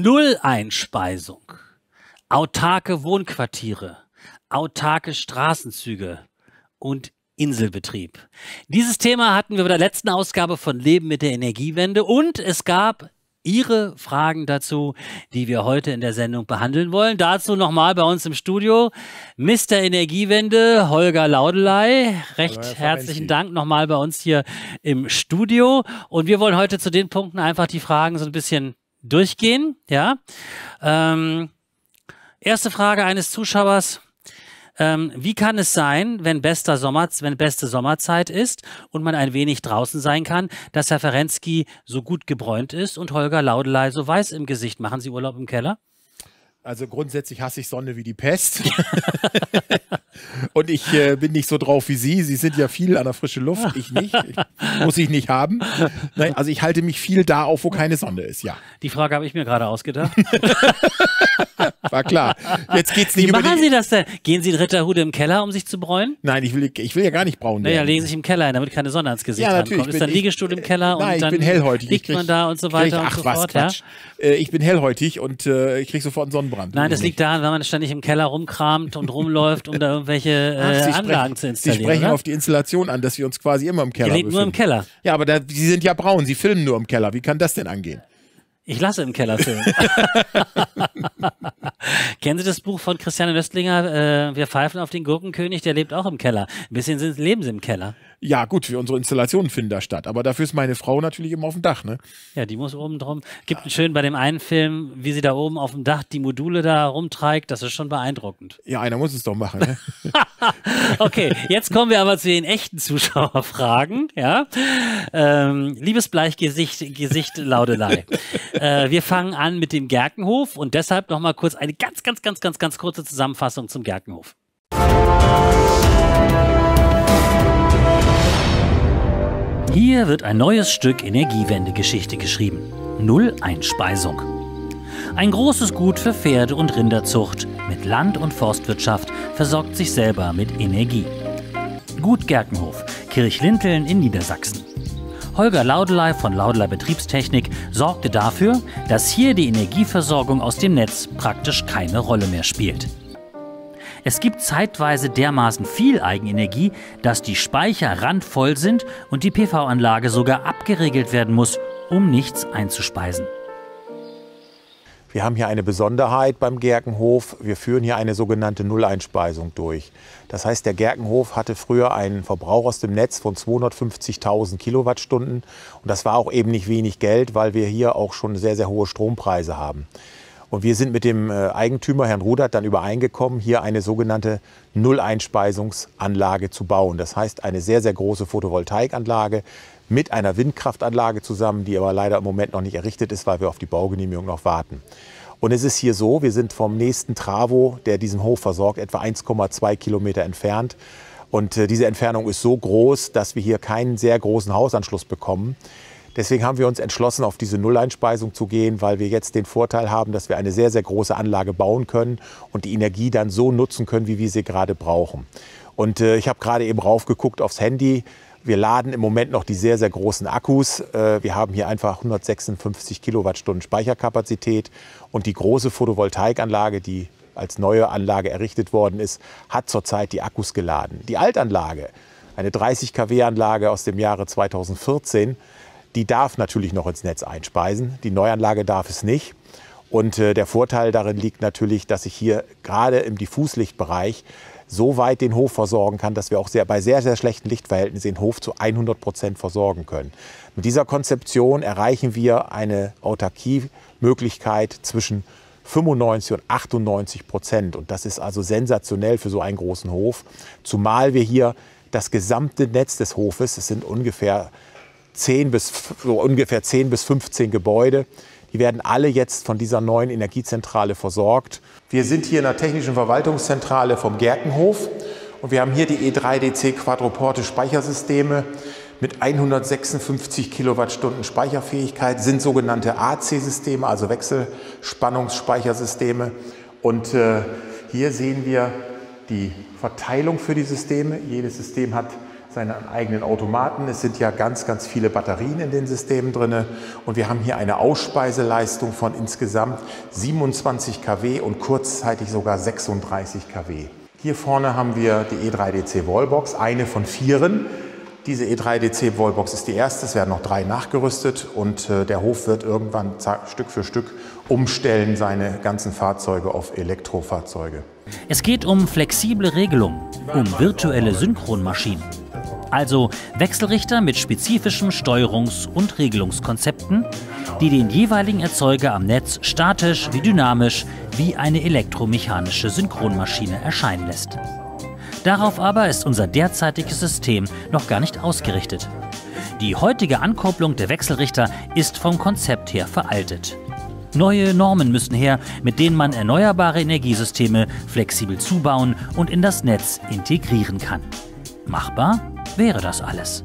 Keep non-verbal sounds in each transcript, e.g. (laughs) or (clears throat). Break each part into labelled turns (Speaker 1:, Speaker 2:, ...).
Speaker 1: Nulleinspeisung, autarke Wohnquartiere, autarke Straßenzüge und Inselbetrieb. Dieses Thema hatten wir bei der letzten Ausgabe von Leben mit der Energiewende und es gab Ihre Fragen dazu, die wir heute in der Sendung behandeln wollen. Dazu nochmal bei uns im Studio Mr. Energiewende, Holger Laudelei. Recht Hallo, herzlichen Dank nochmal bei uns hier im Studio. Und wir wollen heute zu den Punkten einfach die Fragen so ein bisschen durchgehen. Ja. Ähm, erste Frage eines Zuschauers. Ähm, wie kann es sein, wenn, bester Sommer, wenn beste Sommerzeit ist und man ein wenig draußen sein kann, dass Herr Ferenski so gut gebräunt ist und Holger Laudelei so weiß im Gesicht? Machen Sie Urlaub im Keller?
Speaker 2: Also grundsätzlich hasse ich Sonne wie die Pest. (laughs) und ich äh, bin nicht so drauf wie Sie. Sie sind ja viel an der frischen Luft, ich nicht. Ich, muss ich nicht haben. Nein, also ich halte mich viel da auf, wo keine Sonne ist, ja.
Speaker 1: Die Frage habe ich mir gerade ausgedacht. (laughs) War klar. Jetzt geht's nicht Wie machen die... Sie das denn? Gehen Sie in Ritterhude im Keller, um sich zu bräunen? Nein,
Speaker 2: ich will, ich will ja gar nicht braun werden. Naja, legen Sie sich im Keller ein, damit keine Sonne ans Gesicht ja, natürlich, kommt. Ist dann Liegestuhl im Keller nein, und dann ich bin hellhäutig. liegt krieg, man da und so weiter krieg, ach, und so was, fort. Quatsch. Ja? Äh, ich bin hellhäutig und äh, ich kriege sofort einen Sonnenbrand. Nein, das liegt
Speaker 1: daran, wenn man ständig im Keller rumkramt und rumläuft, um da irgendwelche (laughs) äh, ach, Anlagen sprechen, zu installieren. Sie sprechen oder? auf
Speaker 2: die Installation an, dass wir uns quasi immer im Keller Ihr lebt befinden. nur im Keller. Ja, aber da, Sie sind ja braun, Sie filmen nur im Keller. Wie kann das denn angehen? Ich lasse im Keller filmen.
Speaker 1: (laughs) Kennen Sie das Buch von Christiane Löstlinger, äh, Wir pfeifen auf den Gurkenkönig, der lebt auch im Keller. Ein bisschen sind, leben sie im Keller. Ja, gut, wir unsere Installationen finden da statt, aber dafür ist meine Frau natürlich immer auf dem Dach, ne? Ja, die muss oben drum. Gibt einen schön bei dem einen Film, wie sie da oben auf dem Dach die Module da rumtreibt, das ist schon beeindruckend. Ja, einer muss es doch machen, ne? (laughs) okay, jetzt kommen wir aber zu den echten Zuschauerfragen, ja? Ähm, liebes Bleichgesicht, Gesicht Laudelei. (laughs) äh, wir fangen an mit dem Gerkenhof und deshalb nochmal kurz eine ganz, ganz, ganz, ganz, ganz kurze Zusammenfassung zum Gerkenhof. Hier wird ein neues Stück Energiewendegeschichte geschrieben. Null Einspeisung. Ein großes Gut für Pferde- und Rinderzucht mit Land- und Forstwirtschaft versorgt sich selber mit Energie. Gut Gerkenhof, Kirchlinteln in Niedersachsen. Holger Laudelei von Laudelei Betriebstechnik sorgte dafür, dass hier die Energieversorgung aus dem Netz praktisch keine Rolle mehr spielt. Es gibt zeitweise dermaßen viel Eigenenergie, dass die Speicher randvoll sind und die PV-Anlage sogar abgeregelt werden
Speaker 2: muss, um nichts einzuspeisen. Wir haben hier eine Besonderheit beim Gerkenhof. Wir führen hier eine sogenannte Nulleinspeisung durch. Das heißt, der Gerkenhof hatte früher einen Verbrauch aus dem Netz von 250.000 Kilowattstunden. Und das war auch eben nicht wenig Geld, weil wir hier auch schon sehr, sehr hohe Strompreise haben. Und wir sind mit dem äh, Eigentümer, Herrn Rudert, dann übereingekommen, hier eine sogenannte Nulleinspeisungsanlage zu bauen. Das heißt, eine sehr, sehr große Photovoltaikanlage mit einer Windkraftanlage zusammen, die aber leider im Moment noch nicht errichtet ist, weil wir auf die Baugenehmigung noch warten. Und es ist hier so, wir sind vom nächsten Travo, der diesen Hof versorgt, etwa 1,2 Kilometer entfernt. Und äh, diese Entfernung ist so groß, dass wir hier keinen sehr großen Hausanschluss bekommen. Deswegen haben wir uns entschlossen, auf diese Nulleinspeisung zu gehen, weil wir jetzt den Vorteil haben, dass wir eine sehr, sehr große Anlage bauen können und die Energie dann so nutzen können, wie wir sie gerade brauchen. Und äh, ich habe gerade eben raufgeguckt aufs Handy. Wir laden im Moment noch die sehr, sehr großen Akkus. Äh, wir haben hier einfach 156 Kilowattstunden Speicherkapazität. Und die große Photovoltaikanlage, die als neue Anlage errichtet worden ist, hat zurzeit die Akkus geladen. Die Altanlage, eine 30 kW-Anlage aus dem Jahre 2014, die darf natürlich noch ins Netz einspeisen. Die Neuanlage darf es nicht. Und äh, der Vorteil darin liegt natürlich, dass ich hier gerade im Diffuslichtbereich so weit den Hof versorgen kann, dass wir auch sehr, bei sehr, sehr schlechten Lichtverhältnissen den Hof zu 100 Prozent versorgen können. Mit dieser Konzeption erreichen wir eine Autarkiemöglichkeit zwischen 95 und 98 Prozent. Und das ist also sensationell für so einen großen Hof. Zumal wir hier das gesamte Netz des Hofes, es sind ungefähr 10 bis, so ungefähr 10 bis 15 Gebäude. Die werden alle jetzt von dieser neuen Energiezentrale versorgt. Wir sind hier in der technischen Verwaltungszentrale vom Gerkenhof und wir haben hier die E3DC Quadroporte Speichersysteme mit 156 Kilowattstunden Speicherfähigkeit, sind sogenannte AC-Systeme, also Wechselspannungsspeichersysteme. Und äh, hier sehen wir die Verteilung für die Systeme. Jedes System hat seinen eigenen Automaten. Es sind ja ganz, ganz viele Batterien in den Systemen drin. Und wir haben hier eine Ausspeiseleistung von insgesamt 27 kW und kurzzeitig sogar 36 kW. Hier vorne haben wir die E3DC Wallbox, eine von vieren. Diese E3DC Wallbox ist die erste, es werden noch drei nachgerüstet und äh, der Hof wird irgendwann Stück für Stück umstellen seine ganzen Fahrzeuge auf Elektrofahrzeuge.
Speaker 1: Es geht um flexible Regelungen, um virtuelle Synchronmaschinen also Wechselrichter mit spezifischen Steuerungs- und Regelungskonzepten, die den jeweiligen Erzeuger am Netz statisch wie dynamisch wie eine elektromechanische Synchronmaschine erscheinen lässt. Darauf aber ist unser derzeitiges System noch gar nicht ausgerichtet. Die heutige Ankopplung der Wechselrichter ist vom Konzept her veraltet. Neue Normen müssen her, mit denen man erneuerbare Energiesysteme flexibel zubauen und in das Netz integrieren kann. Machbar? wäre das alles.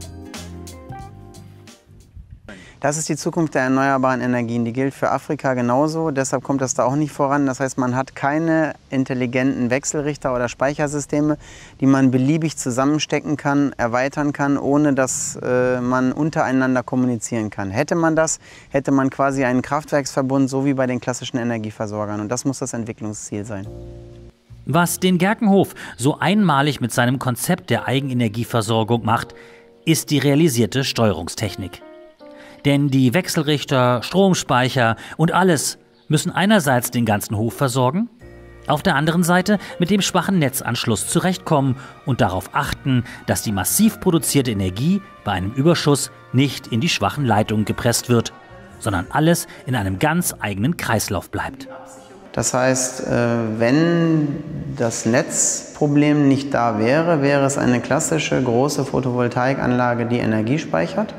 Speaker 3: Das ist die Zukunft der erneuerbaren Energien. Die gilt für Afrika genauso. Deshalb kommt das da auch nicht voran. Das heißt, man hat keine intelligenten Wechselrichter oder Speichersysteme, die man beliebig zusammenstecken kann, erweitern kann, ohne dass äh, man untereinander kommunizieren kann. Hätte man das, hätte man quasi einen Kraftwerksverbund, so wie bei den klassischen Energieversorgern. Und das muss das Entwicklungsziel sein.
Speaker 1: Was den Gerkenhof so einmalig mit seinem Konzept der Eigenenergieversorgung macht, ist die realisierte Steuerungstechnik. Denn die Wechselrichter, Stromspeicher und alles müssen einerseits den ganzen Hof versorgen, auf der anderen Seite mit dem schwachen Netzanschluss zurechtkommen und darauf achten, dass die massiv produzierte Energie bei einem Überschuss nicht in die schwachen Leitungen gepresst wird, sondern alles in einem ganz eigenen Kreislauf bleibt.
Speaker 3: Das heißt, äh, wenn das Netzproblem nicht da wäre, wäre es eine klassische große Photovoltaikanlage, die Energie speichert.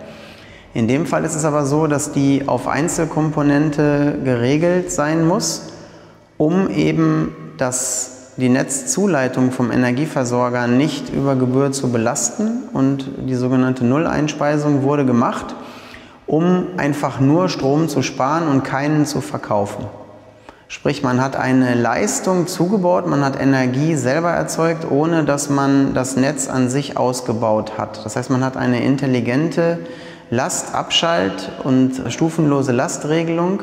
Speaker 3: In dem Fall ist es aber so, dass die auf Einzelkomponente geregelt sein muss, um eben das die Netzzuleitung vom Energieversorger nicht über Gebühr zu belasten und die sogenannte Nulleinspeisung wurde gemacht, um einfach nur Strom zu sparen und keinen zu verkaufen. Sprich, man hat eine Leistung zugebaut, man hat Energie selber erzeugt, ohne dass man das Netz an sich ausgebaut hat. Das heißt, man hat eine intelligente Lastabschalt- und stufenlose Lastregelung,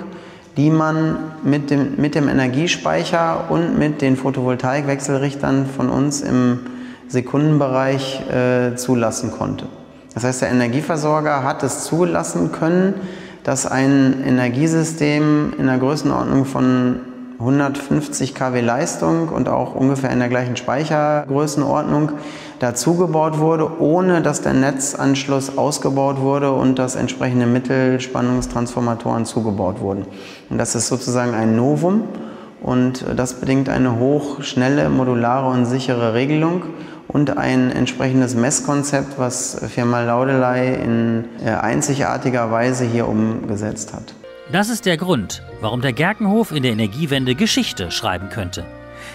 Speaker 3: die man mit dem, mit dem Energiespeicher und mit den Photovoltaikwechselrichtern von uns im Sekundenbereich äh, zulassen konnte. Das heißt, der Energieversorger hat es zulassen können, dass ein Energiesystem in der Größenordnung von 150 kW Leistung und auch ungefähr in der gleichen Speichergrößenordnung dazugebaut wurde, ohne dass der Netzanschluss ausgebaut wurde und dass entsprechende Mittelspannungstransformatoren zugebaut wurden. Und das ist sozusagen ein Novum und das bedingt eine hochschnelle, modulare und sichere Regelung und ein entsprechendes Messkonzept, was Firma Laudelei in äh, einzigartiger Weise hier umgesetzt hat.
Speaker 1: Das ist der Grund, warum der Gerkenhof in der Energiewende Geschichte schreiben könnte.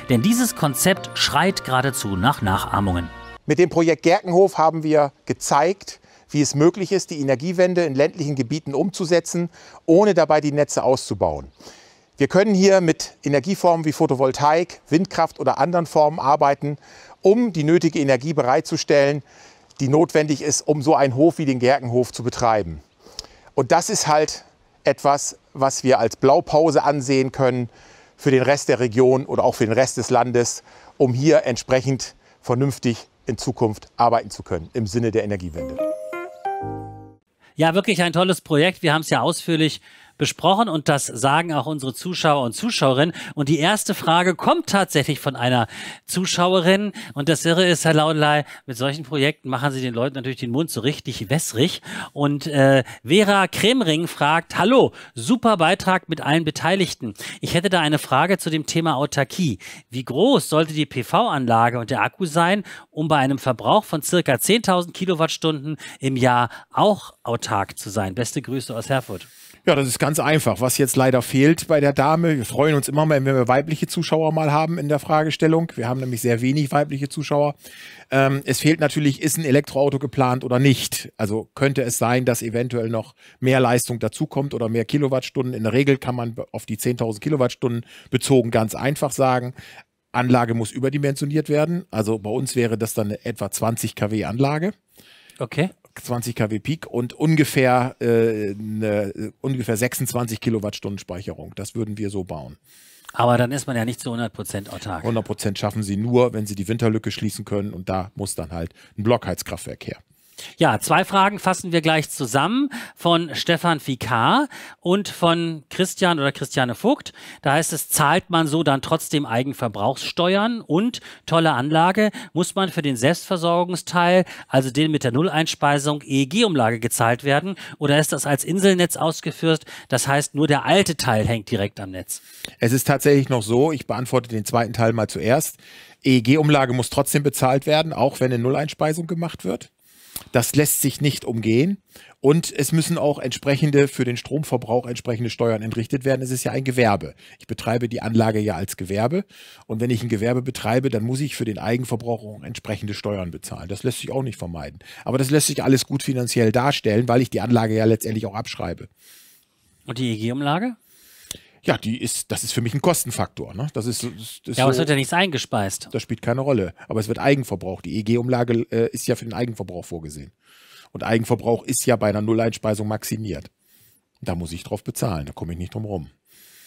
Speaker 1: Denn dieses Konzept schreit geradezu nach Nachahmungen.
Speaker 2: Mit dem Projekt Gerkenhof haben wir gezeigt, wie es möglich ist, die Energiewende in ländlichen Gebieten umzusetzen, ohne dabei die Netze auszubauen. Wir können hier mit Energieformen wie Photovoltaik, Windkraft oder anderen Formen arbeiten um die nötige Energie bereitzustellen, die notwendig ist, um so einen Hof wie den Gerkenhof zu betreiben. Und das ist halt etwas, was wir als Blaupause ansehen können für den Rest der Region oder auch für den Rest des Landes, um hier entsprechend vernünftig in Zukunft arbeiten zu können im Sinne der Energiewende.
Speaker 1: Ja, wirklich ein tolles Projekt. Wir haben es ja ausführlich besprochen und das sagen auch unsere Zuschauer und Zuschauerinnen. Und die erste Frage kommt tatsächlich von einer Zuschauerin. Und das Irre ist, Herr Launlei, mit solchen Projekten machen Sie den Leuten natürlich den Mund so richtig wässrig. Und äh, Vera Kremring fragt, hallo, super Beitrag mit allen Beteiligten. Ich hätte da eine Frage zu dem Thema Autarkie. Wie groß sollte die PV-Anlage und der Akku sein, um bei einem Verbrauch von circa 10.000 Kilowattstunden im Jahr auch autark zu sein? Beste Grüße aus
Speaker 2: Herford. Ja, das ist ganz einfach. Was jetzt leider fehlt bei der Dame, wir freuen uns immer mal, wenn wir weibliche Zuschauer mal haben in der Fragestellung. Wir haben nämlich sehr wenig weibliche Zuschauer. Ähm, es fehlt natürlich, ist ein Elektroauto geplant oder nicht? Also könnte es sein, dass eventuell noch mehr Leistung dazukommt oder mehr Kilowattstunden. In der Regel kann man auf die 10.000 Kilowattstunden bezogen ganz einfach sagen. Anlage muss überdimensioniert werden. Also bei uns wäre das dann eine etwa 20 kW Anlage. Okay. 20 kW Peak und ungefähr, äh, ne, ungefähr 26 Kilowattstunden Speicherung. Das würden wir so bauen.
Speaker 1: Aber dann ist man ja nicht
Speaker 2: zu 100% autark. 100% schaffen sie nur, wenn sie die Winterlücke schließen können und da muss dann halt ein Blockheizkraftwerk her.
Speaker 1: Ja, zwei Fragen fassen wir gleich zusammen von Stefan Fikar und von Christian oder Christiane Vogt. Da heißt es, zahlt man so dann trotzdem Eigenverbrauchssteuern und tolle Anlage, muss man für den Selbstversorgungsteil, also den mit der Nulleinspeisung EEG-Umlage gezahlt werden oder ist das als Inselnetz
Speaker 2: ausgeführt? Das heißt, nur der alte Teil hängt direkt am Netz. Es ist tatsächlich noch so, ich beantworte den zweiten Teil mal zuerst. EEG-Umlage muss trotzdem bezahlt werden, auch wenn eine Nulleinspeisung gemacht wird. Das lässt sich nicht umgehen. Und es müssen auch entsprechende, für den Stromverbrauch entsprechende Steuern entrichtet werden. Es ist ja ein Gewerbe. Ich betreibe die Anlage ja als Gewerbe. Und wenn ich ein Gewerbe betreibe, dann muss ich für den Eigenverbrauch auch entsprechende Steuern bezahlen. Das lässt sich auch nicht vermeiden. Aber das lässt sich alles gut finanziell darstellen, weil ich die Anlage ja letztendlich auch abschreibe.
Speaker 1: Und die EEG-Umlage?
Speaker 2: ja, die ist, das ist für mich ein Kostenfaktor. Ne? Das ist, das ist ja, so, aber es wird ja nichts eingespeist. Das spielt keine Rolle. Aber es wird Eigenverbrauch. Die EG-Umlage äh, ist ja für den Eigenverbrauch vorgesehen. Und Eigenverbrauch ist ja bei einer Nulleinspeisung maximiert. Da muss ich drauf bezahlen, da komme ich nicht drum rum.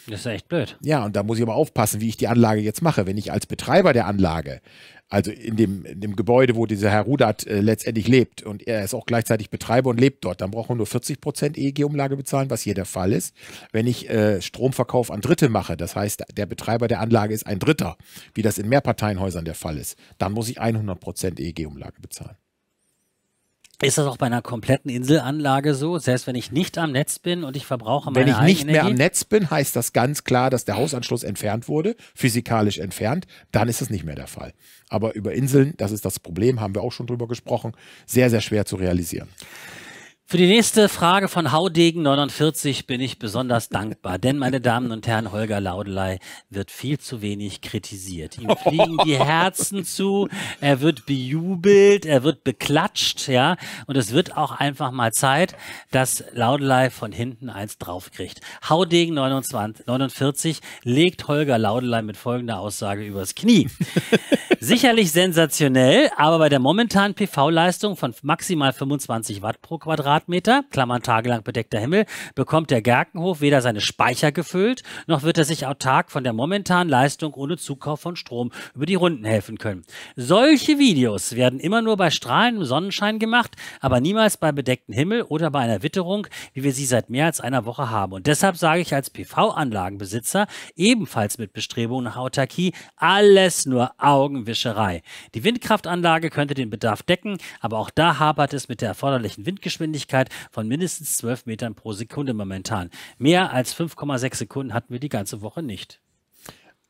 Speaker 1: Das ist echt blöd.
Speaker 2: Ja, und da muss ich aber aufpassen, wie ich die Anlage jetzt mache. Wenn ich als Betreiber der Anlage, also in dem, in dem Gebäude, wo dieser Herr Rudert äh, letztendlich lebt und er ist auch gleichzeitig Betreiber und lebt dort, dann braucht man nur 40 Prozent EEG-Umlage bezahlen, was hier der Fall ist. Wenn ich äh, Stromverkauf an Dritte mache, das heißt, der Betreiber der Anlage ist ein Dritter, wie das in Mehrparteienhäusern der Fall ist, dann muss ich 100 Prozent EEG-Umlage bezahlen. Ist das auch bei einer kompletten Inselanlage so? Selbst wenn ich nicht am Netz
Speaker 1: bin und ich verbrauche meine Wenn ich nicht mehr am Netz
Speaker 2: bin, heißt das ganz klar, dass der Hausanschluss entfernt wurde, physikalisch entfernt, dann ist das nicht mehr der Fall. Aber über Inseln, das ist das Problem, haben wir auch schon drüber gesprochen, sehr, sehr schwer zu realisieren.
Speaker 1: Für die nächste Frage von Haudegen49 bin ich besonders dankbar, denn meine Damen und Herren, Holger Laudelei wird viel zu wenig kritisiert. Ihm fliegen die Herzen zu, er wird bejubelt, er wird beklatscht, ja, und es wird auch einfach mal Zeit, dass Laudelei von hinten eins draufkriegt. Haudegen49 legt Holger Laudelei mit folgender Aussage übers Knie. Sicherlich sensationell, aber bei der momentanen PV-Leistung von maximal 25 Watt pro Quadrat Quadratmeter, Klammern tagelang bedeckter Himmel, bekommt der Gerkenhof weder seine Speicher gefüllt, noch wird er sich autark von der momentanen Leistung ohne Zukauf von Strom über die Runden helfen können. Solche Videos werden immer nur bei strahlendem Sonnenschein gemacht, aber niemals bei bedecktem Himmel oder bei einer Witterung, wie wir sie seit mehr als einer Woche haben. Und deshalb sage ich als PV-Anlagenbesitzer, ebenfalls mit Bestrebungen nach Autarkie, alles nur Augenwischerei. Die Windkraftanlage könnte den Bedarf decken, aber auch da hapert es mit der erforderlichen Windgeschwindigkeit Geschwindigkeit von mindestens 12 Metern pro Sekunde momentan. Mehr als 5,6 Sekunden hatten wir die ganze Woche nicht.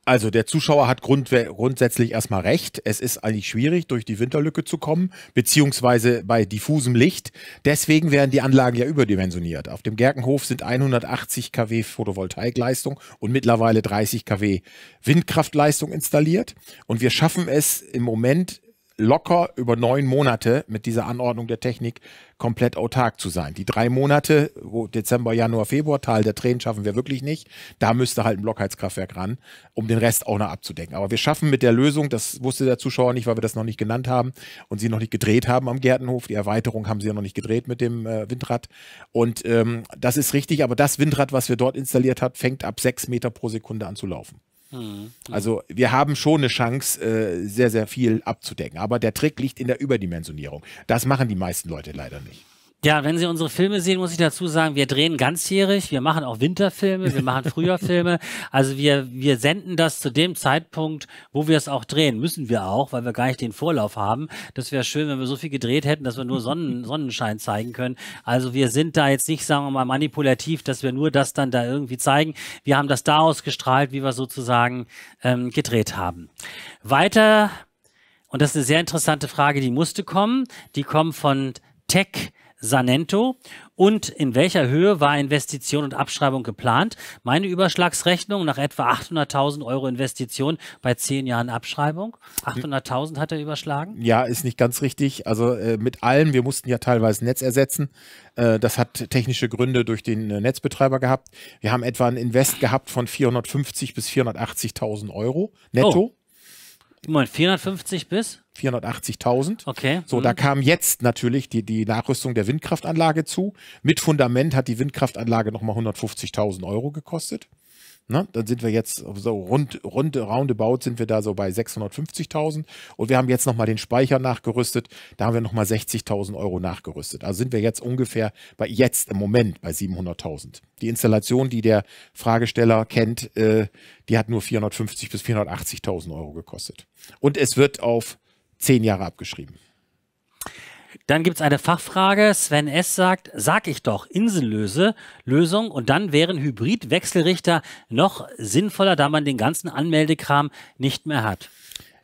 Speaker 2: Also der Zuschauer hat grund grundsätzlich erstmal recht. Es ist eigentlich schwierig, durch die Winterlücke zu kommen, beziehungsweise bei diffusem Licht. Deswegen werden die Anlagen ja überdimensioniert. Auf dem Gerkenhof sind 180 kW Photovoltaikleistung und mittlerweile 30 kW Windkraftleistung installiert. Und wir schaffen es im Moment locker über neun Monate mit dieser Anordnung der Technik komplett autark zu sein. Die drei Monate, wo Dezember, Januar, Februar, Teil der Tränen schaffen wir wirklich nicht. Da müsste halt ein Blockheizkraftwerk ran, um den Rest auch noch abzudecken. Aber wir schaffen mit der Lösung, das wusste der Zuschauer nicht, weil wir das noch nicht genannt haben und sie noch nicht gedreht haben am Gärtenhof. Die Erweiterung haben sie ja noch nicht gedreht mit dem äh, Windrad. Und ähm, das ist richtig, aber das Windrad, was wir dort installiert haben, fängt ab sechs Meter pro Sekunde an zu laufen. Mhm. Also wir haben schon eine Chance, äh, sehr, sehr viel abzudecken. Aber der Trick liegt in der Überdimensionierung. Das machen die meisten Leute leider nicht.
Speaker 1: Ja, wenn Sie unsere Filme sehen, muss ich dazu sagen, wir drehen ganzjährig, wir machen auch Winterfilme, wir machen Frühjahrfilme. (laughs) Also wir, wir senden das zu dem Zeitpunkt, wo wir es auch drehen. Müssen wir auch, weil wir gar nicht den Vorlauf haben. Das wäre schön, wenn wir so viel gedreht hätten, dass wir nur Sonnen, (laughs) Sonnenschein zeigen können. Also wir sind da jetzt nicht, sagen wir mal, manipulativ, dass wir nur das dann da irgendwie zeigen. Wir haben das da ausgestrahlt, wie wir sozusagen ähm, gedreht haben. Weiter, und das ist eine sehr interessante Frage, die musste kommen. Die kommen von Tech Sanento und in welcher Höhe war Investition und Abschreibung geplant? Meine Überschlagsrechnung nach etwa 800.000 Euro Investition bei zehn Jahren Abschreibung. 800.000 hat er überschlagen?
Speaker 2: Ja, ist nicht ganz richtig. Also äh, mit allem, wir mussten ja teilweise Netz ersetzen. Äh, das hat technische Gründe durch den äh, Netzbetreiber gehabt. Wir haben etwa ein Invest gehabt von 450 bis 480.000 Euro netto. Oh. Moment, 450 bis? 480.000. Okay. So, mhm. da kam jetzt natürlich die, die Nachrüstung der Windkraftanlage zu. Mit Fundament hat die Windkraftanlage nochmal 150.000 Euro gekostet. Na, dann sind wir jetzt so rund, rund roundabout sind wir da so bei 650.000 und wir haben jetzt nochmal den Speicher nachgerüstet, da haben wir nochmal 60.000 Euro nachgerüstet. Also sind wir jetzt ungefähr bei jetzt im Moment bei 700.000. Die Installation, die der Fragesteller kennt, äh, die hat nur 450.000 bis 480.000 Euro gekostet. Und es wird auf zehn Jahre abgeschrieben.
Speaker 1: Dann gibt es eine Fachfrage. Sven S. sagt, sag ich doch, Insellöse, Lösung und dann wären Hybrid-Wechselrichter noch sinnvoller, da man den ganzen Anmeldekram
Speaker 2: nicht mehr hat.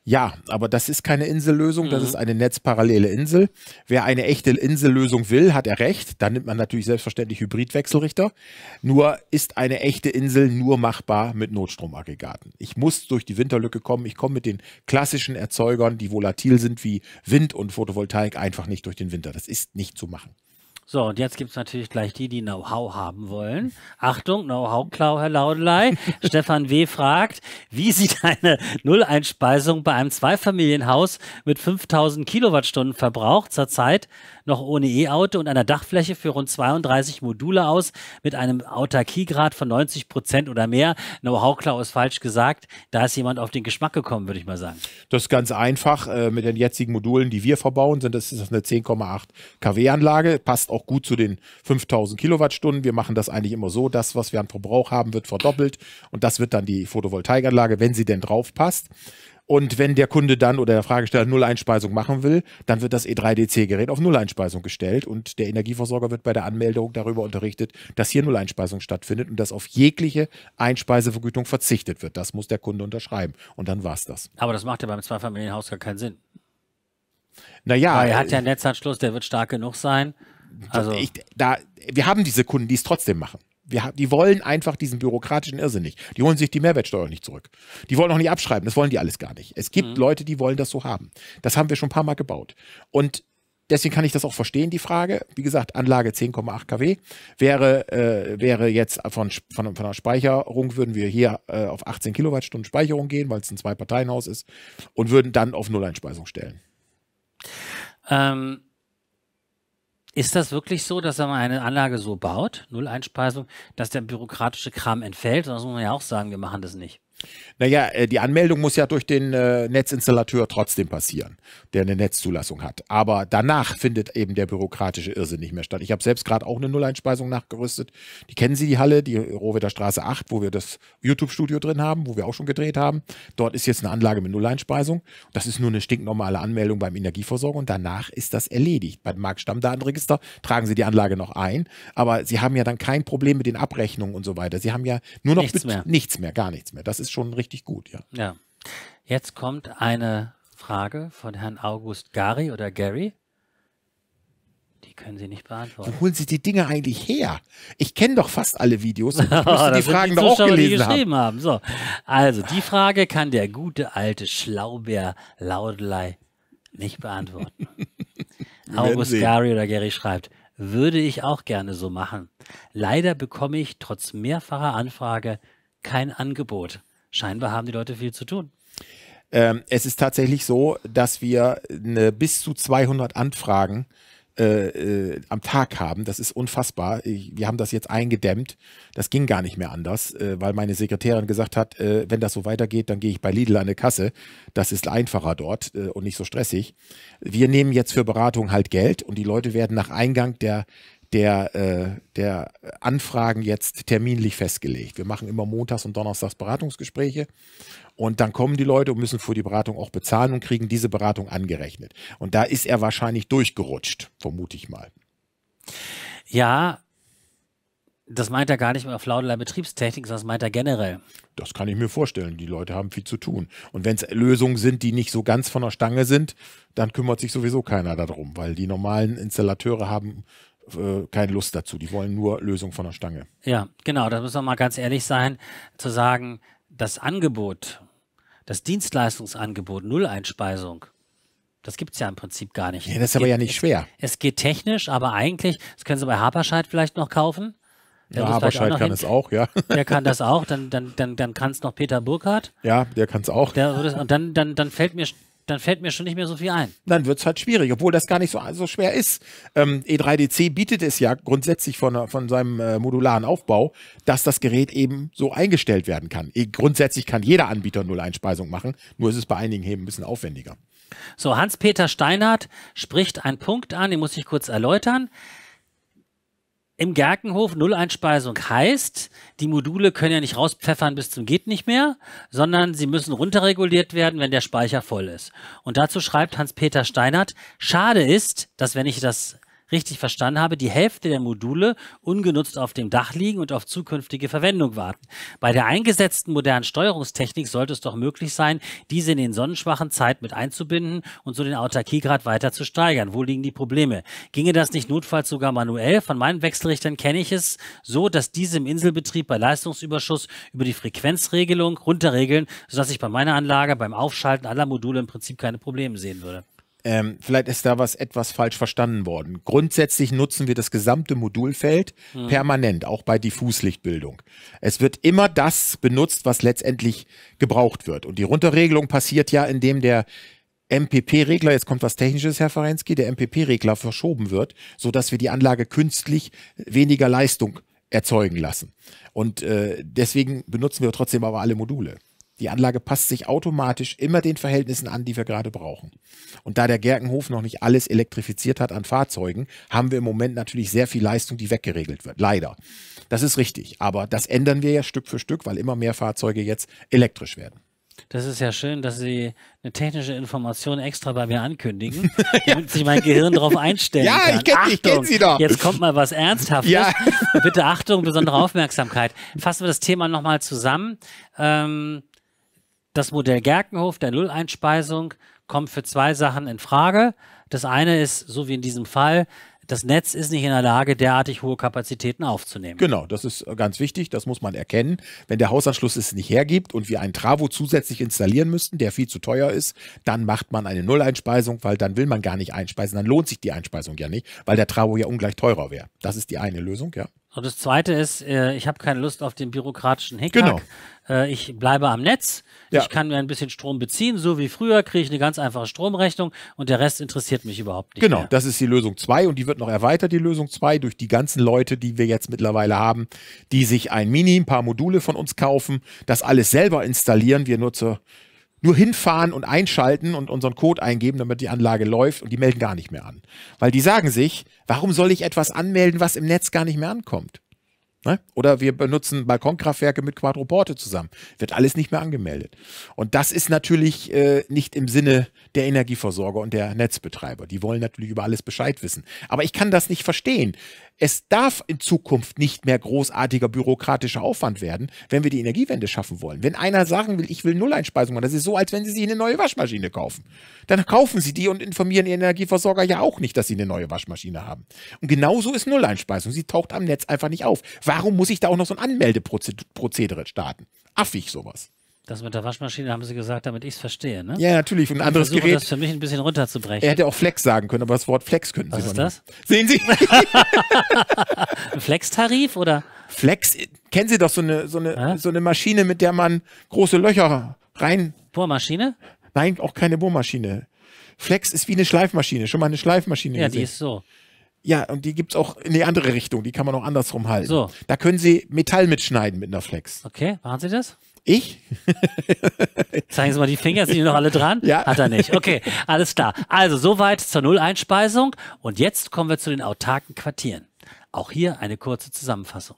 Speaker 2: Ja, aber das ist keine Insellösung, mhm. das ist mhm. eine netzparallele Insel. Wer eine echte Insellösung will, hat er recht. Dann nimmt man natürlich selbstverständlich Hybridwechselrichter. Nur ist eine echte Insel nur machbar mit Notstromaggregaten. Ich muss durch die Winterlücke kommen. Ich komme mit den klassischen Erzeugern, die volatil sind wie Wind und Photovoltaik, einfach nicht durch den Winter. Das ist nicht zu machen.
Speaker 1: So, und jetzt gibt es natürlich gleich die, die Know-how haben wollen. Achtung, Know-how-Klau, Herr Laudelei. (laughs) Stefan W. fragt, wie sieht eine Nulleinspeisung bei einem Zweifamilienhaus mit 5000 Kilowattstunden Verbrauch zurzeit noch ohne E-Auto und einer Dachfläche für rund 32 Module aus mit einem Autarkiegrad von 90 Prozent oder mehr? Know-how-Klau ist falsch gesagt. Da ist jemand auf den Geschmack gekommen, würde ich mal sagen.
Speaker 2: Das ist ganz einfach. Äh, mit den jetzigen Modulen, die wir verbauen, sind das ist eine 10,8 kW-Anlage. Passt auch auch gut zu den 5000 Kilowattstunden. Wir machen das eigentlich immer so, das, was wir an Verbrauch haben, wird verdoppelt und das wird dann die Photovoltaikanlage, wenn sie denn drauf passt. Und wenn der Kunde dann oder der Fragesteller Null-Einspeisung machen will, dann wird das E3DC-Gerät auf Null-Einspeisung gestellt und der Energieversorger wird bei der Anmeldung darüber unterrichtet, dass hier Null-Einspeisung stattfindet und dass auf jegliche Einspeisevergütung verzichtet wird. Das muss der Kunde unterschreiben und dann war's das.
Speaker 1: Aber das macht ja beim Zweifamilienhaus gar keinen Sinn.
Speaker 2: Naja. Weil er hat äh, ja einen Netzanschluss, der wird stark genug sein. Also ich, da, wir haben diese Kunden, die es trotzdem machen. Wir, die wollen einfach diesen bürokratischen Irrsinn nicht. Die holen sich die Mehrwertsteuer nicht zurück. Die wollen auch nicht abschreiben. Das wollen die alles gar nicht. Es gibt mhm. Leute, die wollen das so haben. Das haben wir schon ein paar Mal gebaut. Und deswegen kann ich das auch verstehen, die Frage. Wie gesagt, Anlage 10,8 kW wäre, äh, wäre jetzt von, von, von der Speicherung, würden wir hier äh, auf 18 Kilowattstunden Speicherung gehen, weil es ein Zwei-Parteien-Haus ist und würden dann auf Null-Einspeisung stellen. Ähm,
Speaker 1: ist das wirklich so, dass man eine Anlage so baut, Null Einspeisung, dass der bürokratische Kram entfällt? Das muss man ja auch sagen, wir machen das nicht.
Speaker 2: Naja, äh, die Anmeldung muss ja durch den äh, Netzinstallateur trotzdem passieren, der eine Netzzulassung hat. Aber danach findet eben der bürokratische Irrsinn nicht mehr statt. Ich habe selbst gerade auch eine Nulleinspeisung nachgerüstet. Die kennen Sie, die Halle, die Rohweder Straße 8, wo wir das YouTube-Studio drin haben, wo wir auch schon gedreht haben. Dort ist jetzt eine Anlage mit Nulleinspeisung. Das ist nur eine stinknormale Anmeldung beim Energieversorger und danach ist das erledigt. Beim Marktstammdatenregister tragen Sie die Anlage noch ein, aber Sie haben ja dann kein Problem mit den Abrechnungen und so weiter. Sie haben ja nur noch nichts mehr, nichts mehr gar nichts mehr. Das ist ist schon richtig gut, ja.
Speaker 1: Ja. Jetzt kommt eine Frage von Herrn August Gary oder Gary. Die können Sie
Speaker 2: nicht beantworten. Wo holen Sie die Dinge eigentlich her? Ich kenne doch fast alle Videos. (laughs) Ich müsste die Fragen die doch auch gelesen haben.
Speaker 1: haben. So. Also, die Frage kann der gute alte Schlaubeer Laudlei nicht beantworten. (laughs) August Gary oder Gary schreibt, würde ich auch gerne so machen. Leider bekomme ich trotz mehrfacher Anfrage kein Angebot scheinbar haben die Leute viel zu tun.
Speaker 2: Ähm, es ist tatsächlich so, dass wir eine, äh, bis zu 200 Anfragen äh, äh, am Tag haben. Das ist unfassbar. Ich, wir haben das jetzt eingedämmt. Das ging gar nicht mehr anders, äh, weil meine Sekretärin gesagt hat, äh, wenn das so weitergeht, dann gehe ich bei Lidl an die Kasse. Das ist einfacher dort und nicht so stressig. Wir nehmen jetzt für Beratung halt Geld und die Leute werden nach Eingang der der, äh, der Anfragen jetzt terminlich festgelegt. Wir machen immer montags und donnerstags Beratungsgespräche und dann kommen die Leute und müssen für die Beratung auch bezahlen und kriegen diese Beratung angerechnet. Und da ist er wahrscheinlich durchgerutscht, vermute ich mal.
Speaker 1: Ja, das meint er gar nicht mehr auf Laudeler Betriebstechnik, sondern das meint er generell.
Speaker 2: Das kann ich mir vorstellen. Die Leute haben viel zu tun. Und wenn es Lösungen sind, die nicht so ganz von der Stange sind, dann kümmert sich sowieso keiner darum, weil die normalen Installateure haben äh, keine Lust dazu. Die wollen nur Lösung von der Stange.
Speaker 1: Ja, genau. Da muss man mal ganz ehrlich sein, zu sagen, das Angebot, das Dienstleistungsangebot Nulleinspeisung, das gibt es ja im Prinzip gar nicht. Ja, das ist aber geht, ja nicht schwer. Es, es, geht technisch, aber eigentlich, das können Sie bei Haberscheid vielleicht noch kaufen. ja, Haberscheid kann hin. es auch, ja. (laughs) Der kann das auch, dann, dann, dann, dann kann es noch Peter Burkhardt.
Speaker 2: Ja, der kann es auch. Der, und dann, dann, dann fällt mir dann fällt mir schon nicht mehr so viel ein. Dann wird es halt schwierig, obwohl das gar nicht so, so schwer ist. Ähm, E3DC bietet es ja grundsätzlich von, von seinem äh, modularen Aufbau, dass das Gerät eben so eingestellt werden kann. E grundsätzlich kann jeder Anbieter Null-Einspeisung machen, nur ist es bei einigen eben ein bisschen aufwendiger.
Speaker 1: So, Hans-Peter Steinhardt spricht einen Punkt an, den muss ich kurz erläutern im Gerkenhof Nulleinspeisung heißt, die Module können ja nicht rauspfeffern bis zum geht nicht mehr, sondern sie müssen runterreguliert werden, wenn der Speicher voll ist. Und dazu schreibt Hans-Peter Steinert, schade ist, dass wenn ich das richtig verstanden habe, die Hälfte der Module ungenutzt auf dem Dach liegen und auf zukünftige Verwendung warten. Bei der eingesetzten modernen Steuerungstechnik sollte es doch möglich sein, diese in den sonnenschwachen Zeit mit einzubinden und so den Autarkiegrad weiter zu steigern. Wo liegen die Probleme? Ginge das nicht notfalls sogar manuell? Von meinen Wechselrichtern kenne ich es so, dass diese im Inselbetrieb bei Leistungsüberschuss über die Frequenzregelung runterregeln, sodass ich bei meiner Anlage beim Aufschalten aller Module im Prinzip keine Probleme sehen würde.
Speaker 2: Ähm, vielleicht ist da was etwas falsch verstanden worden. Grundsätzlich nutzen wir das gesamte Modulfeld mhm. permanent, auch bei Diffuslichtbildung. Es wird immer das benutzt, was letztendlich gebraucht wird. Und die Runterregelung passiert ja, indem der MPP-Regler, jetzt kommt was Technisches, Herr Farensky, der MPP-Regler verschoben wird, so dass wir die Anlage künstlich weniger Leistung erzeugen lassen. Und äh, deswegen benutzen wir trotzdem aber alle Module. Die Anlage passt sich automatisch immer den Verhältnissen an, die wir gerade brauchen. Und da der Gerkenhof noch nicht alles elektrifiziert hat an Fahrzeugen, haben wir im Moment natürlich sehr viel Leistung, die weggeregelt wird. Leider. Das ist richtig. Aber das ändern wir ja Stück für Stück, weil immer mehr Fahrzeuge jetzt elektrisch werden.
Speaker 1: Das ist ja schön, dass Sie eine technische Information extra bei mir ankündigen, (laughs) damit sich mein Gehirn darauf einstellen ja, kann. Ja, ich kenne kenn Sie doch. Jetzt kommt mal was Ernsthaftes. Ja. Bitte Achtung, besondere Aufmerksamkeit. Fassen wir das Thema nochmal zusammen. Ähm, das Modell Gerkenhof der Nulleinspeisung kommt für zwei Sachen in Frage. Das eine ist, so
Speaker 2: wie in diesem Fall, das Netz ist nicht in der Lage, derartig hohe Kapazitäten aufzunehmen. Genau, das ist äh, ganz wichtig, das muss man erkennen. Wenn der Hausanschluss es nicht hergibt und wir einen Travo zusätzlich installieren müssten, der viel zu teuer ist, dann macht man eine Nulleinspeisung, weil dann will man gar nicht einspeisen, dann lohnt sich die Einspeisung ja nicht, weil der Travo ja ungleich teurer wäre. Das ist die eine Lösung, ja.
Speaker 1: Und das Zweite ist, äh, ich habe keine Lust auf den bürokratischen Hickhack. Genau. Äh, ich bleibe am Netz. Ja. Ich kann mir ein bisschen Strom beziehen, so wie früher kriege ich eine ganz einfache Stromrechnung und der Rest interessiert mich überhaupt nicht.
Speaker 2: Genau, mehr. das ist die Lösung 2 und die wird noch erweitert, die Lösung 2, durch die ganzen Leute, die wir jetzt mittlerweile haben, die sich ein Mini, ein paar Module von uns kaufen, das alles selber installieren, wir nur zur nur hinfahren und einschalten und unseren Code eingeben, damit die Anlage läuft und die melden gar nicht mehr an. Weil die sagen sich, warum soll ich etwas anmelden, was im Netz gar nicht mehr ankommt? Ne? Oder wir benutzen Balkonkraftwerke mit Quadroporte zusammen. Wird alles nicht mehr angemeldet. Und das ist natürlich äh, nicht im Sinne der Energieversorger und der Netzbetreiber. Die wollen natürlich über alles Bescheid wissen. Aber ich kann das nicht verstehen es darf in Zukunft nicht mehr großartiger bürokratischer Aufwand werden, wenn wir die Energiewende schaffen wollen. Wenn einer sagen will, ich will Nulleinspeisung machen, das ist so, als wenn sie sich eine neue Waschmaschine kaufen. Dann kaufen sie die und informieren ihren Energieversorger ja auch nicht, dass sie eine neue Waschmaschine haben. Und genauso ist Nulleinspeisung. Sie taucht am Netz einfach nicht auf. Warum muss ich da auch noch so ein Anmeldeprozedere starten? Affig sowas.
Speaker 1: Das mit der Waschmaschine haben sie gesagt, damit ich es verstehe, ne? Ja, natürlich. Und ein anderes Gerät. das für mich ein bisschen runterzubrechen. Er
Speaker 2: hätte auch Flex sagen können, aber das Wort Flex können Was Sie Was ist das? Nicht. Sehen Sie? (laughs) ein Flex-Tarif oder? Flex, kennen Sie doch so eine, so, eine, so eine Maschine, mit der man große Löcher rein. Bohrmaschine? Nein, auch keine Bohrmaschine. Flex ist wie eine Schleifmaschine, schon mal eine Schleifmaschine. Ja, gesehen. die ist so. Ja, und die gibt es auch in die andere Richtung, die kann man auch andersrum halten. So. Da können Sie Metall mitschneiden mit einer Flex. Okay, machen Sie das? Ich? (laughs) Zeigen
Speaker 1: Sie mal die Finger, sind die noch alle dran? (laughs) Ja. Hat er nicht. Okay, alles klar. Also soweit zur Nulleinspeisung. Und jetzt kommen wir zu den autarken Quartieren. Auch hier eine kurze Zusammenfassung.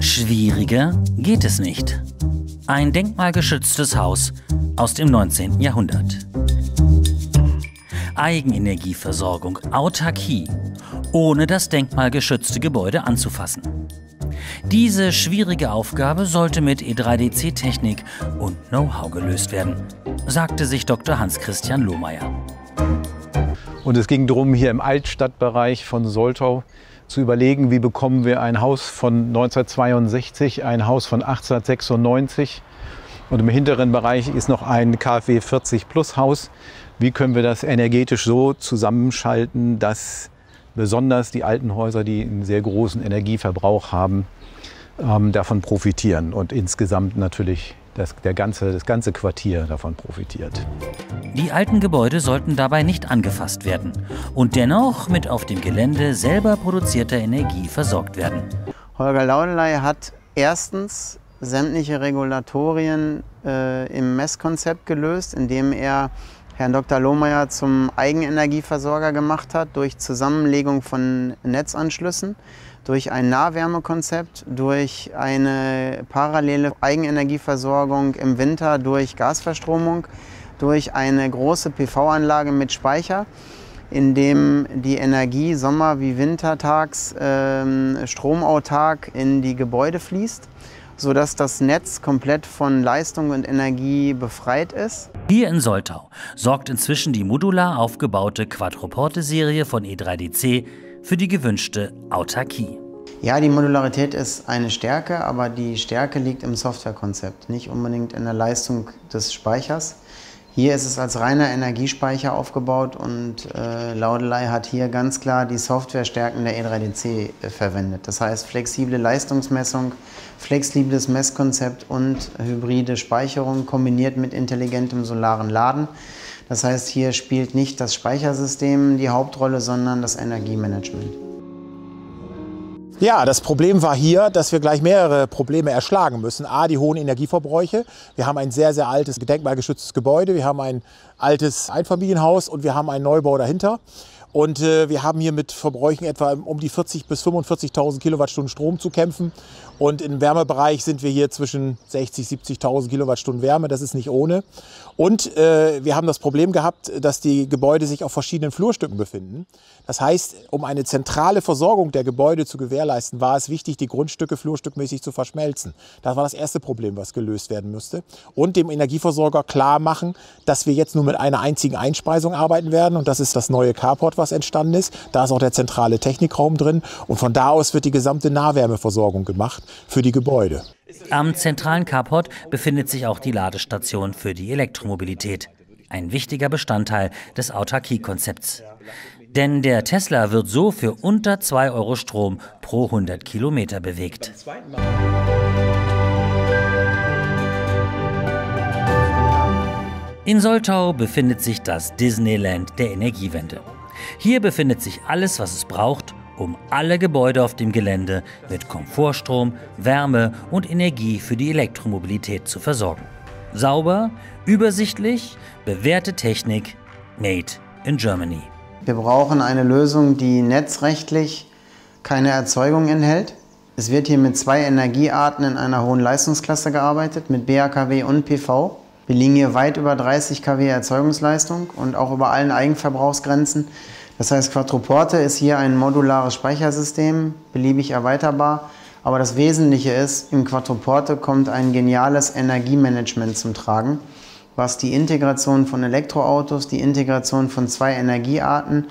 Speaker 1: Schwieriger geht es nicht. Ein denkmalgeschütztes Haus aus dem 19. Jahrhundert. Eigenenergieversorgung, Autarkie, ohne das denkmalgeschützte Gebäude anzufassen. Diese schwierige Aufgabe sollte mit E3DC-Technik und Know-how gelöst
Speaker 2: werden, sagte
Speaker 1: sich Dr. Hans-Christian
Speaker 2: Lohmeier. Und es ging darum, hier im Altstadtbereich von Soltau zu überlegen, wie bekommen wir ein Haus von 1962, ein Haus von 1896. Und im hinteren Bereich ist noch ein KfW 40 Plus Haus, wie können wir das energetisch so zusammenschalten, dass besonders die alten Häuser, die einen sehr großen Energieverbrauch haben, ähm, davon profitieren und insgesamt natürlich das, der ganze, das ganze Quartier davon profitiert.
Speaker 1: Die alten Gebäude sollten dabei nicht angefasst werden und dennoch mit auf dem Gelände selber produzierter Energie versorgt werden.
Speaker 3: Holger Laudeley hat erstens sämtliche Regulatorien äh, im Messkonzept gelöst, indem er Herrn Dr. Lohmeier zum Eigenenergieversorger gemacht hat durch Zusammenlegung von Netzanschlüssen, durch ein Nahwärmekonzept, durch eine parallele Eigenenergieversorgung im Winter durch Gasverstromung, durch eine große PV-Anlage mit Speicher, in dem die Energie sommer- wie wintertags äh, stromautark in die Gebäude fließt sodass das Netz komplett von Leistung und Energie befreit ist.
Speaker 1: Hier in Soltau sorgt inzwischen die modular aufgebaute Quadroporte-Serie von E3DC für die gewünschte Autarkie.
Speaker 3: Ja, die Modularität ist eine Stärke, aber die Stärke liegt im Softwarekonzept, nicht unbedingt in der Leistung des Speichers. Hier ist es als reiner Energiespeicher aufgebaut und äh, Laudelei hat hier ganz klar die Softwarestärken der E3DC äh, verwendet. Das heißt flexible Leistungsmessung, flexibles Messkonzept und hybride Speicherung kombiniert mit intelligentem solaren Laden. Das heißt, hier spielt nicht das Speichersystem die Hauptrolle, sondern das Energiemanagement.
Speaker 2: Ja, das Problem war hier, dass wir gleich mehrere Probleme erschlagen müssen. A, die hohen Energieverbräuche. Wir haben ein sehr, sehr altes gedenkmalgeschütztes Gebäude, wir haben ein altes Einfamilienhaus und wir haben einen Neubau dahinter. Und äh, wir haben hier mit Verbräuchen etwa um die 40.000 bis 45.000 Kilowattstunden Strom zu kämpfen. Und im Wärmebereich sind wir hier zwischen 60, 70.000 Kilowattstunden Wärme. Das ist nicht ohne. Und äh, wir haben das Problem gehabt, dass die Gebäude sich auf verschiedenen Flurstücken befinden. Das heißt, um eine zentrale Versorgung der Gebäude zu gewährleisten, war es wichtig, die Grundstücke flurstückmäßig zu verschmelzen. Das war das erste Problem, was gelöst werden müsste. Und dem Energieversorger klar machen, dass wir jetzt nur mit einer einzigen Einspeisung arbeiten werden. Und das ist das neue Carport, was entstanden ist. Da ist auch der zentrale Technikraum drin. Und von da aus wird die gesamte Nahwärmeversorgung gemacht für die Gebäude.
Speaker 1: Am zentralen Carport befindet sich auch die Ladestation für die Elektromobilität. Ein wichtiger Bestandteil des Autarkiekonzepts. Denn der Tesla wird so für unter 2 Euro Strom pro 100 Kilometer bewegt. In Soltau befindet sich das Disneyland der Energiewende. Hier befindet sich alles, was es braucht, um alle Gebäude auf dem Gelände mit Komfortstrom, Wärme und Energie für die Elektromobilität zu versorgen. Sauber, übersichtlich, bewährte Technik, made in Germany.
Speaker 3: Wir brauchen eine Lösung, die netzrechtlich keine Erzeugung enthält. Es wird hier mit zwei Energiearten in einer hohen Leistungsklasse gearbeitet, mit BAKW und PV. Wir liegen hier weit über 30 kW Erzeugungsleistung und auch über allen Eigenverbrauchsgrenzen. Das heißt, Quattroporte ist hier ein modulares Speichersystem, beliebig erweiterbar. Aber das Wesentliche ist, im Quattroporte kommt ein geniales Energiemanagement zum Tragen was die Integration von Elektroautos, die Integration von zwei Energiearten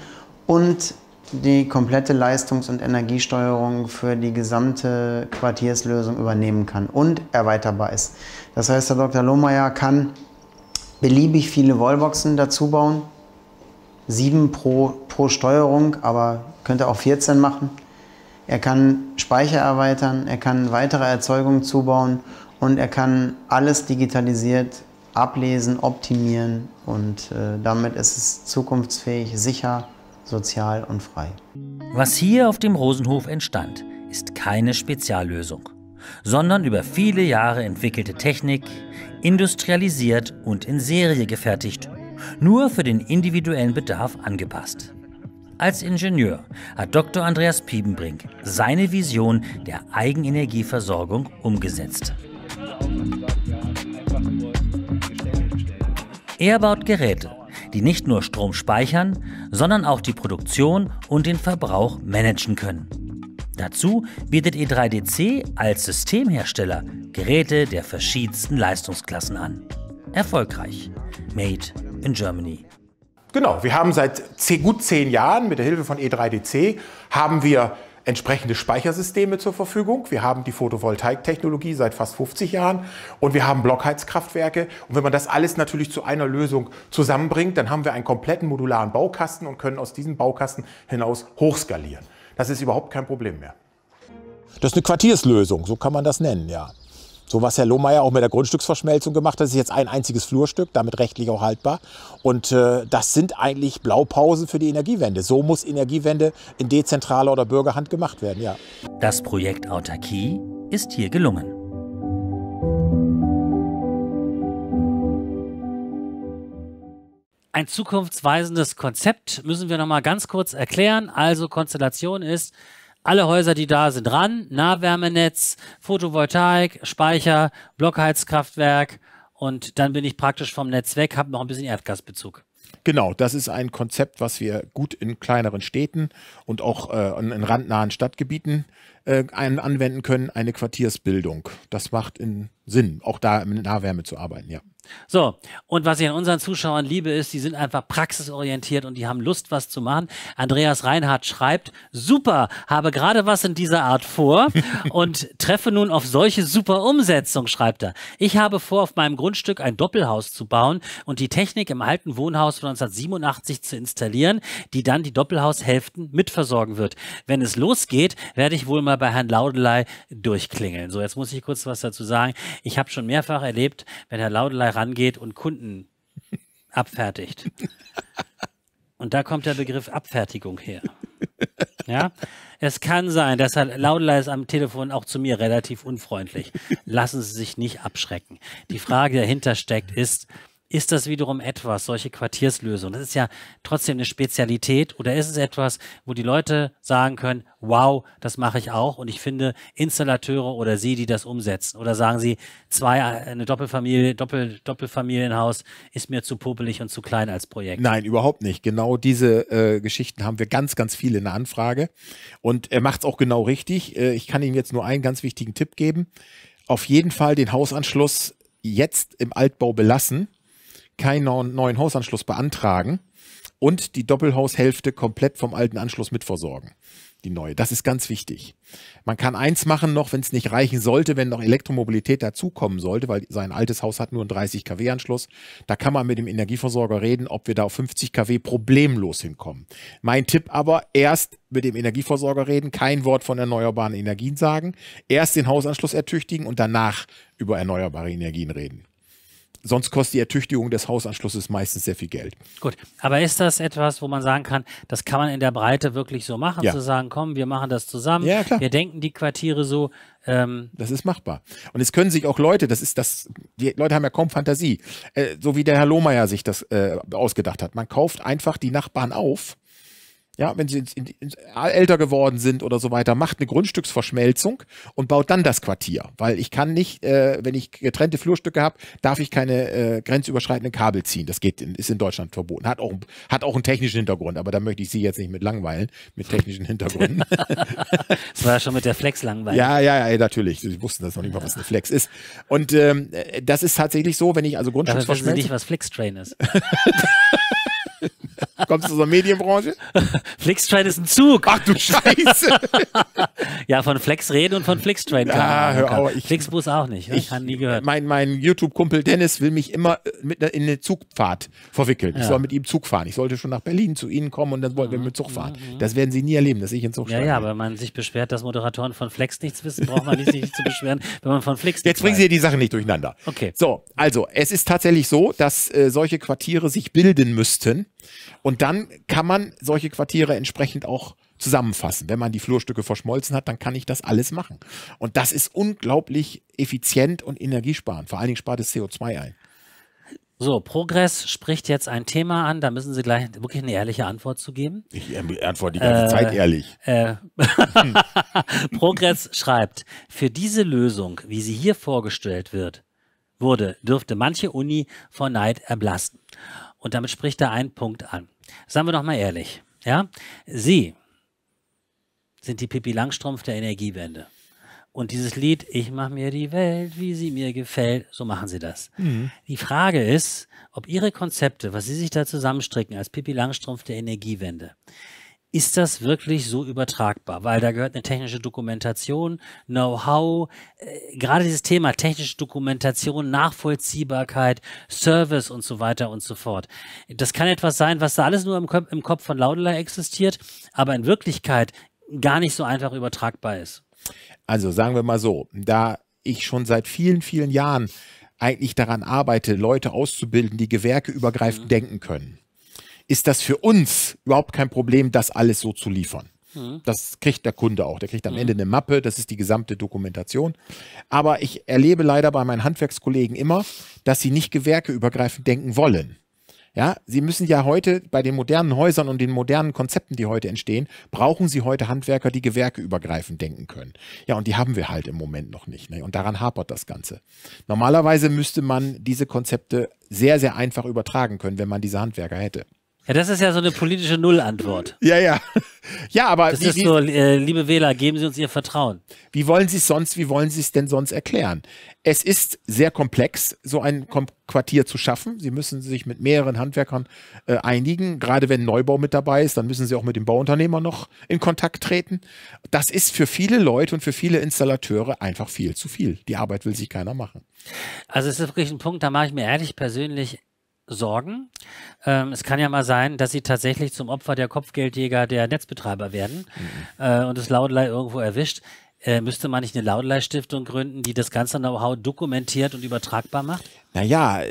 Speaker 3: und die komplette Leistungs- und Energiesteuerung für die gesamte Quartierslösung übernehmen kann und erweiterbar ist. Das heißt, der Dr. Lohmeier kann beliebig viele Wallboxen dazu bauen, sieben pro, pro Steuerung, aber könnte auch 14 machen. Er kann Speicher erweitern, er kann weitere Erzeugungen zubauen und er kann alles digitalisiert ablesen, optimieren und äh, damit ist es zukunftsfähig, sicher, sozial und frei. Was hier auf dem Rosenhof entstand, ist keine Speziallösung,
Speaker 1: sondern über viele Jahre entwickelte Technik, industrialisiert und in Serie gefertigt, nur für den individuellen Bedarf angepasst. Als Ingenieur hat Dr. Andreas Piebenbrink seine Vision der Eigenenergieversorgung umgesetzt. Er baut Geräte, die nicht nur Strom speichern, sondern auch die Produktion und den Verbrauch managen können. Dazu bietet E3DC als Systemhersteller Geräte der verschiedensten Leistungsklassen an. Erfolgreich.
Speaker 2: Made in Germany. Genau, wir haben seit gut zehn Jahren mit der Hilfe von E3DC haben wir entsprechende Speichersysteme zur Verfügung. Wir haben die Photovoltaiktechnologie seit fast 50 Jahren und wir haben Blockheizkraftwerke. Und wenn man das alles natürlich zu einer Lösung zusammenbringt, dann haben wir einen kompletten modularen Baukasten und können aus diesem Baukasten hinaus hochskalieren. Das ist überhaupt kein Problem mehr. Das ist eine Quartierslösung, so kann man das nennen, ja. So was Herr Lohmeier auch mit der Grundstücksverschmelzung gemacht hat, ist jetzt ein einziges Flurstück, damit rechtlich auch haltbar. Und äh, das sind eigentlich Blaupausen für die Energiewende. So muss Energiewende in dezentraler oder Bürgerhand gemacht werden, ja.
Speaker 1: Das Projekt Autarkie ist hier gelungen. Ein zukunftsweisendes Konzept müssen wir noch mal ganz kurz erklären. Also Konstellation ist, alle Häuser, die da sind, ran. Nahwärmenetz, Photovoltaik, Speicher, Blockheizkraftwerk und dann bin ich praktisch vom Netz weg, habe noch ein bisschen Erdgasbezug.
Speaker 2: Genau, das ist ein Konzept, was wir gut in kleineren Städten und auch äh, in, randnahen Stadtgebieten äh, anwenden können, eine Quartiersbildung. Das macht Sinn, auch da mit Nahwärme zu arbeiten, ja. So,
Speaker 1: und was ich an unseren Zuschauern liebe, ist, die sind einfach praxisorientiert und die haben Lust, was zu machen. Andreas Reinhardt schreibt, super, habe gerade was in dieser Art vor (laughs) und treffe nun auf solche super Umsetzung, schreibt er. Ich habe vor, auf meinem Grundstück ein Doppelhaus zu bauen und die Technik im alten Wohnhaus von 1987 zu installieren, die dann die Doppelhaushälften mitversorgen wird. Wenn es losgeht, werde ich wohl mal bei Herrn Laudelei durchklingeln. So, jetzt muss ich kurz was dazu sagen. Ich habe schon mehrfach erlebt, wenn Herr Laudelei herangeht und Kunden abfertigt. Und da kommt der Begriff Abfertigung her. Ja, es kann sein, deshalb Laudela ist am Telefon auch zu mir relativ unfreundlich. Lassen Sie sich nicht abschrecken. Die Frage, die dahinter steckt, ist, ist das wiederum etwas, solche Quartierslösungen? Das ist ja trotzdem eine Spezialität oder ist es etwas, wo die Leute sagen können, wow, das mache ich auch und ich finde Installateure oder Sie, die das umsetzen oder sagen Sie, zwei, eine Doppelfamilie, Doppel, Doppelfamilienhaus ist mir zu popelig und zu klein als Projekt.
Speaker 2: Nein, überhaupt nicht. Genau diese äh, Geschichten haben wir ganz, ganz viele in der Anfrage und er macht es auch genau richtig. Äh, ich kann Ihnen jetzt nur einen ganz wichtigen Tipp geben. Auf jeden Fall den Hausanschluss jetzt im Altbau belassen keinen neuen Hausanschluss beantragen und die Doppelhaushälfte komplett vom alten Anschluss mitversorgen. Die neue. Das ist ganz wichtig. Man kann eins machen noch, wenn es nicht reichen sollte, wenn noch Elektromobilität dazukommen sollte, weil sein altes Haus hat nur einen 30 kW Anschluss. Da kann man mit dem Energieversorger reden, ob wir da auf 50 kW problemlos hinkommen. Mein Tipp aber, erst mit dem Energieversorger reden, kein Wort von erneuerbaren Energien sagen, erst den Hausanschluss ertüchtigen und danach über erneuerbare Energien reden sonst kostet die Ertüchtigung des Hausanschlusses meistens sehr viel Geld.
Speaker 1: Gut, aber ist das etwas, wo man sagen kann, das kann man in der Breite wirklich so machen, ja. zu sagen, komm, wir machen das zusammen, ja, wir denken die Quartiere so. Ähm
Speaker 2: das ist machbar. Und es können sich auch Leute, das ist das, die Leute haben ja kaum Fantasie, äh, so wie der Herr Lohmeier sich das äh, ausgedacht hat. Man kauft einfach die Nachbarn auf ja, wenn sie in, in, älter geworden sind oder so weiter, macht eine Grundstücksverschmelzung und baut dann das Quartier. Weil ich kann nicht, äh, wenn ich getrennte Flurstücke habe, darf ich keine äh, grenzüberschreitenden Kabel ziehen. Das geht in, ist in Deutschland verboten. Hat auch, hat auch einen technischen Hintergrund, aber da möchte ich Sie jetzt nicht mit langweilen, mit technischen Hintergründen. (laughs) das war schon mit der Flex langweilig. Ja, ja, ja, natürlich. Sie wussten das noch nicht mal, was eine Flex ist. Und ähm, äh, das ist tatsächlich so, wenn ich also Grundstücksverschmelzung... Aber wissen Sie nicht, was
Speaker 1: Flex-Train ist.
Speaker 2: (laughs) (laughs) Kommst du aus der Medienbranche? (laughs) Flixtrain ist ein Zug. Ach du
Speaker 3: Scheiße.
Speaker 2: (laughs) ja, von Flex reden und von Flixtrain. Ah, hör auf. Ich, Flixbus auch nicht. Ne? Ich, ich habe nie gehört. Mein, mein YouTube-Kumpel Dennis will mich immer äh, mit in eine Zugfahrt verwickeln. Ja. Ich soll mit ihm Zug fahren. Ich sollte schon nach Berlin zu Ihnen kommen und dann wollen wir mhm, mit Zug fahren. Mhm. Das werden Sie nie erleben, dass ich in Zug ja, Ja, ja, wenn man sich beschwert, dass
Speaker 1: Moderatoren von Flex nichts wissen, braucht man sich nicht zu
Speaker 2: beschweren, wenn man von Flix Jetzt bringen Sie die Sache nicht durcheinander. Okay. So, also, es ist tatsächlich so, dass äh, solche Quartiere sich bilden müssten und dann kann man solche Quartiere entsprechend auch zusammenfassen. Wenn man die Flurstücke verschmolzen hat, dann kann ich das alles machen. Und das ist unglaublich effizient und energiesparend. Vor allen Dingen spart es CO2 ein. So,
Speaker 1: Progress spricht jetzt ein Thema an, da müssen Sie gleich wirklich eine ehrliche Antwort zu geben.
Speaker 3: Ich ähm, antworte die ganze äh, Zeit ehrlich. Äh,
Speaker 1: (laughs) Progress schreibt, für diese Lösung, wie sie hier vorgestellt wird, wurde, dürfte manche Uni vor Neid erblasten. Und damit spricht er einen Punkt an. Sagen wir doch mal ehrlich, ja? Sie sind die Pippi Langstrumpf der Energiewende. Und dieses Lied, ich mache mir die Welt, wie sie mir gefällt, so machen sie das. Mhm. Die Frage ist, ob ihre Konzepte, was sie sich da zusammenstricken als Pippi Langstrumpf der Energiewende, ist das wirklich so übertragbar? Weil da gehört eine technische Dokumentation, Know-how, äh, gerade dieses Thema technische Dokumentation, Nachvollziehbarkeit, Service und so weiter und so fort. Das kann etwas sein, was da alles nur im, Köp im Kopf von Laudeler existiert, aber in Wirklichkeit gar nicht so einfach übertragbar ist.
Speaker 2: Also sagen wir mal so, da ich schon seit vielen, vielen Jahren eigentlich daran arbeite, Leute auszubilden, die gewerkeübergreifend mhm. denken können ist das für uns überhaupt kein Problem, das alles so zu liefern. Mhm. Das kriegt der Kunde auch. Der kriegt am mhm. Ende eine Mappe, das ist die gesamte Dokumentation. Aber ich erlebe leider bei meinen Handwerkskollegen immer, dass sie nicht gewerkeübergreifend denken wollen. Ja, sie müssen ja heute bei den modernen Häusern und den modernen Konzepten, die heute entstehen, brauchen sie heute Handwerker, die gewerkeübergreifend denken können. Ja, und die haben wir halt im Moment noch nicht. Ne? Und daran hapert das Ganze. Normalerweise müsste man diese Konzepte sehr, sehr einfach übertragen können, wenn man diese Handwerker hätte.
Speaker 1: Ja, das ist ja so eine politische Nullantwort.
Speaker 2: Ja, ja. (laughs) Ja, aber. Das wie, ist so, äh, liebe Wähler, geben Sie uns Ihr Vertrauen. Wie wollen Sie es sonst, wie wollen Sie es denn sonst erklären? Es ist sehr komplex, so ein Kom Quartier zu schaffen. Sie müssen sich mit mehreren Handwerkern äh, einigen. Gerade wenn Neubau mit dabei ist, dann müssen Sie auch mit dem Bauunternehmer noch in Kontakt treten. Das ist für viele Leute und für viele Installateure einfach viel zu viel. Die Arbeit will sich keiner machen.
Speaker 1: Also es ist wirklich ein Punkt, da mache ich mir ehrlich persönlich Sorgen. Ähm, es kann ja mal sein, dass sie tatsächlich zum Opfer der Kopfgeldjäger der Netzbetreiber werden mhm. äh, und das Laudelei irgendwo erwischt. Äh, müsste man nicht eine Laudelei-Stiftung gründen, die das ganze Know-how dokumentiert und übertragbar macht?
Speaker 2: naja,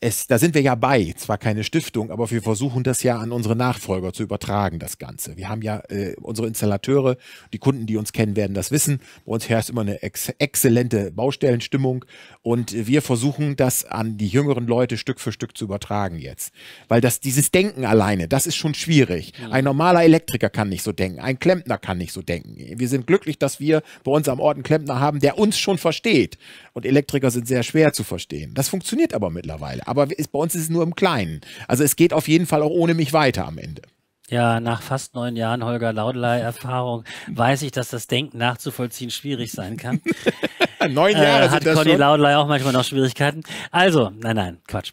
Speaker 2: es, da sind wir ja bei, zwar keine Stiftung, aber wir versuchen das ja an unsere Nachfolger zu übertragen, das Ganze. Wir haben ja äh, unsere Installateure, die Kunden, die uns kennen, werden das wissen. Bei uns herrscht immer eine ex exzellente Baustellenstimmung und wir versuchen das an die jüngeren Leute Stück für Stück zu übertragen jetzt. Weil das, dieses Denken alleine, das ist schon schwierig. Mhm. Ein normaler Elektriker kann nicht so denken, ein Klempner kann nicht so denken. Wir sind glücklich, dass wir bei uns am Ort einen Klempner haben, der uns schon versteht. Und Elektriker sind sehr schwer zu verstehen. Das funktioniert funktioniert aber mittlerweile. Aber ist, bei uns ist es nur im Kleinen. Also es geht auf jeden Fall auch ohne mich weiter am Ende.
Speaker 1: Ja, nach fast neun Jahren Holger Laudelei Erfahrung weiß ich, dass das Denken nachzuvollziehen schwierig sein kann. (laughs) neun Jahre äh, hat sind das Conny schon? Laudelei auch manchmal noch Schwierigkeiten. Also, nein, nein, Quatsch.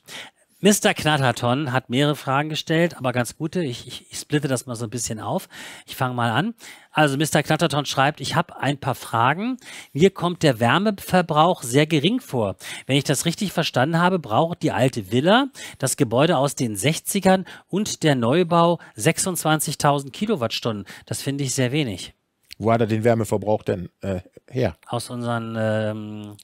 Speaker 1: Mr. Knatterton hat mehrere Fragen gestellt, aber ganz gute. Ich, ich, ich splitte das mal so ein bisschen auf. Ich fange mal an. Also Mr. Knatterton schreibt, ich habe ein paar Fragen. Mir kommt der Wärmeverbrauch sehr gering vor. Wenn ich das richtig verstanden habe, braucht die alte Villa, das Gebäude aus den 60ern und der Neubau 26.000 Kilowattstunden. Das finde ich sehr wenig.
Speaker 2: Wo hat er den Wärmeverbrauch denn äh, her?
Speaker 1: Aus unseren
Speaker 2: ähm,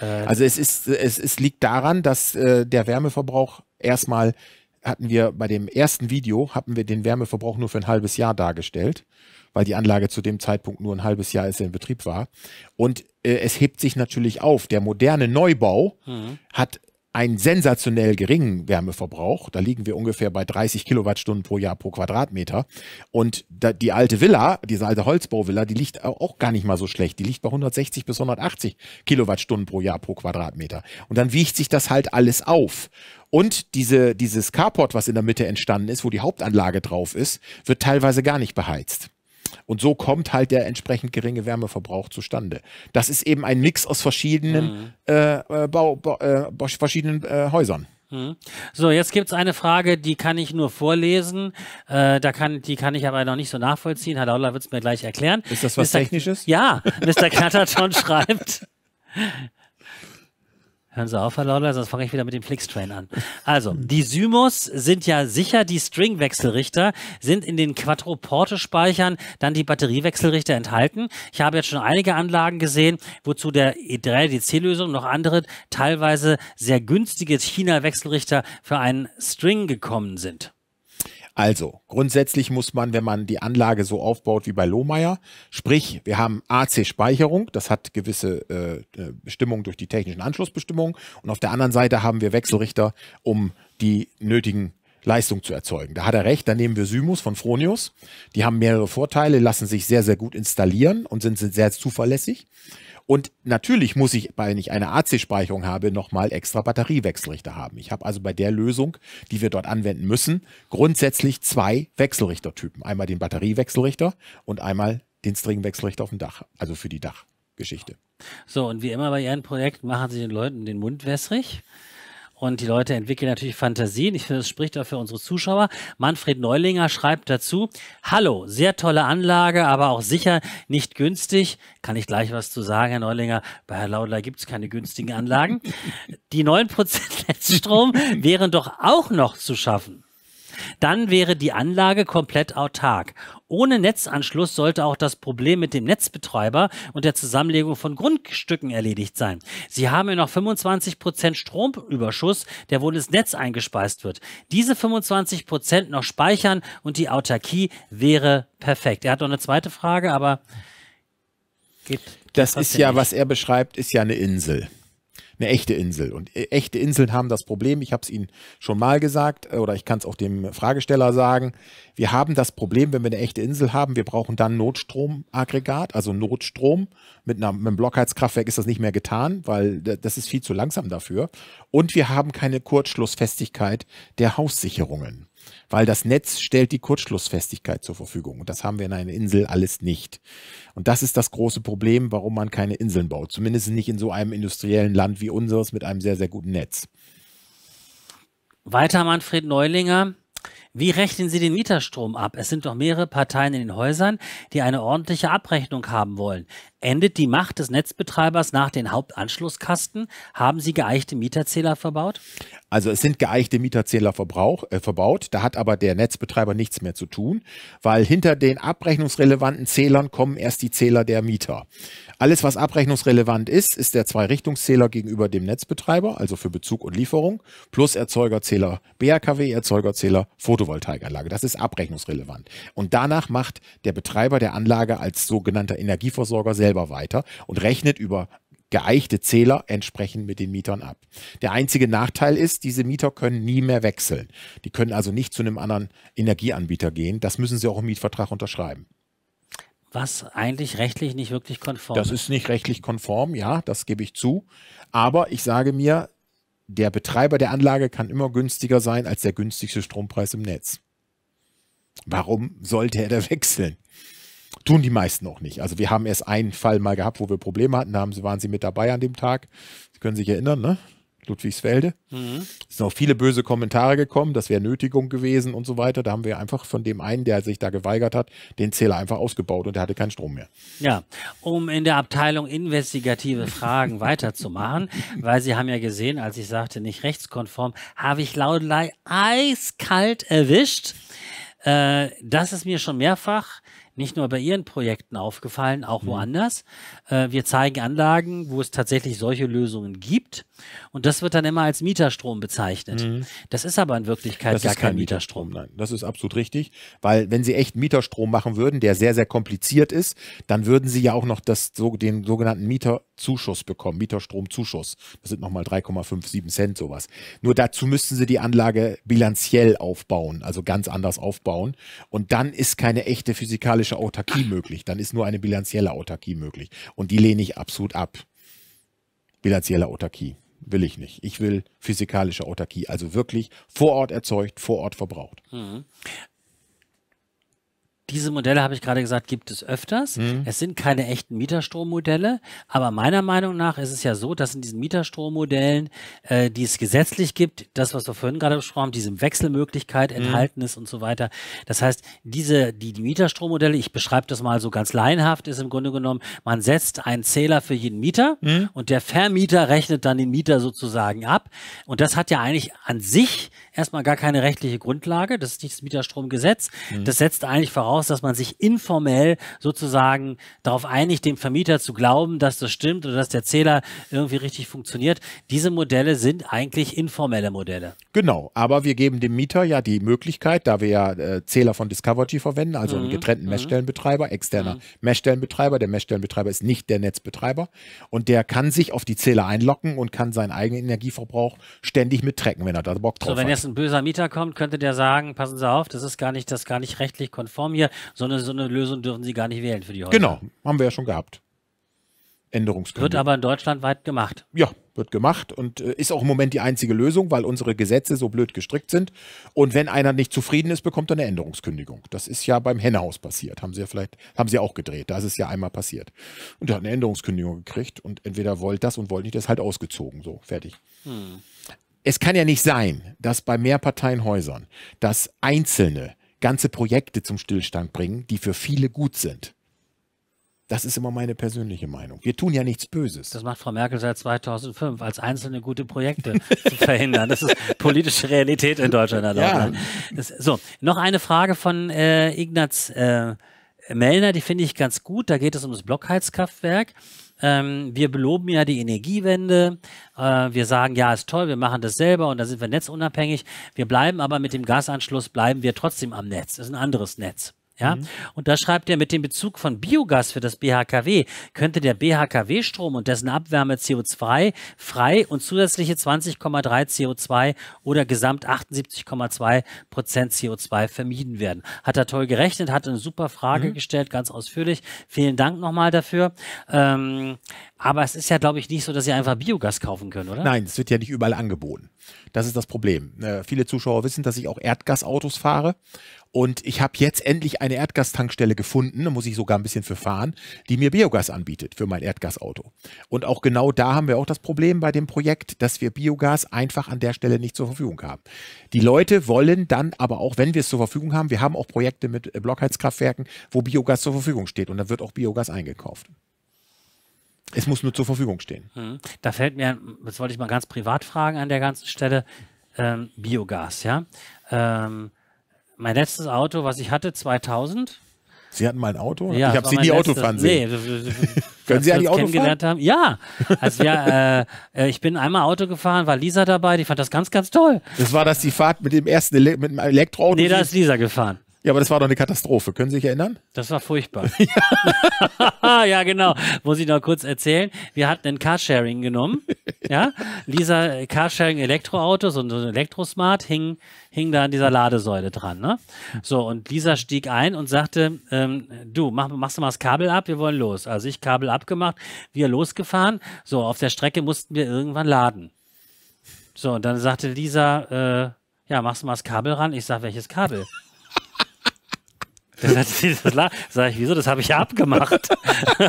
Speaker 2: äh, also es ist, es, es liegt daran, dass äh, der Wärmeverbrauch erstmal hatten wir bei dem ersten Video hatten wir den Wärmeverbrauch nur für ein halbes Jahr dargestellt, weil die Anlage zu dem Zeitpunkt nur ein halbes Jahr ist in Betrieb war. Und äh, es hebt sich natürlich auf. Der moderne Neubau mhm. hat einen sensationell geringen Wärmeverbrauch. Da liegen wir ungefähr bei 30 Kilowattstunden pro Jahr pro Quadratmeter. Und die alte Villa, diese alte Holzbauvilla, die liegt auch gar nicht mal so schlecht. Die liegt bei 160 bis 180 Kilowattstunden pro Jahr pro Quadratmeter. Und dann wiegt sich das halt alles auf. Und diese, dieses Carport, was in der Mitte entstanden ist, wo die Hauptanlage drauf ist, wird teilweise gar nicht beheizt. Und so kommt halt der entsprechend geringe Wärmeverbrauch zustande. Das ist eben ein Mix aus verschiedenen, mhm. äh, äh Bau, äh, verschiedenen äh, Häusern.
Speaker 1: Mhm. So, jetzt gibt es eine Frage, die kann ich nur vorlesen. Äh, da kann, die kann ich aber noch nicht so nachvollziehen. Herr Lauler wird es mir gleich erklären. Ist das was Mr. Technisches? Ja, Mr. Knatterton (laughs) schreibt. Hören Sie auf, Herr Lauder, sonst fange ich wieder mit dem Flixtrain an. Also, die Symos sind ja sicher die Stringwechselrichter, sind in den quattro porte speichern dann die Batteriewechselrichter enthalten. Ich habe jetzt schon einige Anlagen gesehen, wozu der E3DC-Lösung noch andere, teilweise sehr günstige China-Wechselrichter für einen String gekommen sind.
Speaker 2: Also, grundsätzlich muss man, wenn man die Anlage so aufbaut wie bei Lohmeier, sprich, wir haben AC-Speicherung, das hat gewisse äh, äh Bestimmungen durch die technischen Anschlussbestimmungen und auf der anderen Seite haben wir Wechselrichter, um die nötigen Leistung zu erzeugen. Da hat er recht, da nehmen wir Symus von Fronius. Die haben mehrere Vorteile, lassen sich sehr, sehr gut installieren und sind, sind sehr zuverlässig. Und natürlich muss ich, wenn ich eine AC-Speicherung habe, nochmal extra Batteriewechselrichter haben. Ich habe also bei der Lösung, die wir dort anwenden müssen, grundsätzlich zwei Wechselrichtertypen. Einmal den Batteriewechselrichter und einmal den Stringwechselrichter auf dem Dach, also für die Dachgeschichte.
Speaker 1: So, und wie immer bei Ihren Projekten machen Sie den Leuten den Mund wässrig und die Leute entwickeln natürlich Fantasien. Ich finde, das spricht auch für unsere Zuschauer. Manfred Neulinger schreibt dazu, hallo, sehr tolle Anlage, aber auch sicher nicht günstig. Kann ich gleich was zu sagen, Herr Neulinger. Bei Herrn Laudler gibt es keine günstigen Anlagen. die 9% (laughs) Netzstrom wären doch auch noch zu schaffen dann wäre die Anlage komplett autark. Ohne Netzanschluss sollte auch das Problem mit dem Netzbetreiber und der Zusammenlegung von Grundstücken erledigt sein. Sie haben ja noch 25% Prozent Stromüberschuss, der wohl ins Netz eingespeist wird. Diese 25% Prozent noch speichern und die Autarkie wäre perfekt. Er hat noch eine zweite Frage, aber geht. Das, das ist ja, nicht. was
Speaker 2: er beschreibt, ist ja eine Insel eine echte Insel. Und äh, echte Inseln haben das Problem, ich habe es Ihnen schon mal gesagt äh, oder ich kann es auch dem Fragesteller sagen, wir haben das Problem, wenn wir eine echte Insel haben, wir brauchen dann Notstromaggregat, also Notstrom. Mit, einer, mit einem Blockheizkraftwerk ist das nicht mehr getan, weil das ist viel zu langsam dafür. Und wir haben keine Kurzschlussfestigkeit der Haussicherungen weil das Netz stellt die Kurzschlussfestigkeit zur Verfügung. Und das haben wir in einer Insel alles nicht. Und das ist das große Problem, warum man keine Inseln baut. Zumindest nicht in so einem industriellen Land wie unseres mit einem sehr, sehr guten Netz.
Speaker 1: Weiter, Manfred Neulinger. Wie rechnen Sie den Mieterstrom ab? Es sind doch mehrere Parteien in den Häusern, die eine ordentliche Abrechnung haben wollen. Endet die Macht des Netzbetreibers nach
Speaker 2: den Hauptanschlusskasten? Haben Sie geeichte Mieterzähler verbaut? Also es sind geeichte Mieterzähler verbrauch, äh, verbaut. Da hat aber der Netzbetreiber nichts mehr zu tun, weil hinter den abrechnungsrelevanten Zählern kommen erst die Zähler der Mieter. Alles, was abrechnungsrelevant ist, ist der Zwei-Richtungszähler gegenüber dem Netzbetreiber, also für Bezug und Lieferung, plus Erzeugerzähler BRKW, Erzeugerzähler Photovoltaikanlage. Das ist abrechnungsrelevant. Und danach macht der Betreiber der Anlage als sogenannter Energieversorger selbst selber weiter und rechnet über geeichte Zähler entsprechend mit den Mietern ab. Der einzige Nachteil ist, diese Mieter können nie mehr wechseln. Die können also nicht zu einem anderen Energieanbieter gehen. Das müssen sie auch im Mietvertrag unterschreiben.
Speaker 1: Was eigentlich rechtlich nicht wirklich konform das ist. Das
Speaker 2: ist nicht rechtlich konform, ja, das gebe ich zu. Aber ich sage mir, der Betreiber der Anlage kann immer günstiger sein als der günstigste Strompreis im Netz. Warum sollte er da (laughs) wechseln? Tun die meisten auch nicht. Also wir haben erst einen Fall mal gehabt, wo wir Probleme hatten. Da haben, waren sie mit dabei an dem Tag. Sie können sich erinnern, ne? Ludwigsfelde. Mhm. Es sind auch viele böse Kommentare gekommen, das wäre Nötigung gewesen und so weiter. Da haben wir einfach von dem einen, der sich da geweigert hat, den Zähler einfach ausgebaut und der hatte keinen Strom mehr.
Speaker 1: Ja, um in der Abteilung investigative Fragen (laughs) weiterzumachen, weil Sie haben ja gesehen, als ich sagte, nicht rechtskonform, habe ich Laudelei eiskalt erwischt. Äh, das ist mir schon mehrfach nicht nur bei Ihren Projekten aufgefallen, auch mhm. woanders. Äh, wir zeigen Anlagen, wo es tatsächlich solche Lösungen gibt. Und das wird dann immer als Mieterstrom bezeichnet. Mhm. Das ist aber in Wirklichkeit
Speaker 2: das gar kein, kein Mieterstrom. Mieterstrom. Nein, das ist absolut richtig. Weil wenn Sie echt Mieterstrom machen würden, der sehr, sehr kompliziert ist, dann würden Sie ja auch noch das, so, den sogenannten Mieterzuschuss bekommen, Mieterstromzuschuss. Das sind nochmal 3,57 Cent sowas. Nur dazu müssten Sie die Anlage bilanziell aufbauen, also ganz anders aufbauen. Und dann ist keine echte physikalische moralische Autarkie möglich. Dann ist nur eine bilanzielle Autarkie möglich. Und die lehne ich absolut ab. Bilanzielle Autarkie will ich nicht. Ich will physikalische Autarkie, also wirklich vor Ort erzeugt, vor Ort verbraucht.
Speaker 1: Mhm diese Modelle, habe ich gerade gesagt, gibt es öfters. Mhm. Es sind keine echten Mieterstrommodelle, aber meiner Meinung nach ist es ja so, dass in diesen Mieterstrommodellen, äh, die es gesetzlich gibt, das, was wir vorhin gerade besprochen haben, diese Wechselmöglichkeit mhm. enthalten ist und so weiter. Das heißt, diese, die, die Mieterstrommodelle, ich beschreibe das mal so ganz laienhaft, ist im Grunde genommen, man setzt einen Zähler für jeden Mieter mhm. und der Vermieter rechnet dann den Mieter sozusagen ab. Und das hat ja eigentlich an sich erstmal gar keine rechtliche Grundlage. Das ist nicht das Mieterstromgesetz. Mhm. Das setzt eigentlich voraus, dass man sich informell sozusagen darauf einigt, dem Vermieter zu glauben, dass das stimmt oder dass der Zähler irgendwie richtig funktioniert. Diese Modelle sind eigentlich informelle Modelle.
Speaker 2: Genau, aber wir geben dem Mieter ja die Möglichkeit, da wir ja äh, Zähler von Discovery verwenden, also mhm. einen getrennten mhm. Messstellenbetreiber, externer mhm. Messstellenbetreiber. Der Messstellenbetreiber ist nicht der Netzbetreiber und der kann sich auf die Zähler einloggen und kann seinen eigenen Energieverbrauch ständig mittrecken, wenn er da Bock drauf so, wenn hat dass
Speaker 1: ein böser Mieter kommt, könnte der sagen, passen Sie auf, das ist gar nicht, das gar nicht rechtlich konform hier, sondern so eine Lösung dürfen Sie gar nicht wählen für die Häuser. Genau,
Speaker 2: haben wir ja schon gehabt. Änderungskündigung. Wird aber
Speaker 1: in Deutschland weit gemacht.
Speaker 2: Ja, wird gemacht und äh, ist auch im Moment die einzige Lösung, weil unsere Gesetze so blöd gestrickt sind. Und wenn einer nicht zufrieden ist, bekommt er eine Änderungskündigung. Das ist ja beim Hennehaus passiert. Haben sie ja vielleicht, haben sie auch gedreht. Da ist es ja einmal passiert. Und er hat eine Änderungskündigung gekriegt und entweder wollt das und wollt nicht, das ist halt ausgezogen. So, fertig. Hm es kann ja nicht sein, dass bei Mehrparteienhäusern, dass einzelne ganze Projekte zum Stillstand bringen, die für viele gut sind. Das ist immer meine persönliche Meinung. Wir tun ja nichts Böses. Das macht Frau
Speaker 1: Merkel seit 2005, als einzelne gute Projekte (laughs) zu verhindern. Das ist politische Realität in Deutschland. Ja. Das, so, noch eine Frage von äh, Ignaz äh, Mellner, die finde ich ganz gut. Da geht es um das Blockheizkraftwerk. Ähm, wir beloben ja die Energiewende. Äh, wir sagen, ja, ist toll, wir machen das selber und da sind wir netzunabhängig. Wir bleiben aber mit dem Gasanschluss, bleiben wir trotzdem am Netz. Das ist ein anderes Netz. Ja? Mhm. Und da schreibt er, mit dem Bezug von Biogas für das BHKW könnte der BHKW-Strom und dessen Abwärme CO2 frei und zusätzliche 20,3 CO2 oder gesamt 78,2 Prozent CO2 vermieden werden. Hat er toll gerechnet, hat eine super Frage mhm. gestellt, ganz ausführlich. Vielen Dank nochmal dafür. Ähm, aber es ist ja, glaube ich, nicht so, dass ihr einfach Biogas kaufen könnt, oder? Nein,
Speaker 2: es wird ja nicht überall angeboten. Das ist das Problem. Äh, viele Zuschauer wissen, dass ich auch Erdgasautos fahre. Und ich habe jetzt endlich eine Erdgastankstelle gefunden, da muss ich sogar ein bisschen für fahren, die mir Biogas anbietet für mein Erdgasauto. Und auch genau da haben wir auch das Problem bei dem Projekt, dass wir Biogas einfach an der Stelle nicht zur Verfügung haben. Die Leute wollen dann aber auch, wenn wir es zur Verfügung haben, wir haben auch Projekte mit Blockheizkraftwerken, wo Biogas zur Verfügung steht und dann wird auch Biogas eingekauft. Es muss nur zur Verfügung stehen.
Speaker 1: Hm. Da fällt mir, das wollte ich mal ganz privat fragen an der ganzen Stelle, ähm, Biogas, ja. Ähm, mein letztes Auto, was ich hatte, 2000.
Speaker 2: Sie hatten mal ein Auto? Ja, ich habe Sie nie letztes, Auto fahren sehen. Nee, (laughs) Können Sie eigentlich Auto fahren? Haben.
Speaker 1: Ja, also wir, äh, äh, ich bin einmal Auto gefahren, war Lisa dabei, die fand das ganz, ganz toll. Das war das die Fahrt
Speaker 2: mit dem ersten Ele mit dem Elektroauto? Nee, da ist Lisa gefahren. Ja, aber das war doch eine Katastrophe. Können Sie sich erinnern?
Speaker 1: Das war furchtbar. Ja, (laughs) ja genau. Muss ich noch kurz erzählen. Wir hatten ein Carsharing genommen. ja, dieser Carsharing Elektroauto, so ein Elektrosmart, hing, hing da an dieser Ladesäule dran. Ne? So, und Lisa stieg ein und sagte, ähm, du, mach, machst du mal das Kabel ab, wir wollen los. Also ich Kabel abgemacht, wir losgefahren. So, auf der Strecke mussten wir irgendwann laden. So, und dann sagte Lisa, äh, ja, machst du mal das Kabel ran? Ich sag, welches Kabel? (laughs) Sag ich, wieso? Das habe ich ja abgemacht.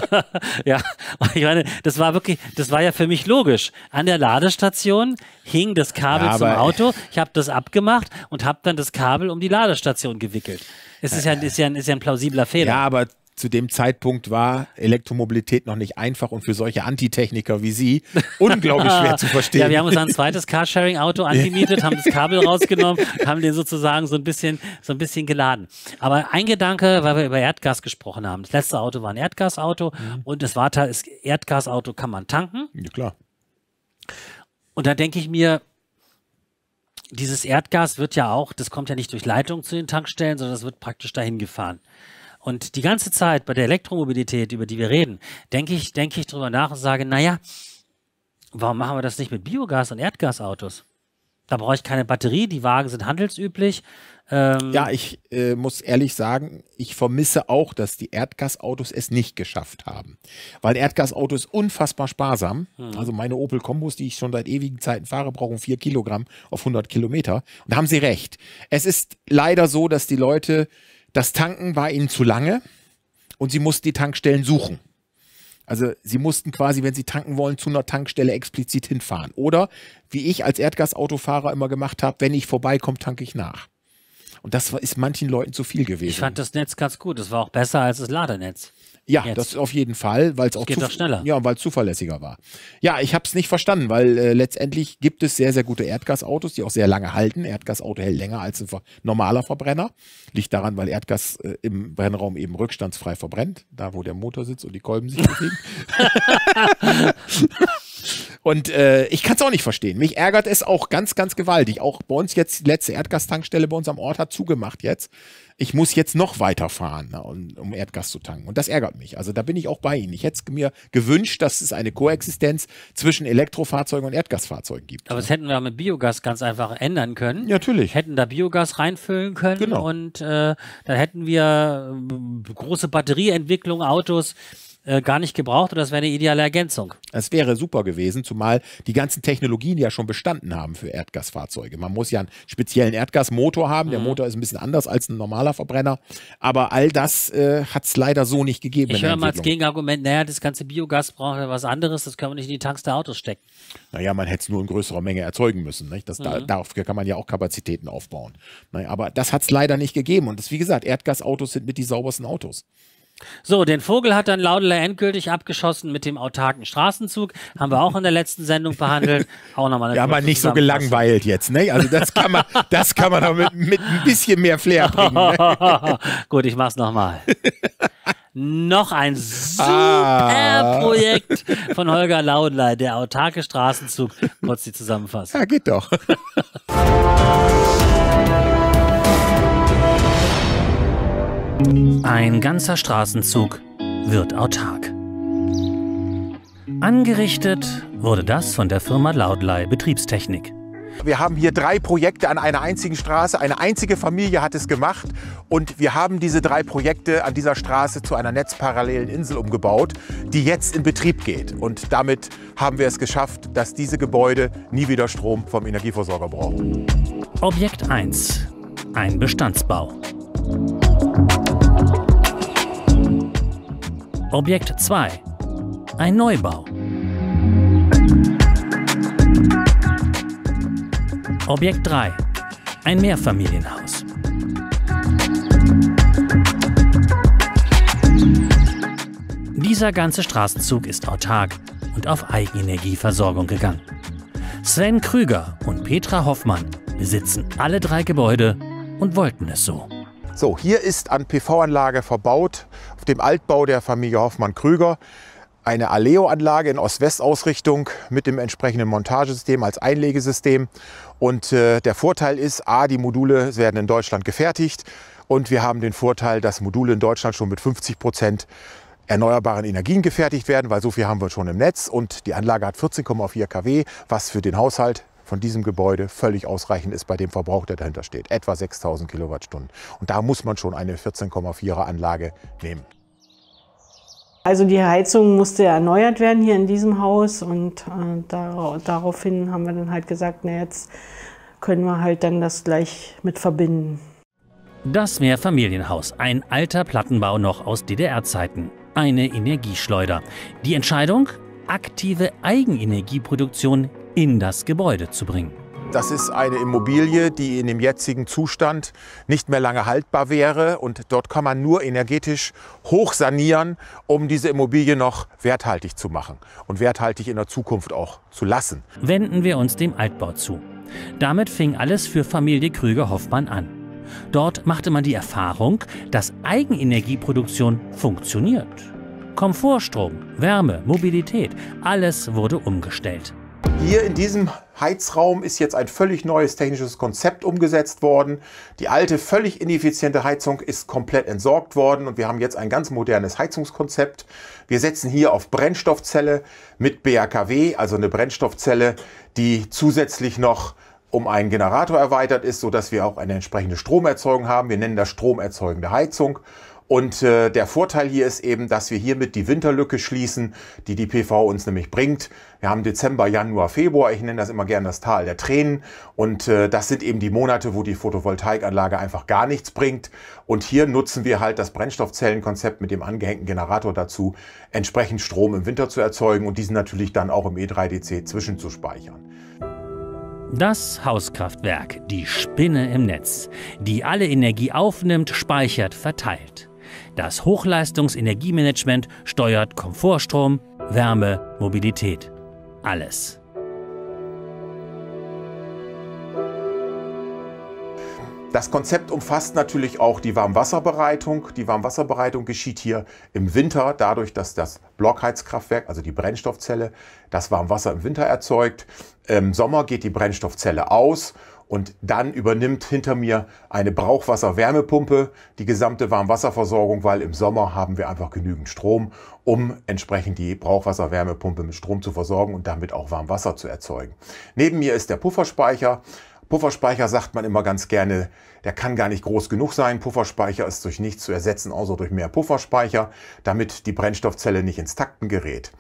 Speaker 1: (laughs) ja, ich meine, das war wirklich, das war ja für mich logisch. An der Ladestation hing das Kabel ja, zum Auto. Ich habe das abgemacht
Speaker 2: und habe dann das Kabel um die Ladestation gewickelt. Es ist ja, äh. ist, ja, ist ja ein plausibler Fehler. Ja, aber zu dem Zeitpunkt war Elektromobilität noch nicht einfach und für solche Antitechniker wie Sie unglaublich schwer zu (laughs) verstehen. Ja, wir haben uns
Speaker 1: ein zweites Carsharing-Auto angemietet, haben das Kabel (laughs) rausgenommen, haben den sozusagen so ein bisschen, so ein bisschen geladen. Aber ein Gedanke, weil wir über Erdgas gesprochen haben. Das letzte Auto war ein Erdgasauto mhm. und das Warta ist Erdgasauto kann man tanken. Ja, klar. Und da denke ich mir, dieses Erdgas wird ja auch, das kommt ja nicht durch Leitung zu den Tankstellen, sondern das wird praktisch dahin gefahren. Und die ganze Zeit bei der Elektromobilität, über die wir reden, denke ich, denke ich drüber nach und sage, naja, warum machen wir das nicht mit Biogas- und Erdgasautos? Da brauche ich keine Batterie, die Wagen
Speaker 2: sind handelsüblich. Ähm ja, ich äh, muss ehrlich sagen, ich vermisse auch, dass die Erdgasautos es nicht geschafft haben. Weil Erdgasauto ist unfassbar sparsam. Hm. Also meine Opel Kombos, die ich schon seit ewigen Zeiten fahre, brauchen vier Kilogramm auf 100 Kilometer. Und da haben sie recht. Es ist leider so, dass die Leute das Tanken war ihnen zu lange und sie mussten die Tankstellen suchen. Also sie mussten quasi, wenn sie tanken wollen, zu einer Tankstelle explizit hinfahren. Oder wie ich als Erdgasautofahrer immer gemacht habe, wenn ich vorbeikomme, tanke ich nach. Und das ist manchen Leuten zu viel gewesen. Ich
Speaker 1: fand das Netz ganz gut. Es war auch besser als das Ladenetz.
Speaker 2: Ja, Jetzt. das auf jeden Fall, weil es auch, auch schneller. Ja, weil zuverlässiger war. Ja, ich habe es nicht verstanden, weil äh, letztendlich gibt es sehr sehr gute Erdgasautos, die auch sehr lange halten. Erdgasauto hält länger als ein normaler Verbrenner. Liegt daran, weil Erdgas äh, im Brennraum eben rückstandsfrei verbrennt, da wo der Motor sitzt und die Kolben sich bewegen. (laughs) (laughs) Und äh, ich kann es auch nicht verstehen. Mich ärgert es auch ganz, ganz gewaltig. Auch bei uns jetzt, die letzte Erdgastankstelle bei uns am Ort hat zugemacht jetzt. Ich muss jetzt noch weiterfahren, na, ne, um, um Erdgas zu tanken. Und das ärgert mich. Also da bin ich auch bei Ihnen. Ich hätte mir gewünscht, dass es eine Koexistenz zwischen Elektrofahrzeugen und Erdgasfahrzeugen gibt. Aber
Speaker 1: ne? das hätten wir mit Biogas ganz einfach ändern können. Ja, natürlich. Hätten da Biogas reinfüllen können genau. und äh, dann hätten wir äh, große Batterieentwicklung, Autos äh, gar nicht gebraucht und das wäre eine ideale Ergänzung.
Speaker 2: Es wäre super gewesen, zumal die ganzen Technologien ja schon bestanden haben für Erdgasfahrzeuge. Man muss ja einen speziellen Erdgasmotor haben. Der mhm. Motor ist ein bisschen anders als ein normaler Verbrenner. Aber all das äh, hat es leider so nicht gegeben. Ich höre mal als
Speaker 1: Gegenargument, naja, das ganze Biogas braucht ja was anderes, das können wir nicht in die Tanks
Speaker 2: der Autos stecken. Naja, man hätte es nur in größerer Menge erzeugen müssen. Nicht? Das, mhm. da, darauf kann man ja auch Kapazitäten aufbauen. Naja, aber das hat es leider nicht gegeben. Und das, wie gesagt, Erdgasautos sind mit die saubersten Autos.
Speaker 1: So, den Vogel hat dann Laudeler endgültig abgeschossen mit dem autarken Straßenzug. Haben wir auch in der letzten Sendung behandelt. (laughs) Auch nochmal eine Ja, aber nicht so gelangweilt
Speaker 2: jetzt, ne? Also das
Speaker 1: kann man, (laughs) das kann man doch mit, mit ein bisschen mehr Flair bringen. Ne? (laughs) Gut, ich mach's nochmal. noch ein super Projekt ah. von Holger Laudley, der autarke Straßenzug. Kurz die Zusammenfassung. Ja, geht doch. Ein ganzer Straßenzug wird autark. Angerichtet wurde das von der Firma Laudley Betriebstechnik.
Speaker 2: Wir haben hier drei Projekte an einer einzigen Straße. Eine einzige Familie hat es gemacht. Und wir haben diese drei Projekte an dieser Straße zu einer netzparallelen Insel umgebaut, die jetzt in Betrieb geht. Und damit haben wir es geschafft, dass diese Gebäude nie wieder Strom vom Energieversorger brauchen. Objekt 1. Ein Bestandsbau.
Speaker 1: Objekt 2. Ein Neubau. Objekt 3. Ein Mehrfamilienhaus. Dieser ganze Straßenzug ist autark und auf Eigenenergieversorgung gegangen. Sven Krüger und Petra Hoffmann besitzen alle
Speaker 2: drei Gebäude und wollten es so. So, hier ist an PV-Anlage verbaut, auf dem Altbau der Familie Hoffmann-Krüger, eine Aleo-Anlage in Ost-West-Ausrichtung mit dem entsprechenden Montagesystem als Einlegesystem. Und äh, der Vorteil ist, a, die Module werden in Deutschland gefertigt und wir haben den Vorteil, dass Module in Deutschland schon mit 50 Prozent erneuerbaren Energien gefertigt werden, weil so viel haben wir schon im Netz und die Anlage hat 14,4 kW, was für den Haushalt von diesem Gebäude völlig ausreichend ist bei dem Verbrauch, der dahinter steht. Etwa 6000 Kilowattstunden. Und da muss man schon eine 14,4er Anlage nehmen.
Speaker 3: Also die Heizung musste erneuert werden hier in diesem Haus und äh, dar daraufhin haben wir dann halt gesagt, na jetzt können wir halt dann das
Speaker 1: gleich mit verbinden. Das Mehrfamilienhaus, ein alter Plattenbau noch aus DDR-Zeiten. Eine Energieschleuder. Die Entscheidung? Aktive Eigenenergieproduktion
Speaker 2: in das Gebäude zu bringen. Das ist eine Immobilie, die in dem jetzigen Zustand nicht mehr lange haltbar wäre. Und dort kann man nur energetisch hoch sanieren, um diese Immobilie noch werthaltig zu machen und werthaltig in der Zukunft auch zu lassen.
Speaker 1: Wenden wir uns dem Altbau zu. Damit fing alles für Familie Krüger-Hoffmann an. Dort machte man die Erfahrung, dass Eigenenergieproduktion funktioniert. Komfortstrom, Wärme, Mobilität, alles wurde
Speaker 2: umgestellt. Hier in diesem Heizraum ist jetzt ein völlig neues technisches Konzept umgesetzt worden. Die alte, völlig ineffiziente Heizung ist komplett entsorgt worden und wir haben jetzt ein ganz modernes Heizungskonzept. Wir setzen hier auf Brennstoffzelle mit BAKW, also eine Brennstoffzelle, die zusätzlich noch um einen Generator erweitert ist, sodass wir auch eine entsprechende Stromerzeugung haben. Wir nennen das stromerzeugende Heizung und äh, der Vorteil hier ist eben, dass wir hiermit die Winterlücke schließen, die die PV uns nämlich bringt. Wir haben Dezember, Januar, Februar. Ich nenne das immer gerne das Tal der Tränen. Und äh, das sind eben die Monate, wo die Photovoltaikanlage einfach gar nichts bringt. Und hier nutzen wir halt das Brennstoffzellenkonzept mit dem angehängten Generator dazu, entsprechend Strom im Winter zu erzeugen und diesen natürlich dann auch im E3DC zwischenzuspeichern.
Speaker 1: Das Hauskraftwerk, die Spinne im Netz, die alle Energie aufnimmt, speichert, verteilt. Das Hochleistungsenergiemanagement steuert Komfortstrom, Wärme, Mobilität. Alles.
Speaker 2: Das Konzept umfasst natürlich auch die Warmwasserbereitung. Die Warmwasserbereitung geschieht hier im Winter dadurch, dass das Blockheizkraftwerk, also die Brennstoffzelle, das Warmwasser im Winter erzeugt. Im Sommer geht die Brennstoffzelle aus und dann übernimmt hinter mir eine Brauchwasserwärmepumpe die gesamte Warmwasserversorgung, weil im Sommer haben wir einfach genügend Strom, um entsprechend die Brauchwasserwärmepumpe mit Strom zu versorgen und damit auch Warmwasser zu erzeugen. Neben mir ist der Pufferspeicher. Pufferspeicher sagt man immer ganz gerne, der kann gar nicht groß genug sein. Pufferspeicher ist durch nichts zu ersetzen, außer durch mehr Pufferspeicher, damit die Brennstoffzelle nicht ins Takten gerät.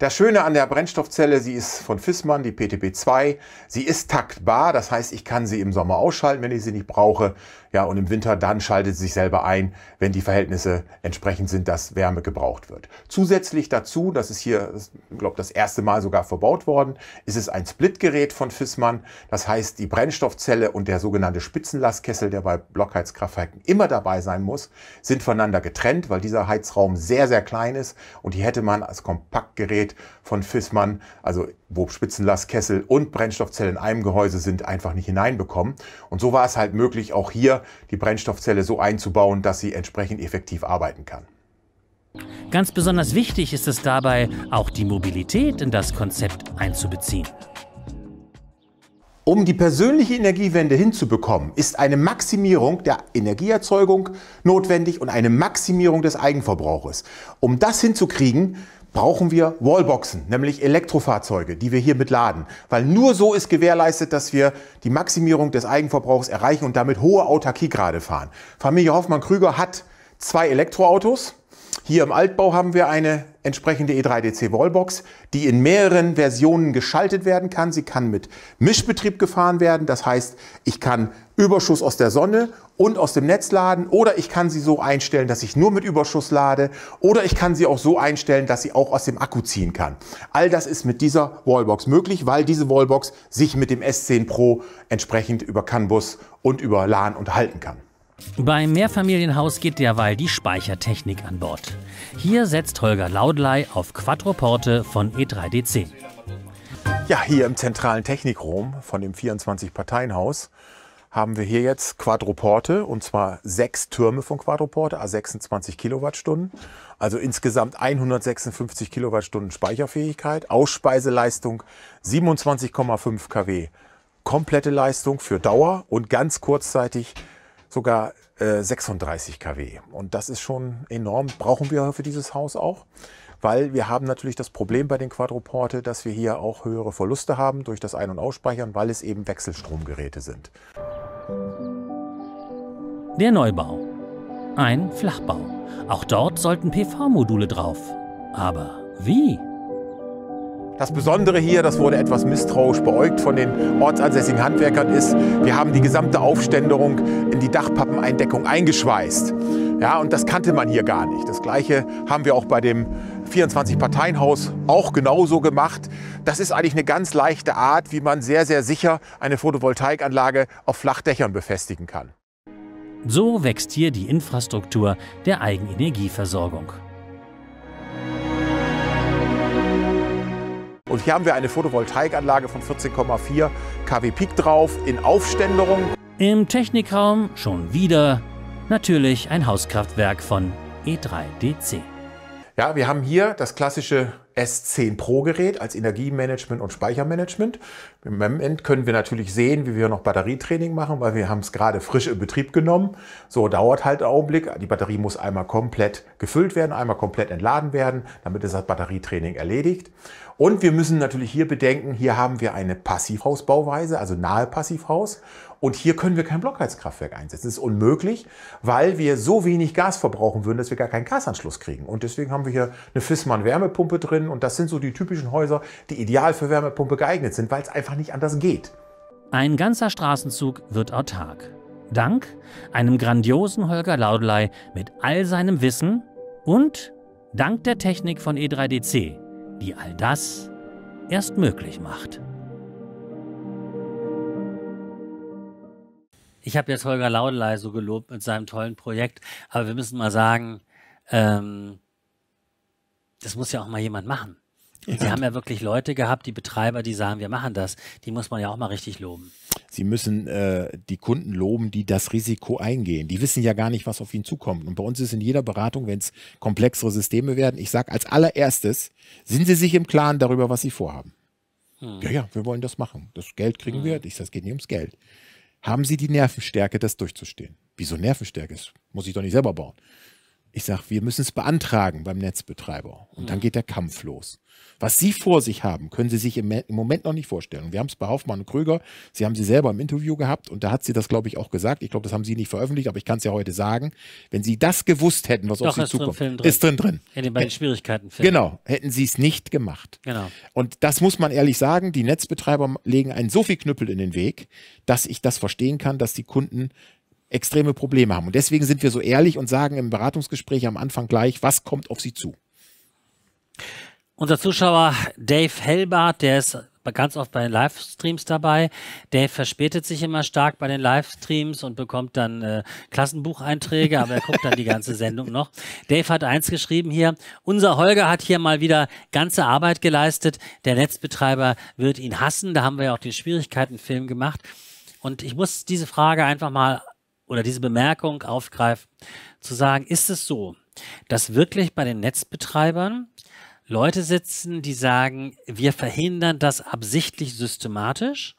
Speaker 2: Das Schöne an der Brennstoffzelle, sie ist von Fissmann, die PTP2. Sie ist taktbar, das heißt, ich kann sie im Sommer ausschalten, wenn ich sie nicht brauche. Ja, und im Winter dann schaltet sie sich selber ein, wenn die Verhältnisse entsprechend sind, dass Wärme gebraucht wird. Zusätzlich dazu, das ist hier, ich glaube, das erste Mal sogar verbaut worden, ist es ein Splitgerät von Fissmann. Das heißt, die Brennstoffzelle und der sogenannte Spitzenlastkessel, der bei Blockheizkraftwerken immer dabei sein muss, sind voneinander getrennt, weil dieser Heizraum sehr, sehr klein ist und die hätte man als Kompaktgerät von Fissmann, also wo Spitzenlastkessel und Brennstoffzelle in einem Gehäuse sind, einfach nicht hineinbekommen. Und so war es halt möglich, auch hier die Brennstoffzelle so einzubauen, dass sie entsprechend effektiv arbeiten kann.
Speaker 1: Ganz besonders wichtig ist es dabei, auch die Mobilität in das Konzept einzubeziehen.
Speaker 2: Um die persönliche Energiewende hinzubekommen, ist eine Maximierung der Energieerzeugung notwendig und eine Maximierung des Eigenverbrauches. Um das hinzukriegen, brauchen wir Wallboxen, nämlich Elektrofahrzeuge, die wir hier mitladen. Weil nur so ist gewährleistet, dass wir die Maximierung des Eigenverbrauchs erreichen und damit hohe Autarkiegrade fahren. Familie Hoffmann-Krüger hat zwei Elektroautos. Hier im Altbau haben wir eine entsprechende E3DC Wallbox, die in mehreren Versionen geschaltet werden kann. Sie kann mit Mischbetrieb gefahren werden, das heißt, ich kann Überschuss aus der Sonne und aus dem Netz laden oder ich kann sie so einstellen, dass ich nur mit Überschuss lade oder ich kann sie auch so einstellen, dass sie auch aus dem Akku ziehen kann. All das ist mit dieser Wallbox möglich, weil diese Wallbox sich mit dem S10 Pro entsprechend über CAN-Bus und über LAN unterhalten kann.
Speaker 1: Beim Mehrfamilienhaus geht derweil die Speichertechnik an Bord. Hier setzt Holger Laudlei auf Quattroporte von E3DC.
Speaker 2: Ja, hier im zentralen Technikraum von dem 24-Parteienhaus haben wir hier jetzt Quadroporte und zwar sechs Türme von Quadroporte, A26 Kilowattstunden. Also insgesamt 156 Kilowattstunden Speicherfähigkeit, Ausspeiseleistung 27,5 kW, komplette Leistung für Dauer und ganz kurzzeitig sogar 36 äh, kW. Und das ist schon enorm, brauchen wir für dieses Haus auch weil wir haben natürlich das Problem bei den Quadroporte, dass wir hier auch höhere Verluste haben durch das Ein- und Ausspeichern, weil es eben Wechselstromgeräte sind. Der Neubau. Ein Flachbau. Auch dort sollten PV-Module drauf. Aber wie? Das Besondere hier, das wurde etwas misstrauisch beäugt von den ortsansässigen Handwerkern, ist, wir haben die gesamte Aufständerung in die Dachpappeneindeckung eingeschweißt. Ja, und das kannte man hier gar nicht. Das Gleiche haben wir auch bei dem 24 parteien haus auch genauso gemacht. Das ist eigentlich eine ganz leichte Art, wie man sehr, sehr sicher eine Photovoltaikanlage auf Flachdächern befestigen kann.
Speaker 1: So wächst hier die Infrastruktur der Eigenenergieversorgung.
Speaker 2: Und hier haben wir eine Photovoltaikanlage von 14,4 kW Peak drauf in Aufständerung. Im
Speaker 1: Technikraum schon wieder natürlich ein Hauskraftwerk von E3DC.
Speaker 2: Ja, wir haben hier das klassische S10 Pro Gerät als Energiemanagement und Speichermanagement. Im Moment können wir natürlich sehen, wie wir noch Batterietraining machen, weil wir haben es gerade frisch in Betrieb genommen. So dauert halt einen Augenblick. Die Batterie muss einmal komplett gefüllt werden, einmal komplett entladen werden. Damit ist das Batterietraining erledigt. Und wir müssen natürlich hier bedenken, hier haben wir eine Passivhausbauweise, also nahe Passivhaus. Und hier können wir kein Blockheizkraftwerk einsetzen. Das ist unmöglich, weil wir so wenig Gas verbrauchen würden, dass wir gar keinen Gasanschluss kriegen. Und deswegen haben wir hier eine Fissmann-Wärmepumpe drin. Und das sind so die typischen Häuser, die ideal für Wärmepumpe geeignet sind, weil es einfach nicht anders geht.
Speaker 1: Ein ganzer Straßenzug wird autark. Dank einem grandiosen Holger Laudelei mit all seinem Wissen und dank der Technik von E3DC, die all das erst möglich macht. Ich habe jetzt Holger Laudelei so gelobt mit seinem tollen Projekt, aber wir müssen mal sagen, ähm, das muss ja auch mal jemand machen. Und Sie haben ja wirklich Leute gehabt, die Betreiber, die sagen, wir machen das. Die muss man ja auch mal richtig loben.
Speaker 2: Sie müssen äh, die Kunden loben, die das Risiko eingehen. Die wissen ja gar nicht, was auf ihnen zukommt. Und bei uns ist in jeder Beratung, wenn es komplexere Systeme werden, ich sage als allererstes, sind Sie sich im Klaren darüber, was Sie vorhaben? Hm. Ja, ja, wir wollen das machen. Das Geld kriegen hm. wir. Ich sage, es geht nicht ums Geld. Haben Sie die Nervenstärke, das durchzustehen? Wieso Nervenstärke? Das muss ich doch nicht selber bauen. Ich sage, wir müssen es beantragen beim Netzbetreiber. Und hm. dann geht der Kampf los. Was Sie vor sich haben, können Sie sich im, Moment noch nicht vorstellen. Wir haben es bei Hoffmann und Krüger, Sie haben sie selber im Interview gehabt und da hat sie das, glaube ich, auch gesagt. Ich glaube, das haben Sie nicht veröffentlicht, aber ich kann es ja heute sagen. Wenn Sie das gewusst hätten, was Doch, auf Sie ist zukommt, drin, ist drin drin. In den beiden
Speaker 1: Schwierigkeiten. -Film. Genau,
Speaker 2: hätten Sie es nicht gemacht. Genau. Und das muss man ehrlich sagen, die Netzbetreiber legen einen so viel Knüppel in den Weg, dass ich das verstehen kann, dass die Kunden extreme Probleme haben. Und deswegen sind wir so ehrlich und sagen im Beratungsgespräch am Anfang gleich, was kommt auf Sie zu?
Speaker 1: Unser Zuschauer Dave Hellbart, der ist ganz oft bei den Livestreams dabei. Dave verspätet sich immer stark bei den Livestreams und bekommt dann äh, Klassenbucheinträge, aber er guckt dann die ganze (laughs) Sendung noch. Dave hat eins geschrieben hier. Unser Holger hat hier mal wieder ganze Arbeit geleistet. Der Netzbetreiber wird ihn hassen. Da haben wir ja auch den Schwierigkeitenfilm gemacht. Und ich muss diese Frage einfach mal oder diese Bemerkung aufgreifen, zu sagen, ist es so, dass wirklich bei den Netzbetreibern Leute sitzen, die sagen, wir verhindern das absichtlich systematisch?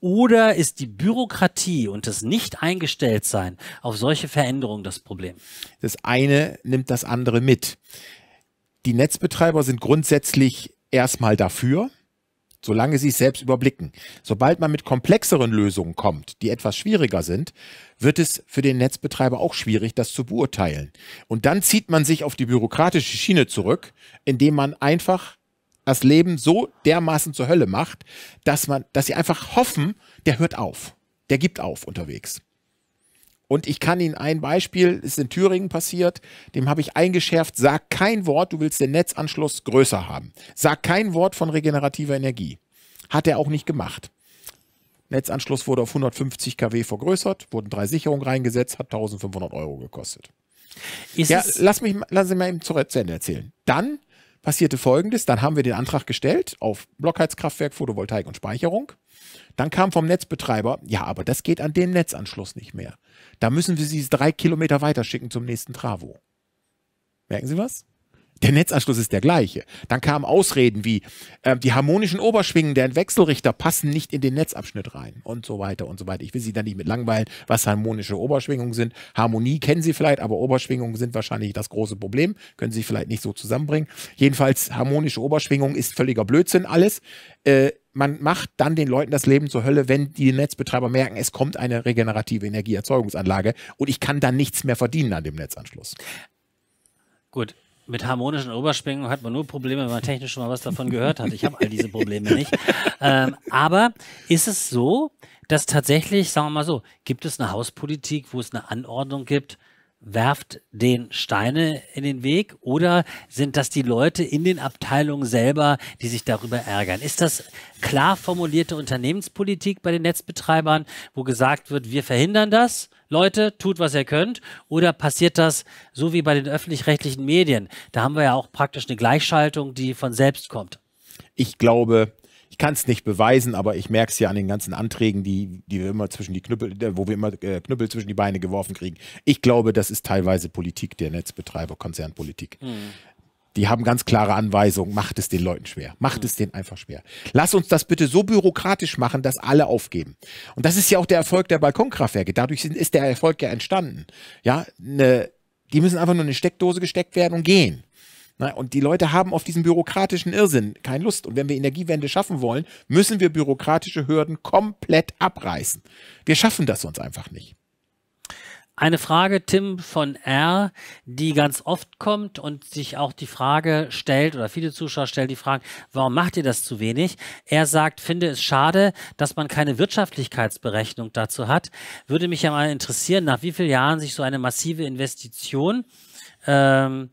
Speaker 1: Oder ist die Bürokratie und das nicht
Speaker 2: eingestellt sein
Speaker 1: auf solche Veränderungen das Problem?
Speaker 2: Das eine nimmt das andere mit. Die Netzbetreiber sind grundsätzlich erstmal dafür, solange sie es selbst überblicken. Sobald man mit komplexeren Lösungen kommt, die etwas schwieriger sind, wird es für den Netzbetreiber auch schwierig, das zu beurteilen. Und dann zieht man sich auf die bürokratische Schiene zurück, indem man einfach das Leben so dermaßen zur Hölle macht, dass man, dass sie einfach hoffen, der hört auf, der gibt auf unterwegs. Und ich kann Ihnen ein Beispiel, ist in Thüringen passiert, dem habe ich eingeschärft, sag kein Wort, du willst den Netzanschluss größer haben. Sag kein Wort von regenerativer Energie. Hat er auch nicht gemacht. Netzanschluss wurde auf 150 kW vergrößert, wurden drei Sicherungen reingesetzt, hat 1500 Euro gekostet. Ist ja, lass mich, lassen Sie mal eben zu Ende erzählen. Dann passierte Folgendes, dann haben wir den Antrag gestellt auf Blockheizkraftwerk, Photovoltaik und Speicherung. Dann kam vom Netzbetreiber, ja, aber das geht an dem Netzanschluss nicht mehr. Da müssen wir sie drei Kilometer weiterschicken zum nächsten Travo. Merken Sie was? Der Netzanschluss ist der gleiche. Dann kamen Ausreden wie, äh, die harmonischen Oberschwingen der Wechselrichter passen nicht in den Netzabschnitt rein und so weiter und so weiter. Ich will Sie da nicht mit langweilen, was harmonische Oberschwingungen sind. Harmonie kennen Sie vielleicht, aber Oberschwingungen sind wahrscheinlich das große Problem. Können Sie vielleicht nicht so zusammenbringen. Jedenfalls, harmonische Oberschwingung ist völliger Blödsinn alles. Äh, man macht dann den Leuten das Leben zur Hölle, wenn die Netzbetreiber merken, es kommt eine regenerative Energieerzeugungsanlage und ich kann dann nichts mehr verdienen an dem Netzanschluss.
Speaker 1: Gut, mit harmonischen Oberschwingungen hat man nur Probleme, wenn man technisch schon mal was davon gehört hat. Ich habe all diese Probleme nicht. (laughs) Ähm, aber ist es so, dass tatsächlich, sagen wir mal so, gibt es eine Hauspolitik, wo es eine Anordnung gibt, werft den Steine in den Weg oder sind das die Leute in den Abteilungen selber, die sich darüber ärgern? Ist das klar formulierte Unternehmenspolitik bei den Netzbetreibern, wo gesagt wird, wir verhindern das, Leute, tut, was ihr könnt, oder passiert das so wie bei den öffentlich-rechtlichen Medien? Da haben wir ja auch praktisch eine Gleichschaltung, die von selbst kommt.
Speaker 2: Ich glaube, ich kann es nicht beweisen, aber ich merke es ja an den ganzen Anträgen, die, die wir immer zwischen die Knüppel, äh, wo wir immer äh, Knüppel zwischen die Beine geworfen kriegen. Ich glaube, das ist teilweise Politik der Netzbetreiber, Konzernpolitik. Hm. Die haben ganz klare Anweisungen, macht es den Leuten schwer. Macht hm. es denen einfach schwer. Lass uns das bitte so bürokratisch machen, dass alle aufgeben. Und das ist ja auch der Erfolg der Balkonkraftwerke. Dadurch ist der Erfolg ja entstanden. Ja, ne, die müssen einfach nur in eine Steckdose gesteckt werden und gehen. Na, und die Leute haben auf diesen bürokratischen Irrsinn keine Lust. Und wenn wir Energiewende schaffen wollen, müssen wir bürokratische Hürden komplett abreißen. Wir schaffen das sonst einfach nicht.
Speaker 1: Eine Frage, Tim von R, die ganz oft kommt und sich auch die Frage stellt, oder viele Zuschauer stellen die Frage, warum macht ihr das zu wenig? Er sagt, finde es schade, dass man keine Wirtschaftlichkeitsberechnung dazu hat. Würde mich ja mal interessieren, nach wie vielen Jahren sich so eine massive Investition ähm,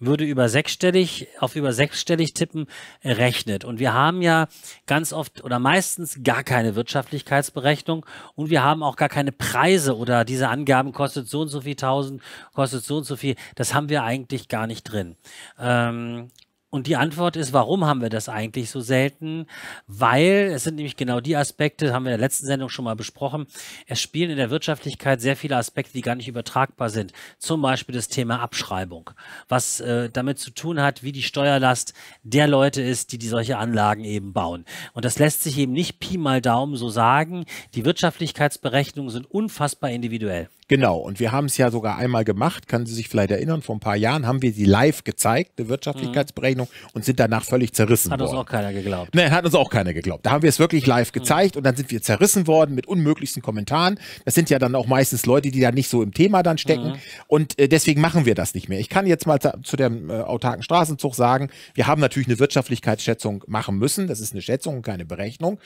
Speaker 1: würde über sechsstellig, auf über sechsstellig tippen, äh, rechnet. Und wir haben ja ganz oft oder meistens gar keine Wirtschaftlichkeitsberechnung und wir haben auch gar keine Preise oder diese Angaben kostet so und so viel tausend, kostet so und so viel. Das haben wir eigentlich gar nicht drin. Ähm, und die Antwort ist, warum haben wir das eigentlich so selten? Weil es sind nämlich genau die Aspekte, haben wir in der letzten Sendung schon mal besprochen. Es spielen in der Wirtschaftlichkeit sehr viele Aspekte, die gar nicht übertragbar sind. Zum Beispiel das Thema Abschreibung, was äh, damit zu tun hat, wie die Steuerlast der Leute ist, die, die solche Anlagen eben bauen. Und das lässt sich eben nicht Pi mal Daumen so sagen. Die Wirtschaftlichkeitsberechnungen sind unfassbar individuell.
Speaker 2: Genau, und wir haben es ja sogar einmal gemacht, kann sie sich vielleicht erinnern, vor ein paar Jahren haben wir sie live gezeigt, eine Wirtschaftlichkeitsberechnung, mhm. und sind danach völlig zerrissen hat worden. Hat uns
Speaker 1: auch keiner geglaubt.
Speaker 2: Nein, hat uns auch keiner geglaubt. Da haben wir es wirklich live gezeigt mhm. und dann sind wir zerrissen worden mit unmöglichsten Kommentaren. Das sind ja dann auch meistens Leute, die da nicht so im Thema dann stecken. Mhm. Und äh, deswegen machen wir das nicht mehr. Ich kann jetzt mal zu dem äh, autarken Straßenzug sagen, wir haben natürlich eine Wirtschaftlichkeitsschätzung machen müssen. Das ist eine Schätzung und keine Berechnung.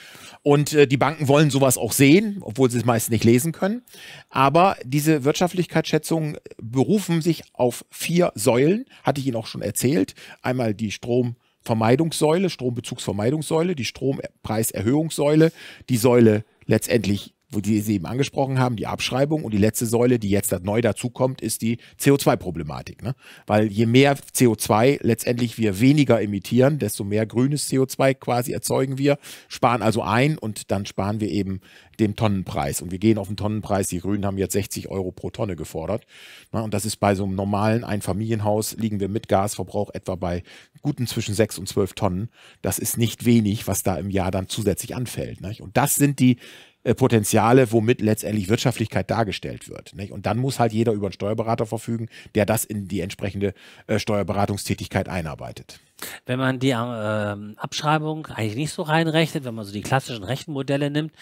Speaker 2: Und äh, die Banken wollen sowas auch sehen, obwohl sie es meist nicht lesen können. Aber die diese Wirtschaftlichkeitsschätzungen berufen sich auf vier Säulen, hatte ich Ihnen auch schon erzählt. Einmal die Stromvermeidungssäule, Strombezugsvermeidungssäule, die Strompreiserhöhungssäule, die Säule letztendlich wo die Sie eben angesprochen haben, die Abschreibung. Und die letzte Säule, die jetzt neu dazukommt, ist die CO2-Problematik. Ne? Weil je mehr CO2 letztendlich wir weniger emittieren, desto mehr grünes CO2 quasi erzeugen wir, sparen also ein und dann sparen wir eben dem Tonnenpreis. Und wir gehen auf den Tonnenpreis. Die Grünen haben jetzt 60 Euro pro Tonne gefordert. Ne? Und das ist bei so einem normalen Einfamilienhaus, liegen wir mit Gasverbrauch etwa bei guten zwischen 6 und 12 Tonnen. Das ist nicht wenig, was da im Jahr dann zusätzlich anfällt. Ne? Und das sind die äh, Potenziale, womit letztendlich Wirtschaftlichkeit dargestellt wird. Und dann muss halt jeder über einen Steuerberater verfügen, der das in die entsprechende äh, Steuerberatungstätigkeit einarbeitet.
Speaker 1: Wenn man die ähm, Abschreibung eigentlich nicht so reinrechnet, wenn man so die klassischen Rechenmodelle nimmt,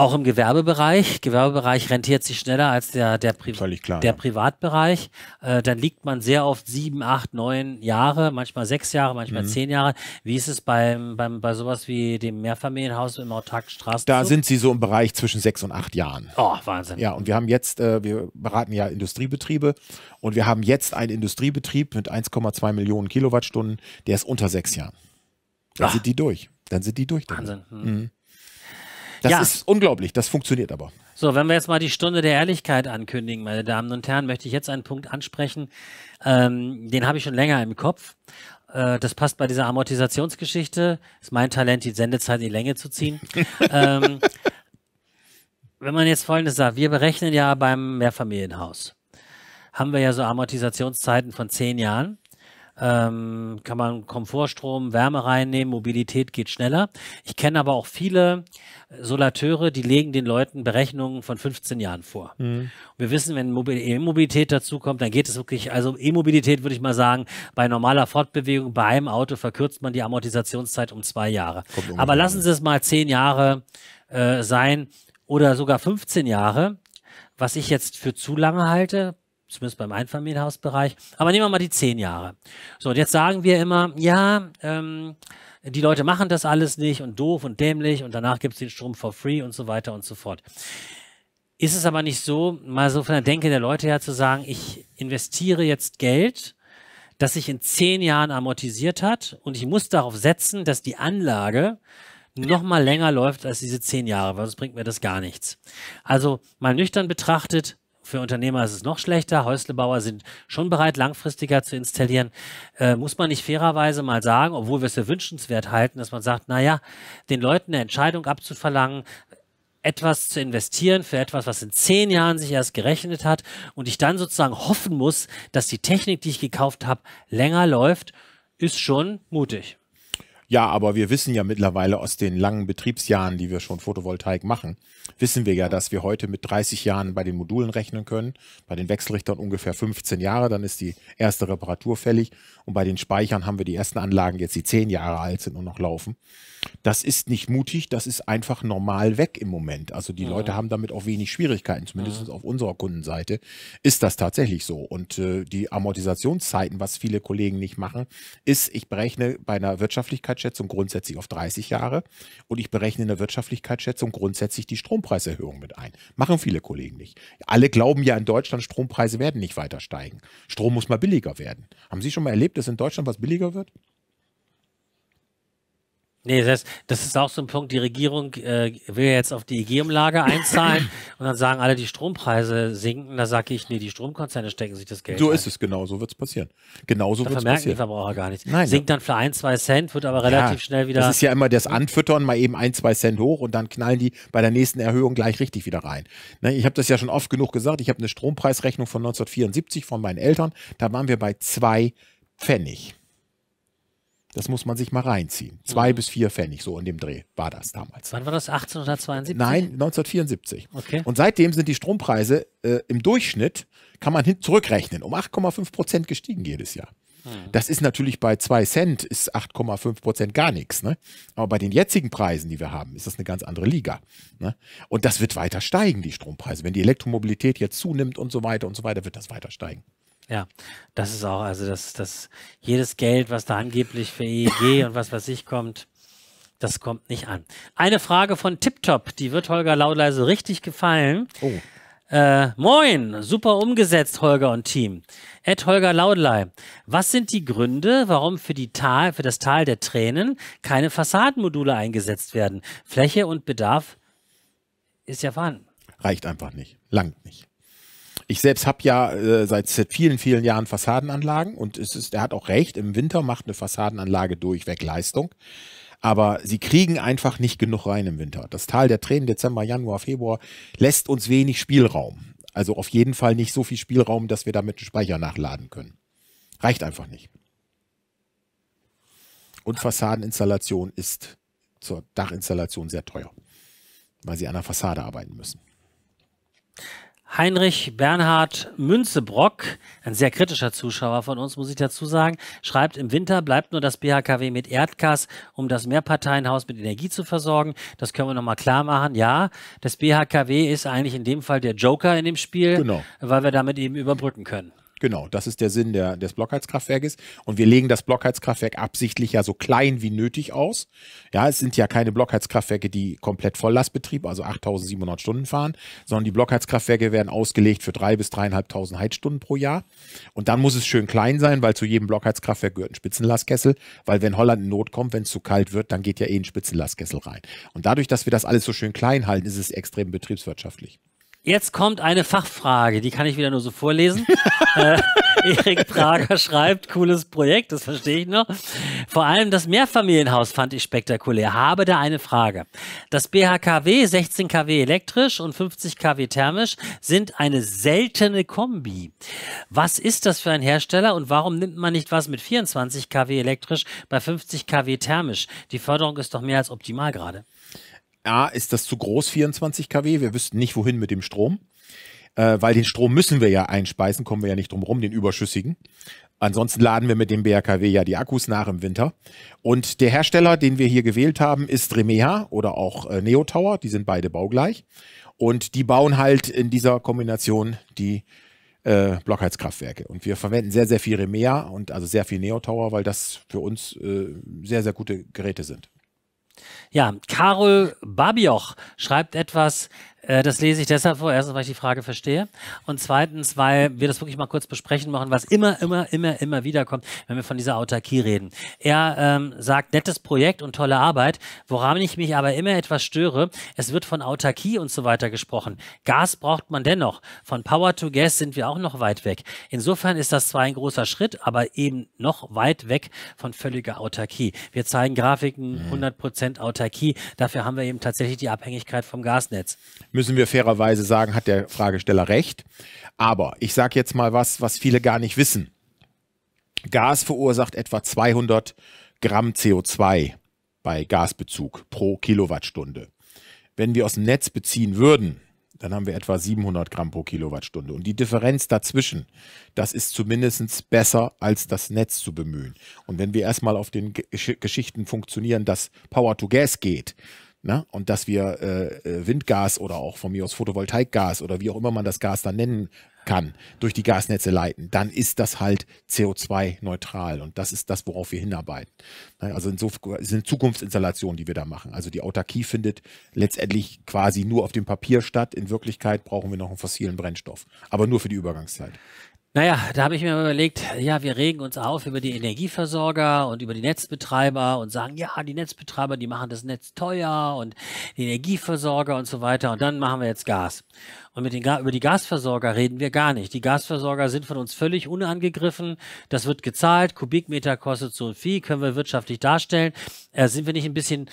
Speaker 1: auch im Gewerbebereich. Gewerbebereich rentiert sich schneller als der, der, Pri klar, der ja. Privatbereich. Äh, dann liegt man sehr oft sieben, acht, neun Jahre, manchmal sechs Jahre, manchmal mhm. zehn Jahre. Wie ist es beim, beim, bei sowas wie dem Mehrfamilienhaus im Autarkstraßen? Da sind
Speaker 2: sie so im Bereich zwischen sechs und acht Jahren. Oh, Wahnsinn. Ja, und wir haben jetzt, äh, wir beraten ja Industriebetriebe und wir haben jetzt einen Industriebetrieb mit 1,2 Millionen Kilowattstunden, der ist unter sechs Jahren. Da ah. sind die durch. Dann sind die durch. Damit. Wahnsinn. Hm. Mhm. Das ja. ist unglaublich, das funktioniert aber.
Speaker 1: So, wenn wir jetzt mal die Stunde der Ehrlichkeit ankündigen, meine Damen und Herren, möchte ich jetzt einen Punkt ansprechen. Ähm, den habe ich schon länger im Kopf. Äh, das passt bei dieser Amortisationsgeschichte. Ist mein Talent, die Sendezeit in die Länge zu ziehen. (laughs) ähm, wenn man jetzt Folgendes sagt, wir berechnen ja beim Mehrfamilienhaus, haben wir ja so Amortisationszeiten von zehn Jahren ähm, kann man Komfortstrom, Wärme reinnehmen, Mobilität geht schneller. Ich kenne aber auch viele Solateure, die legen den Leuten Berechnungen von 15 Jahren vor. Mhm. wir wissen, wenn E-Mobilität dazu kommt, dann geht es wirklich, also E-Mobilität würde ich mal sagen, bei normaler Fortbewegung bei einem Auto verkürzt man die Amortisationszeit um zwei Jahre. aber lassen Sie es mal zehn Jahre äh, sein oder sogar 15 Jahre was ich jetzt für zu lange halte, zumindest beim Einfamilienhausbereich. Aber nehmen wir mal die zehn Jahre. So, und jetzt sagen wir immer, ja, ähm, die Leute machen das alles nicht und doof und dämlich und danach gibt es den Strom for free und so weiter und so fort. Ist es aber nicht so, mal so von der Denke der Leute her zu sagen, ich investiere jetzt Geld, das sich in zehn Jahren amortisiert hat und ich muss darauf setzen, dass die Anlage noch mal länger läuft als diese zehn Jahre, weil sonst bringt mir das gar nichts. Also mal nüchtern betrachtet, für Unternehmer ist es noch schlechter. Häuslebauer sind schon bereit, langfristiger zu installieren. Äh, muss man nicht fairerweise mal sagen, obwohl wir es für wünschenswert halten, dass man sagt, naja, den Leuten eine Entscheidung abzuverlangen, etwas zu investieren für etwas, was in zehn Jahren sich erst gerechnet hat und ich dann sozusagen hoffen muss, dass die Technik, die ich gekauft habe, länger läuft, ist schon mutig.
Speaker 2: Ja, aber wir wissen ja mittlerweile aus den langen Betriebsjahren, die wir schon Photovoltaik machen, wissen wir ja, dass wir heute mit 30 Jahren bei den Modulen rechnen können, bei den Wechselrichtern ungefähr 15 Jahre, dann ist die erste Reparatur fällig und bei den Speichern haben wir die ersten Anlagen jetzt, die 10 Jahre alt sind und noch laufen. Das ist nicht mutig, das ist einfach normal weg im Moment. Also die mhm. Leute haben damit auch wenig Schwierigkeiten, zumindest mhm. auf unserer Kundenseite ist das tatsächlich so. Und äh, die Amortisationszeiten, was viele Kollegen nicht machen, ist, ich berechne bei einer Wirtschaftlichkeit Wirtschaftlichkeitsschätzung grundsätzlich auf 30 Jahre und ich berechne in der Wirtschaftlichkeitsschätzung grundsätzlich die Strompreiserhöhung mit ein. Machen viele Kollegen nicht. Alle glauben ja in Deutschland, Strompreise werden nicht weiter steigen. Strom muss mal billiger werden. Haben Sie schon mal erlebt, dass in Deutschland was billiger wird?
Speaker 1: Nee, das, das ist auch so ein Punkt. Die Regierung äh, will jetzt auf die EG-Umlage einzahlen (clears throat) und dann sagen alle, die Strompreise sinken. Da sage ich, nee, die Stromkonzerne stecken sich das Geld. So ein.
Speaker 2: ist es, genau so wird es passieren. Genauso wird es passieren. merken die Verbraucher gar nicht. Nein, Sinkt
Speaker 1: ja. dann für ein, zwei Cent, wird aber relativ ja, schnell wieder. Das ist ja
Speaker 2: immer das Anfüttern, mal eben ein, zwei Cent hoch und dann knallen die bei der nächsten Erhöhung gleich richtig wieder rein. Ne, ich habe das ja schon oft genug gesagt. Ich habe eine Strompreisrechnung von 1974 von meinen Eltern. Da waren wir bei zwei Pfennig. Das muss man sich mal reinziehen. Zwei mhm. bis vier Pfennig, so in dem Dreh war das damals.
Speaker 1: Wann war das? 1872? Nein,
Speaker 2: 1974. Okay. Und seitdem sind die Strompreise äh, im Durchschnitt, kann man hin zurückrechnen, um 8,5 Prozent gestiegen jedes Jahr. Hm. Das ist natürlich bei 2 Cent ist 8,5 Prozent gar nichts. Ne? Aber bei den jetzigen Preisen, die wir haben, ist das eine ganz andere Liga. Ne? Und das wird weiter steigen, die Strompreise. Wenn die Elektromobilität jetzt zunimmt und so weiter und so weiter, wird das weiter steigen.
Speaker 1: Ja, das ist auch, also dass das, jedes Geld, was da angeblich für EEG und was weiß ich kommt, das kommt nicht an. Eine Frage von Tiptop, die wird Holger Laudleise richtig gefallen. Oh. Äh, moin, super umgesetzt, Holger und Team. Ed Holger Laudlei, was sind die Gründe, warum für, die Tal, für das Tal der Tränen keine Fassadenmodule eingesetzt werden? Fläche und Bedarf ist ja vorhanden.
Speaker 2: Reicht einfach nicht, langt nicht. Ich selbst habe ja äh, seit, seit vielen, vielen Jahren Fassadenanlagen und es ist, er hat auch recht, im Winter macht eine Fassadenanlage durchweg Leistung. Aber sie kriegen einfach nicht genug rein im Winter. Das Tal der Tränen, Dezember, Januar, Februar, lässt uns wenig Spielraum. Also auf jeden Fall nicht so viel Spielraum, dass wir damit einen Speicher nachladen können. Reicht einfach nicht. Und Fassadeninstallation ist zur Dachinstallation sehr teuer, weil sie an der Fassade arbeiten müssen.
Speaker 1: Heinrich Bernhard Münzebrock, ein sehr kritischer Zuschauer von uns, muss ich dazu sagen, schreibt, im Winter bleibt nur das BHKW mit Erdgas, um das Mehrparteienhaus mit Energie zu versorgen. Das können wir nochmal klar machen. Ja, das BHKW ist eigentlich in dem Fall der Joker in dem
Speaker 2: Spiel, genau. weil wir damit eben überbrücken können. Genau, das ist der Sinn der, des Blockheizkraftwerkes. Und wir legen das Blockheizkraftwerk absichtlich ja so klein wie nötig aus. Ja, es sind ja keine Blockheizkraftwerke, die komplett Volllastbetrieb, also 8700 Stunden fahren, sondern die Blockheizkraftwerke werden ausgelegt für 3.000 bis 3.500 Heizstunden pro Jahr. Und dann muss es schön klein sein, weil zu jedem Blockheizkraftwerk gehört ein Spitzenlastkessel, weil wenn Holland in Not kommt, wenn es zu kalt wird, dann geht ja eh ein Spitzenlastkessel rein. Und dadurch, dass wir das alles so schön klein halten, ist es extrem betriebswirtschaftlich.
Speaker 1: Jetzt kommt eine Fachfrage, die kann ich wieder nur so vorlesen. (laughs) Äh, Erik Prager schreibt, cooles Projekt, das verstehe ich noch. Vor allem das Mehrfamilienhaus fand ich spektakulär. Habe da eine Frage. Das BHKW 16 kW elektrisch und 50 kW thermisch sind eine seltene Kombi. Was ist das für ein Hersteller und warum nimmt man nicht was mit 24 kW elektrisch bei 50 kW thermisch? Die Förderung ist doch mehr als optimal gerade.
Speaker 2: A, ist das zu groß, 24 kW. Wir wüssten nicht, wohin mit dem Strom. Äh, weil den Strom müssen wir ja einspeisen, kommen wir ja nicht drum rum, den überschüssigen. Ansonsten laden wir mit dem BRKW ja die Akkus nach im Winter. Und der Hersteller, den wir hier gewählt haben, ist Remea oder auch äh, Neotower. Die sind beide baugleich. Und die bauen halt in dieser Kombination die äh, Blockheizkraftwerke. Und wir verwenden sehr, sehr viel Remea und also sehr viel Neotower, weil das für uns äh, sehr, sehr gute Geräte sind.
Speaker 1: Ja, Karol Babioch schreibt etwas, äh, das lese ich deshalb vor. Erstens, weil ich die Frage verstehe. Und zweitens, weil wir das wirklich mal kurz besprechen machen, was immer, immer, immer, immer wieder kommt, wenn wir von dieser Autarkie reden. Er ähm, sagt, nettes Projekt und tolle Arbeit, woran ich mich aber immer etwas störe. Es wird von Autarkie und so weiter gesprochen. Gas braucht man dennoch. Von Power to Gas sind wir auch noch weit weg. Insofern ist das zwar ein großer Schritt, aber eben noch weit weg von völliger Autarkie. Wir zeigen Grafiken 100% mhm. Autarkie. Dafür haben wir eben tatsächlich die Abhängigkeit vom Gasnetz.
Speaker 2: Mit müssen wir fairerweise sagen, hat der Fragesteller recht. Aber ich sage jetzt mal was, was viele gar nicht wissen. Gas verursacht etwa 200 Gramm CO2 bei Gasbezug pro Kilowattstunde. Wenn wir aus dem Netz beziehen würden, dann haben wir etwa 700 Gramm pro Kilowattstunde. Und die Differenz dazwischen, das ist zumindest besser, als das Netz zu bemühen. Und wenn wir erstmal auf den Geschichten funktionieren, dass Power to Gas geht, Ne? Und dass wir äh, äh, Windgas oder auch von mir aus Photovoltaikgas oder wie auch immer man das Gas dann nennen kann, durch die Gasnetze leiten, dann ist das halt CO2-neutral. Und das ist das, worauf wir hinarbeiten. Ne? Also insofern sind Zukunftsinstallationen, die wir da machen. Also die Autarkie findet letztendlich quasi nur auf dem Papier statt. In Wirklichkeit brauchen wir noch einen fossilen Brennstoff, aber nur für die Übergangszeit.
Speaker 1: Naja, da habe ich mir überlegt, ja, wir regen uns auf über die Energieversorger und über die Netzbetreiber und sagen, ja, die Netzbetreiber, die machen das Netz teuer und die Energieversorger und so weiter und dann machen wir jetzt Gas. Und mit den Ga über die Gasversorger reden wir gar nicht. Die Gasversorger sind von uns völlig unangegriffen. Das wird gezahlt. Kubikmeter kostet so viel, können wir wirtschaftlich darstellen. Äh, sind wir nicht ein bisschen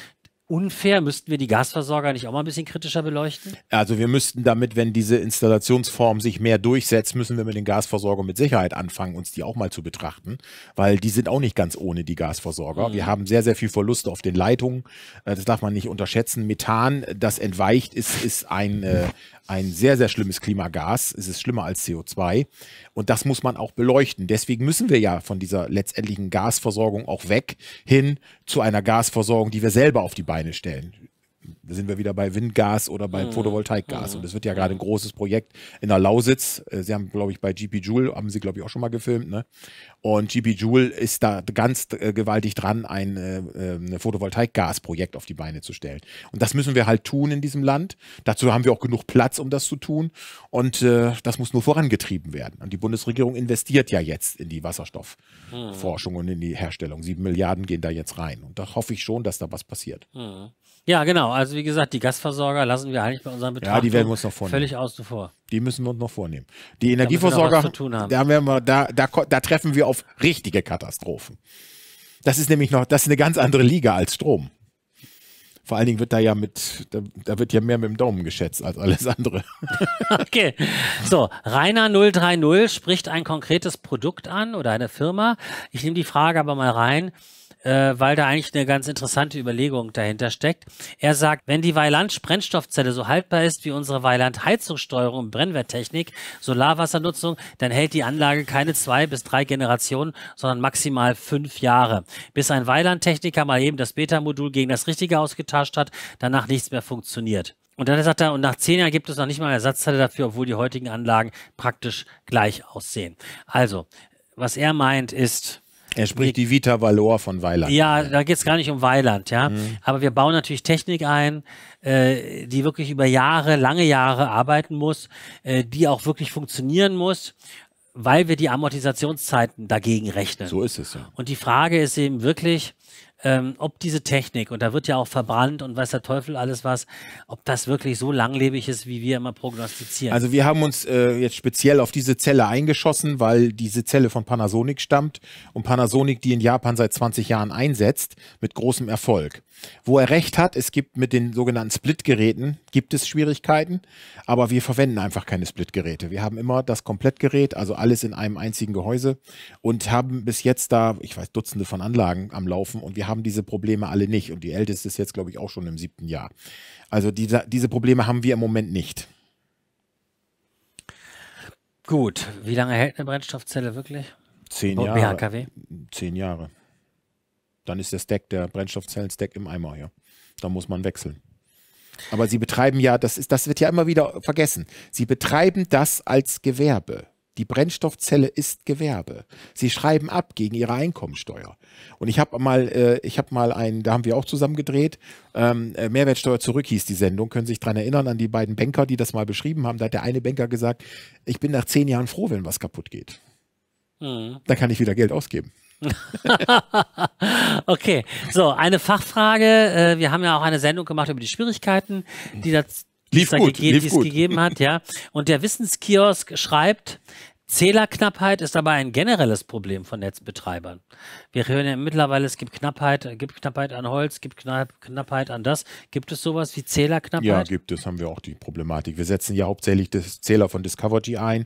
Speaker 1: unfair? Müssten wir die Gasversorger nicht auch mal ein bisschen kritischer beleuchten?
Speaker 2: Also wir müssten damit, wenn diese Installationsform sich mehr durchsetzt, müssen wir mit den Gasversorgern mit Sicherheit anfangen, uns die auch mal zu betrachten, weil die sind auch nicht ganz ohne die Gasversorger. Mhm. Wir haben sehr, sehr viel Verluste auf den Leitungen. Äh, das darf man nicht unterschätzen. Methan, das entweicht, ist, ist ein, äh, ein sehr, sehr schlimmes Klimagas. Es ist schlimmer als CO2. Und das muss man auch beleuchten. Deswegen müssen wir ja von dieser letztendlichen Gasversorgung auch weg hin zu einer Gasversorgung, die wir selber auf die Beine stellen. Da sind wir wieder bei Windgas oder bei mhm. Photovoltaikgas. Mhm. Und es wird ja gerade ein großes Projekt in der Lausitz. Äh, Sie haben, glaube ich, bei GP Joule, haben Sie, glaube ich, auch schon mal gefilmt. Ne? Und GP Joule ist da ganz äh, gewaltig dran, ein äh, ähm, Photovoltaikgasprojekt auf die Beine zu stellen. Und das müssen wir halt tun in diesem Land. Dazu haben wir auch genug Platz, um das zu tun. Und äh, das muss nur vorangetrieben werden. Und die Bundesregierung investiert ja jetzt in die mhm. Wasserstoffforschung mhm. und in die Herstellung. Sieben Milliarden gehen da jetzt rein. Und da hoffe ich schon, dass da was passiert.
Speaker 1: Mhm. Ja, genau. Also wie gesagt, die Gasversorger lassen wir eigentlich bei unseren Betrachtungen ja, die werden wir uns noch vornehmen. völlig außen vor.
Speaker 2: Die müssen wir uns noch vornehmen. Die Energieversorger, haben. Da, haben wir, da, da, da treffen wir auf richtige Katastrophen. Das ist nämlich noch, das ist eine ganz andere Liga als Strom. Vor allen Dingen wird da ja mit, da, da, wird ja mehr mit dem Daumen geschätzt als alles andere. (laughs) (laughs)
Speaker 1: okay. So, Rainer 030 spricht ein konkretes Produkt an oder eine Firma. Ich nehme die Frage aber mal rein äh, weil da eigentlich eine ganz interessante Überlegung dahinter steckt. Er sagt, wenn die Weiland-Sprengstoffzelle so haltbar ist wie unsere Weiland-Heizungssteuerung und Brennwerttechnik, Solarwassernutzung, dann hält die Anlage keine zwei bis drei Generationen, sondern maximal fünf Jahre. Bis ein Weiland-Techniker mal eben das Beta-Modul gegen das richtige ausgetauscht hat, danach nichts mehr funktioniert. Und dann sagt er, und nach zehn Jahren gibt es noch nicht mal Ersatzteile dafür, obwohl die heutigen Anlagen praktisch gleich aussehen. Also, was er meint ist,
Speaker 2: er spricht die Vita Valor von Weiland. Ja,
Speaker 1: da geht es gar nicht um Weiland, ja. Mhm. Aber wir bauen natürlich Technik ein, äh, die wirklich über Jahre, lange Jahre arbeiten muss, äh, die auch wirklich funktionieren muss weil wir die Amortisationszeiten dagegen rechnen. So ist es ja. Und die Frage ist eben wirklich, ähm, ob diese Technik, und da wird ja auch verbrannt und weiß der Teufel alles was, ob das wirklich so langlebig ist, wie wir immer prognostizieren. Also wir haben
Speaker 2: uns äh, jetzt speziell auf diese Zelle eingeschossen, weil diese Zelle von Panasonic stammt und Panasonic die in Japan seit 20 Jahren einsetzt, mit großem Erfolg. Wo er recht hat, es gibt mit den sogenannten Split-Geräten, gibt es Schwierigkeiten, aber wir verwenden einfach keine Split-Geräte. Wir haben immer das Komplettgerät, also alles in einem einzigen Gehäuse und haben bis jetzt da, ich weiß, Dutzende von Anlagen am Laufen und wir haben diese Probleme alle nicht. Und die älteste ist jetzt, glaube ich, auch schon im siebten Jahr. Also diese, diese Probleme haben wir im Moment nicht.
Speaker 1: Gut, wie lange hält eine Brennstoffzelle wirklich? Zehn Jahre. BHKW?
Speaker 2: Zehn Jahre. Dann ist der Stack, der Brennstoffzellen-Stack im Eimer, ja. Da muss man wechseln. Aber sie betreiben ja, das, ist, das wird ja immer wieder vergessen, sie betreiben das als Gewerbe. Die Brennstoffzelle ist Gewerbe. Sie schreiben ab gegen ihre Einkommensteuer. Und ich habe mal, äh, ich habe mal einen, da haben wir auch zusammen gedreht, ähm, äh, Mehrwertsteuer zurück hieß die Sendung, können Sie sich daran erinnern an die beiden Banker, die das mal beschrieben haben. Da hat der eine Banker gesagt, ich bin nach zehn Jahren froh, wenn was kaputt geht. Mhm. Dann kann ich wieder Geld ausgeben.
Speaker 1: (laughs) okay, so eine Fachfrage. Äh, wir haben ja auch eine Sendung gemacht über die Schwierigkeiten, die das lief die, gut, lief die gut. es gegeben hat. Ja. Und der Wissenskiosk schreibt, Zählerknappheit ist aber ein generelles Problem von Netzbetreibern. Wir hören ja mittlerweile, es gibt Knappheit, äh, gibt Knappheit an Holz, gibt Knapp, Knappheit an das. Gibt es sowas wie Zählerknappheit? Ja,
Speaker 2: gibt es, haben wir auch die Problematik. Wir setzen ja hauptsächlich das Zähler von Discovery ein,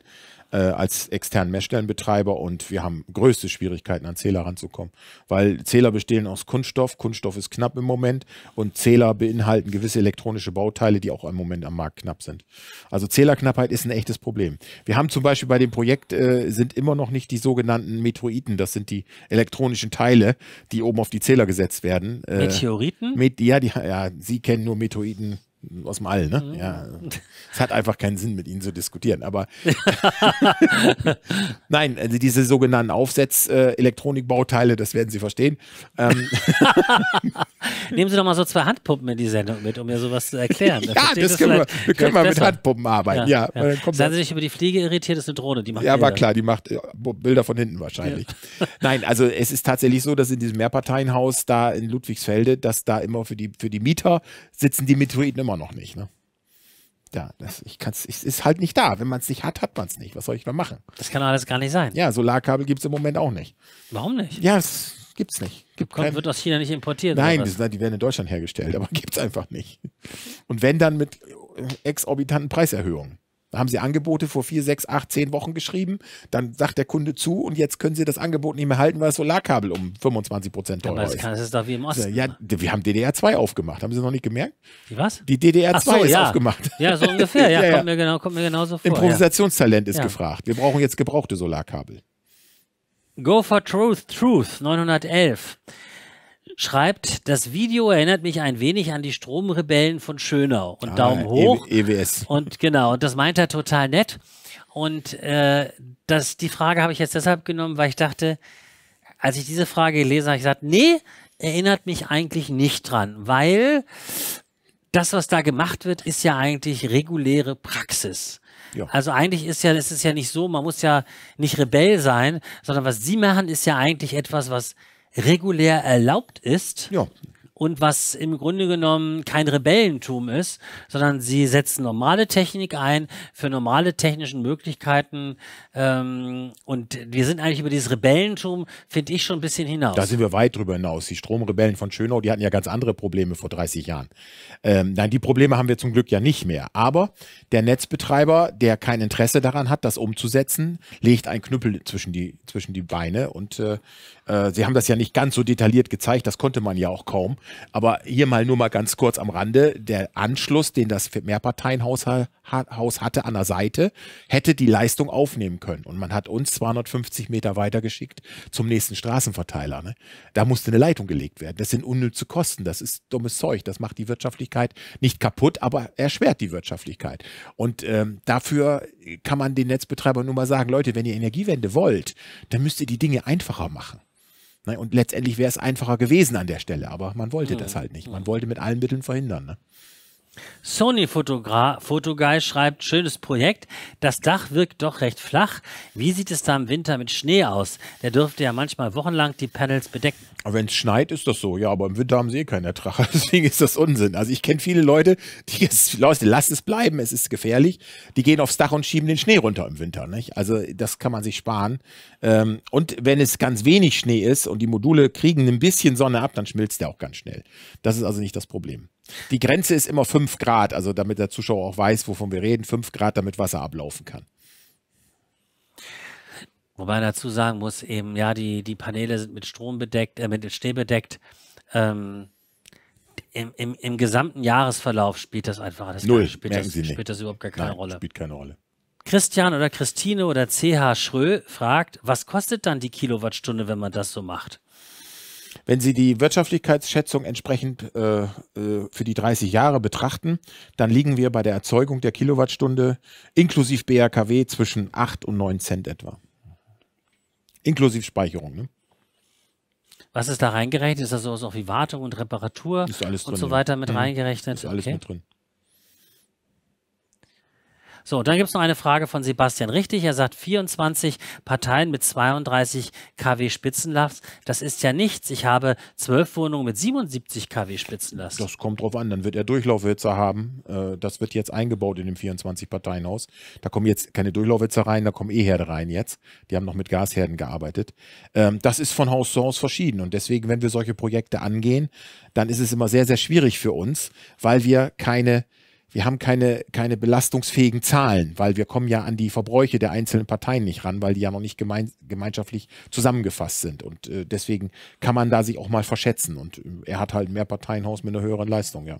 Speaker 2: äh, als externen Messstellenbetreiber und wir haben größte Schwierigkeiten, an Zähler ranzukommen, weil Zähler bestehen aus Kunststoff, Kunststoff ist knapp im Moment und Zähler beinhalten gewisse elektronische Bauteile, die auch im Moment am Markt knapp sind. Also Zählerknappheit ist ein echtes Problem. Wir haben zum Beispiel bei dem Projekt äh, sind immer noch nicht die sogenannten Metroiden, das sind die elektronischen Teile, die oben auf die Zähler gesetzt werden. Äh, Meteoriten? Met ja, die, ja, Sie kennen nur Meteoriten aus dem All, ne? Mhm. Ja. Also, es hat einfach keinen Sinn, mit ihnen zu diskutieren. Aber (laughs) nein, also diese sogenannten aufsetz äh, elektronikbauteile das werden Sie verstehen. Ähm (laughs) Nehmen Sie doch mal so zwei Handpumpen in die Sendung mit, um mir sowas zu erklären. (laughs) ja, da das können wir, wir können mal mit Handpumpen arbeiten. Ja, ja. ja. Seien Sie nicht über die
Speaker 1: Fliege irritiert, das ist eine Drohne, die macht Ja, war klar,
Speaker 2: die macht äh, Bilder von hinten wahrscheinlich. Ja. nein, also es ist tatsächlich so, dass in diesem Mehrparteienhaus da in Ludwigsfelde, dass da immer für die, für die Mieter sitzen die Meteoriten immer immer noch nicht. Ne? Ja, das, ich kann's, ich, ist halt nicht da. Wenn man es nicht hat, hat man es nicht. Was soll ich da machen?
Speaker 1: Das kann alles gar nicht
Speaker 2: sein. Ja, Solarkabel gibt es im Moment auch nicht. Warum nicht? Ja, es gibt's nicht. Gibt
Speaker 1: Kommt, kein, wird aus China nicht importiert? Nein, das,
Speaker 2: die werden in Deutschland hergestellt, aber (laughs) gibt es einfach nicht. Und wenn dann mit äh, exorbitanten Preiserhöhungen. Da haben sie Angebote vor vier, sechs, acht, zehn Wochen geschrieben. Dann sagt der Kunde zu und jetzt können sie das Angebot nicht mehr halten, weil das Solarkabel um 25 Prozent teurer ja, ist. Kann, das ist doch wie im Osten. Ja, wir haben DDR2 aufgemacht. Haben Sie noch nicht gemerkt? Die was? Die DDR2 so, ist ja. aufgemacht. Ja, so ungefähr. (laughs) Ja, ja, Kommt,
Speaker 1: mir genau, kommt mir genauso vor. Improvisationstalent
Speaker 2: ist gefragt. Wir brauchen jetzt gebrauchte Solarkabel.
Speaker 1: Go for Truth, Truth 911 schreibt, das Video erinnert mich ein wenig an die Stromrebellen von Schönau und ah, Daumen e hoch. E EWS. Und genau, und das meint er total nett. Und äh, das, die Frage habe ich jetzt deshalb genommen, weil ich dachte, als ich diese Frage gelesen habe, ich gesagt, nee, erinnert mich eigentlich nicht dran, weil das, was da gemacht wird, ist ja eigentlich reguläre Praxis. Ja. Also eigentlich ist ja, es ist ja nicht so, man muss ja nicht Rebell sein, sondern was Sie machen, ist ja eigentlich etwas, was regulär erlaubt ist. Ja und was im Grunde genommen kein Rebellentum ist, sondern sie setzen normale Technik ein für normale technischen Möglichkeiten. Ähm, und wir sind eigentlich über dieses Rebellentum, finde ich, schon ein bisschen hinaus. Da sind
Speaker 2: wir weit drüber hinaus. Die Stromrebellen von Schönau, die hatten ja ganz andere Probleme vor 30 Jahren. Ähm, nein, die Probleme haben wir zum Glück ja nicht mehr. Aber der Netzbetreiber, der kein Interesse daran hat, das umzusetzen, legt einen Knüppel zwischen die, zwischen die Beine. Und äh, äh, sie haben das ja nicht ganz so detailliert gezeigt, das konnte man ja auch kaum. Aber hier mal nur mal ganz kurz am Rande. Der Anschluss, den das Mehrparteienhaus hatte an der Seite, hätte die Leistung aufnehmen können. Und man hat uns 250 Meter weitergeschickt zum nächsten Straßenverteiler. Ne? Da musste eine Leitung gelegt werden. Das sind unnütze Kosten. Das ist dummes Zeug. Das macht die Wirtschaftlichkeit nicht kaputt, aber erschwert die Wirtschaftlichkeit. Und ähm, dafür kann man den Netzbetreibern nur mal sagen, Leute, wenn ihr Energiewende wollt, dann müsst ihr die Dinge einfacher machen. Ne? Und letztendlich wäre es einfacher gewesen an der Stelle, aber man wollte mhm. das hm, halt nicht. Man hm. wollte mit allen Mitteln verhindern. Ne?
Speaker 1: Sony Fotogra Fotoguy schreibt, schönes Projekt. Das Dach wirkt doch recht flach. Wie sieht es da im Winter mit Schnee aus? Der dürfte ja manchmal wochenlang die
Speaker 2: Panels bedecken. Wenn es schneit, ist das so. Ja, aber im Winter haben sie eh keinen Ertrag. (laughs) Deswegen ist das Unsinn. Also ich kenne viele Leute, die jetzt, (laughs) Leute, lasst es bleiben, es ist gefährlich. Die gehen aufs Dach und schieben den Schnee runter im Winter. Nicht? Also das kann man sich sparen. Ähm, und wenn es ganz wenig Schnee ist und die Module kriegen ein bisschen Sonne ab, dann schmilzt der auch ganz schnell. Das ist also nicht das Problem. Die Grenze ist immer 5 Grad, also damit der Zuschauer auch weiß, wovon wir reden. 5 Grad, damit Wasser ablaufen kann.
Speaker 1: Wobei man dazu sagen muss, eben, ja, die, die Paneele sind mit Strom bedeckt, äh, mit Schnee bedeckt. Ähm, im, im, Im gesamten Jahresverlauf spielt das einfach das Null, spielt, das, spielt das überhaupt gar keine Nein, Rolle. Spielt keine Rolle. Christian oder Christine oder CH Schrö fragt, was kostet dann die Kilowattstunde, wenn man das so macht?
Speaker 2: Wenn Sie die Wirtschaftlichkeitsschätzung entsprechend äh, äh für die 30 Jahre betrachten, dann liegen wir bei der Erzeugung der Kilowattstunde inklusive BRKW zwischen 8 und 9 Cent etwa. Inklusive Speicherung. Ne?
Speaker 1: Was ist da reingerechnet? Ist da sowas auch wie Wartung und Reparatur ist alles drin, und so weiter mit ja. Mhm. reingerechnet? Ist alles okay. mit drin. So, dann gibt es noch eine Frage von Sebastian Richtig. Er sagt, 24 Parteien mit 32 kW Spitzenlast, das
Speaker 2: ist ja nichts. Ich habe 12 Wohnungen mit 77 kW Spitzenlast. Das kommt drauf an, dann wird er Durchlaufwitzer haben. Äh, das wird jetzt eingebaut in dem 24 Parteienhaus. Da kommen jetzt keine Durchlaufwitzer rein, da kommen E-Herde rein jetzt. Die haben noch mit Gasherden gearbeitet. Ähm, das ist von Haus zu Haus verschieden und deswegen, wenn wir solche Projekte angehen, dann ist es immer sehr, sehr schwierig für uns, weil wir keine wir haben keine, keine belastungsfähigen Zahlen, weil wir kommen ja an die Verbräuche der einzelnen Parteien nicht ran, weil die ja noch nicht gemein, gemeinschaftlich zusammengefasst sind. Und äh, deswegen kann man da sich auch mal verschätzen. Und äh, er hat halt mehr Parteienhaus mit einer höheren Leistung, ja.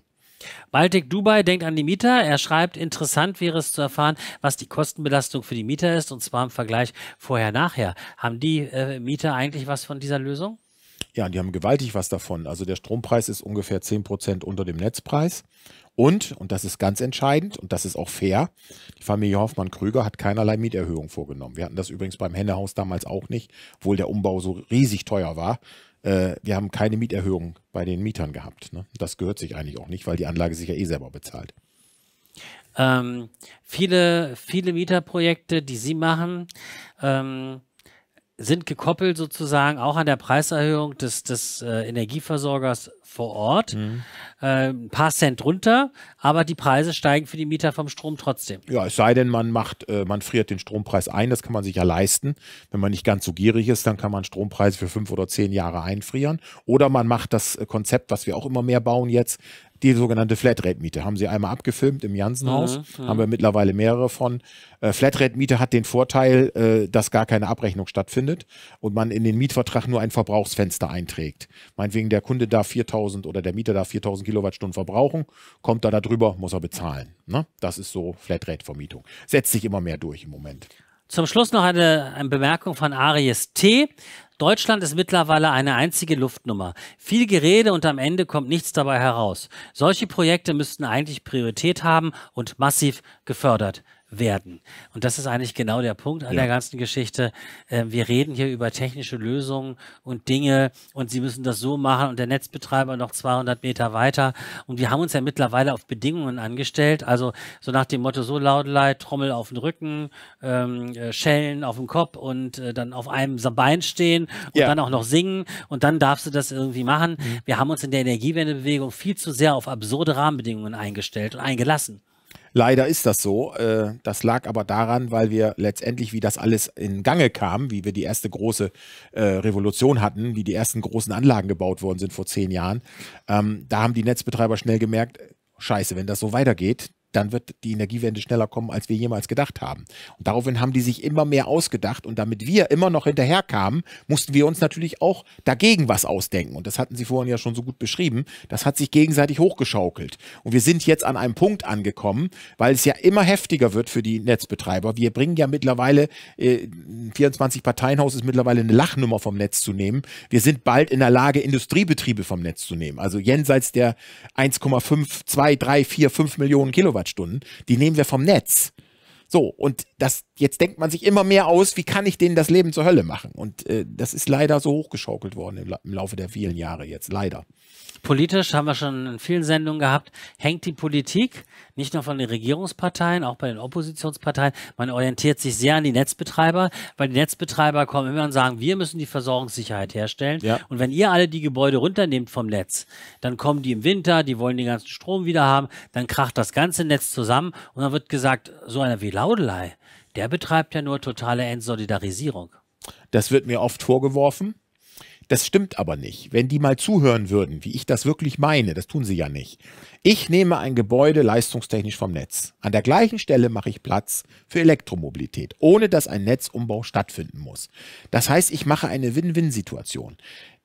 Speaker 1: Baltic Dubai denkt an die Mieter. Er schreibt, interessant wäre es zu erfahren, was die Kostenbelastung für die Mieter ist, und zwar im Vergleich vorher-nachher. Haben die äh, Mieter eigentlich was von dieser Lösung?
Speaker 2: Ja, die haben gewaltig was davon. Also der Strompreis ist ungefähr 10 Prozent unter dem Netzpreis. Und, und das ist ganz entscheidend und das ist auch fair, die Familie Hoffmann-Krüger hat keinerlei Mieterhöhung vorgenommen. Wir hatten das übrigens beim Hennehaus damals auch nicht, obwohl der Umbau so riesig teuer war. Äh, wir haben keine Mieterhöhung bei den Mietern gehabt. Ne? Das gehört sich eigentlich auch nicht, weil die Anlage sich ja eh selber bezahlt.
Speaker 1: Ähm, viele, viele Mieterprojekte, die Sie machen, ähm, sind gekoppelt sozusagen auch an der Preiserhöhung des, des äh, Energieversorgers vor Ort, mhm. äh, ein paar Cent runter, aber die Preise steigen für die Mieter vom Strom trotzdem. Ja,
Speaker 2: es sei denn, man macht, äh, man friert den Strompreis ein, das kann man sich ja leisten. Wenn man nicht ganz so gierig ist, dann kann man Strompreise für fünf oder zehn Jahre einfrieren. Oder man macht das äh, Konzept, was wir auch immer mehr bauen jetzt, die sogenannte Flatrate-Miete. Haben sie einmal abgefilmt im Jansenhaus, mhm, mhm. haben wir mittlerweile mehrere von. Äh, Flatrate-Miete hat den Vorteil, äh, dass gar keine Abrechnung stattfindet und man in den Mietvertrag nur ein Verbrauchsfenster einträgt. Meinetwegen, der Kunde darf 4000 4000 oder der Mieter darf 4000 Kilowattstunden verbrauchen, kommt er da drüber, muss er bezahlen. Ne? Das ist so Flatrate-Vermietung. Setzt sich immer mehr durch im Moment.
Speaker 1: Zum Schluss noch eine, eine Bemerkung von Aries T. Deutschland ist mittlerweile eine einzige Luftnummer. Viel Gerede und am Ende kommt nichts dabei heraus. Solche Projekte müssten eigentlich Priorität haben und massiv gefördert werden. Und das ist eigentlich genau der Punkt an ja. der ganzen Geschichte. Ähm, wir reden hier über technische Lösungen und Dinge und sie müssen das so machen und der Netzbetreiber noch 200 Meter weiter. Und wir haben uns ja mittlerweile auf Bedingungen angestellt. Also so nach dem Motto, so lautlei, Trommel auf den Rücken, ähm, äh, Schellen auf den Kopf und äh, dann auf einem Bein stehen und ja. dann auch noch singen und dann darfst du das irgendwie machen. Mhm. Wir haben uns in der Energiewendebewegung viel zu sehr auf absurde Rahmenbedingungen eingestellt und eingelassen.
Speaker 2: Leider ist das so. Äh, das lag aber daran, weil wir letztendlich, wie das alles in Gange kam, wie wir die erste große äh, Revolution hatten, wie die ersten großen Anlagen gebaut worden sind vor zehn Jahren, ähm, da haben die Netzbetreiber schnell gemerkt, äh, Scheiße, wenn das so weitergeht, dann wird die Energiewende schneller kommen, als wir jemals gedacht haben. Und daraufhin haben die sich immer mehr ausgedacht und damit wir immer noch hinterherkamen, mussten wir uns natürlich auch dagegen was ausdenken. Und das hatten Sie vorhin ja schon so gut beschrieben. Das hat sich gegenseitig hochgeschaukelt. Und wir sind jetzt an einem Punkt angekommen, weil es ja immer heftiger wird für die Netzbetreiber. Wir bringen ja mittlerweile, äh, 24 Parteienhaus ist mittlerweile eine Lachnummer vom Netz zu nehmen. Wir sind bald in der Lage, Industriebetriebe vom Netz zu nehmen. Also jenseits der 1,5, 2, 3, 4, 5 Millionen Kilowatt. Kilowattstunden, die nehmen wir vom Netz. So, und das, jetzt denkt man sich immer mehr aus, wie kann ich denen das Leben zur Hölle machen? Und äh, das ist leider so hochgeschaukelt worden im, im Laufe der vielen Jahre jetzt, leider.
Speaker 1: Politisch haben wir schon in vielen Sendungen gehabt, hängt die Politik nicht nur von den Regierungsparteien, auch bei den Oppositionsparteien. Man orientiert sich sehr an die Netzbetreiber, weil die Netzbetreiber kommen immer und sagen, wir müssen die Versorgungssicherheit herstellen. Ja. Und wenn ihr alle die Gebäude runternehmt vom Netz, dann kommen die im Winter, die wollen den ganzen Strom wieder haben, dann kracht das ganze Netz zusammen und dann wird gesagt, so einer wie Laudelei der betreibt ja nur totale Entsolidarisierung.
Speaker 2: Das wird mir oft vorgeworfen. Das stimmt aber nicht. Wenn die mal zuhören würden, wie ich das wirklich meine, das tun sie ja nicht. Ich nehme ein Gebäude leistungstechnisch vom Netz. An der gleichen Stelle mache ich Platz für Elektromobilität, ohne dass ein Netzumbau stattfinden muss. Das heißt, ich mache eine Win-Win-Situation.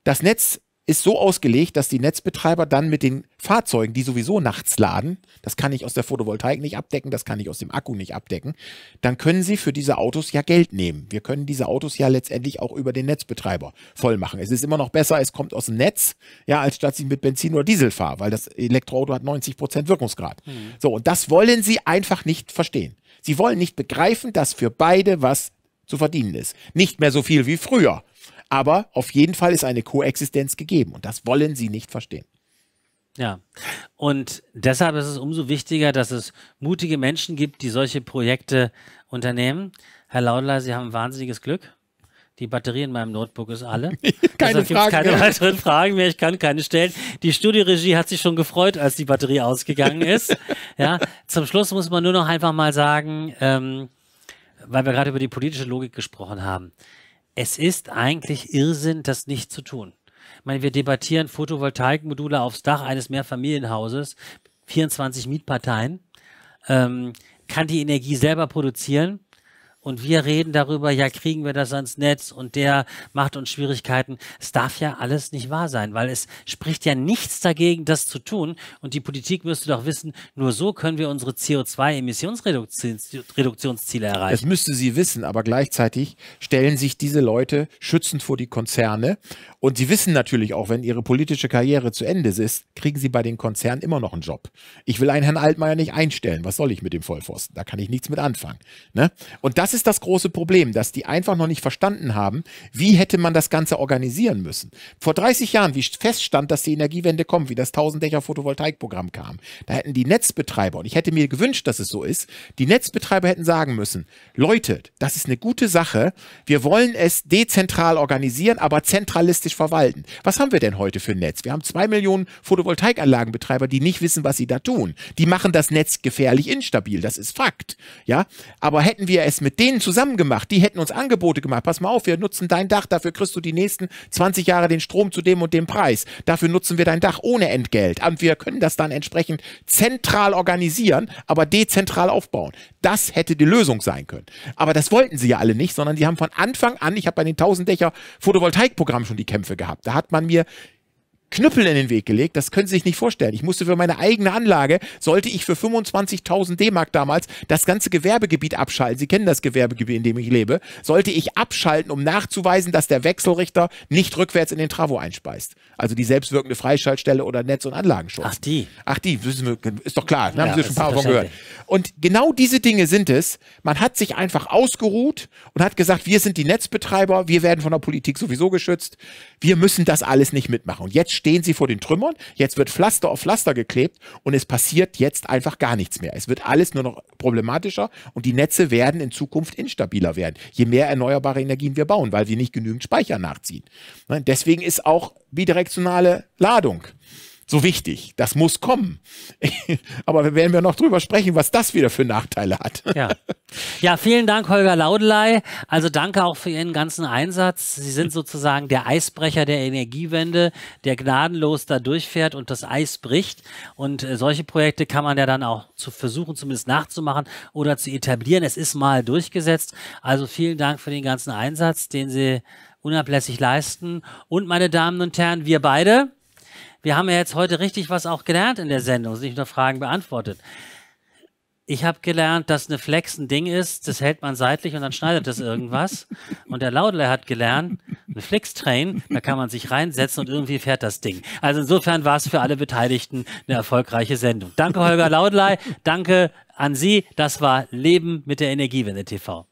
Speaker 2: Das Netz ist so ausgelegt, dass die Netzbetreiber dann mit den Fahrzeugen, die sowieso nachts laden, das kann ich aus der Photovoltaik nicht abdecken, das kann ich aus dem Akku nicht abdecken, dann können sie für diese Autos ja Geld nehmen. Wir können diese Autos ja letztendlich auch über den Netzbetreiber voll machen. Es ist immer noch besser, es kommt aus dem Netz, ja, als statt ich mit Benzin oder Diesel fahren, weil das Elektroauto hat 90 Prozent Wirkungsgrad. Mhm. So, und das wollen sie einfach nicht verstehen. Sie wollen nicht begreifen, dass für beide was zu verdienen ist. Nicht mehr so viel wie früher. Aber auf jeden Fall ist eine Koexistenz gegeben und das wollen sie nicht verstehen.
Speaker 1: Ja, und deshalb ist es umso wichtiger, dass es mutige Menschen gibt, die solche Projekte unternehmen. Herr Laudler, Sie haben wahnsinniges Glück. Die Batterie in meinem Notebook ist alle. keine (laughs) Deshalb keine mehr. (laughs) weiteren Fragen mehr. Ich kann keine stellen. Die Studieregie hat sich schon gefreut, als die Batterie ausgegangen (laughs) ist. ja, zum Schluss muss man nur noch einfach mal sagen, ähm, weil wir gerade über die politische Logik gesprochen haben es ist eigentlich Irrsinn, das nicht zu tun. Ich meine, wir debattieren Photovoltaikmodule aufs Dach eines Mehrfamilienhauses, 24 Mietparteien. Ähm, kann die Energie selber produzieren? und wir reden darüber, ja, kriegen wir das ans Netz und der macht uns Schwierigkeiten. Es darf ja alles nicht wahr sein, weil es spricht ja nichts dagegen, das zu tun. Und die Politik müsste doch wissen, nur so können wir unsere CO2-Emissionsreduktionsziele erreichen. Das
Speaker 2: müsste sie wissen, aber gleichzeitig stellen sich diese Leute schützend vor die Konzerne. Und sie wissen natürlich auch, wenn ihre politische Karriere zu Ende ist, kriegen sie bei den Konzernen immer noch einen Job. Ich will einen Herrn Altmaier nicht einstellen. Was soll ich mit dem Vollpfosten? Da kann ich nichts mit anfangen. Ne? Und das ist ist das große Problem, dass die einfach noch nicht verstanden haben, wie hätte man das Ganze organisieren müssen. Vor 30 Jahren, wie feststand, dass die Energiewende kommt, wie das 1000-Dächer Photovoltaikprogramm kam, da hätten die Netzbetreiber, und ich hätte mir gewünscht, dass es so ist, die Netzbetreiber hätten sagen müssen, Leute, das ist eine gute Sache, wir wollen es dezentral organisieren, aber zentralistisch verwalten. Was haben wir denn heute für ein Netz? Wir haben zwei Millionen Photovoltaikanlagenbetreiber, die nicht wissen, was sie da tun. Die machen das Netz gefährlich instabil, das ist Fakt. Ja, aber hätten wir es mit mit denen zusammen gemacht. Die hätten uns Angebote gemacht. Pass mal auf, wir nutzen dein Dach, dafür kriegst du die nächsten 20 Jahre den Strom zu dem und dem Preis. Dafür nutzen wir dein Dach ohne Entgelt. Und wir können das dann entsprechend zentral organisieren, aber dezentral aufbauen. Das hätte die Lösung sein können. Aber das wollten sie ja alle nicht, sondern sie haben von Anfang an, ich habe bei den 1000 Dächer Photovoltaikprogramm schon die Kämpfe gehabt. Da hat man mir Knüppel in den Weg gelegt. Das können Sie sich nicht vorstellen. Ich musste für meine eigene Anlage, sollte ich für 25.000 D-Mark damals das ganze Gewerbegebiet abschalten. Sie kennen das Gewerbegebiet, in dem ich lebe. Sollte ich abschalten, um nachzuweisen, dass der Wechselrichter nicht rückwärts in den Travo einspeist. Also die selbstwirkende Freischaltstelle oder Netz- und Anlagenschutz. Ach die. Ach die, ist doch klar, ne? ja, haben Sie schon ein paar Wochen gehört. Und genau diese Dinge sind es. Man hat sich einfach ausgeruht und hat gesagt, wir sind die Netzbetreiber, wir werden von der Politik sowieso geschützt, wir müssen das alles nicht mitmachen. Und jetzt stehen sie vor den Trümmern, jetzt wird Pflaster auf Pflaster geklebt und es passiert jetzt einfach gar nichts mehr. Es wird alles nur noch problematischer und die Netze werden in Zukunft instabiler werden, je mehr erneuerbare Energien wir bauen, weil wir nicht genügend Speicher nachziehen. Deswegen ist auch bidirektionale Ladung. So wichtig, das muss kommen. (laughs) Aber wir werden wir noch drüber sprechen, was das wieder für Nachteile hat. ja.
Speaker 1: (laughs) ja, vielen Dank, Holger Laudelei. Also danke auch für Ihren ganzen Einsatz. Sie sind sozusagen der Eisbrecher der Energiewende, der gnadenlos da durchfährt und das Eis bricht. Und äh, solche Projekte kann man ja dann auch zu versuchen, zumindest nachzumachen oder zu etablieren. Es ist mal durchgesetzt. Also vielen Dank für den ganzen Einsatz, den Sie unablässig leisten. Und meine Damen und Herren, wir beide, wir haben ja jetzt heute richtig was auch gelernt in der Sendung, nicht nur Fragen beantwortet. Ich habe gelernt, dass eine Flex ein Ding ist, das hält man seitlich und dann schneidet das irgendwas. Und der Laudler hat gelernt, eine Flix-Train, da kann man sich reinsetzen und irgendwie fährt das Ding. Also insofern war es für alle Beteiligten eine erfolgreiche Sendung. Danke, Holger Laudlei. Danke an Sie. Das war Leben mit der Energiewende TV.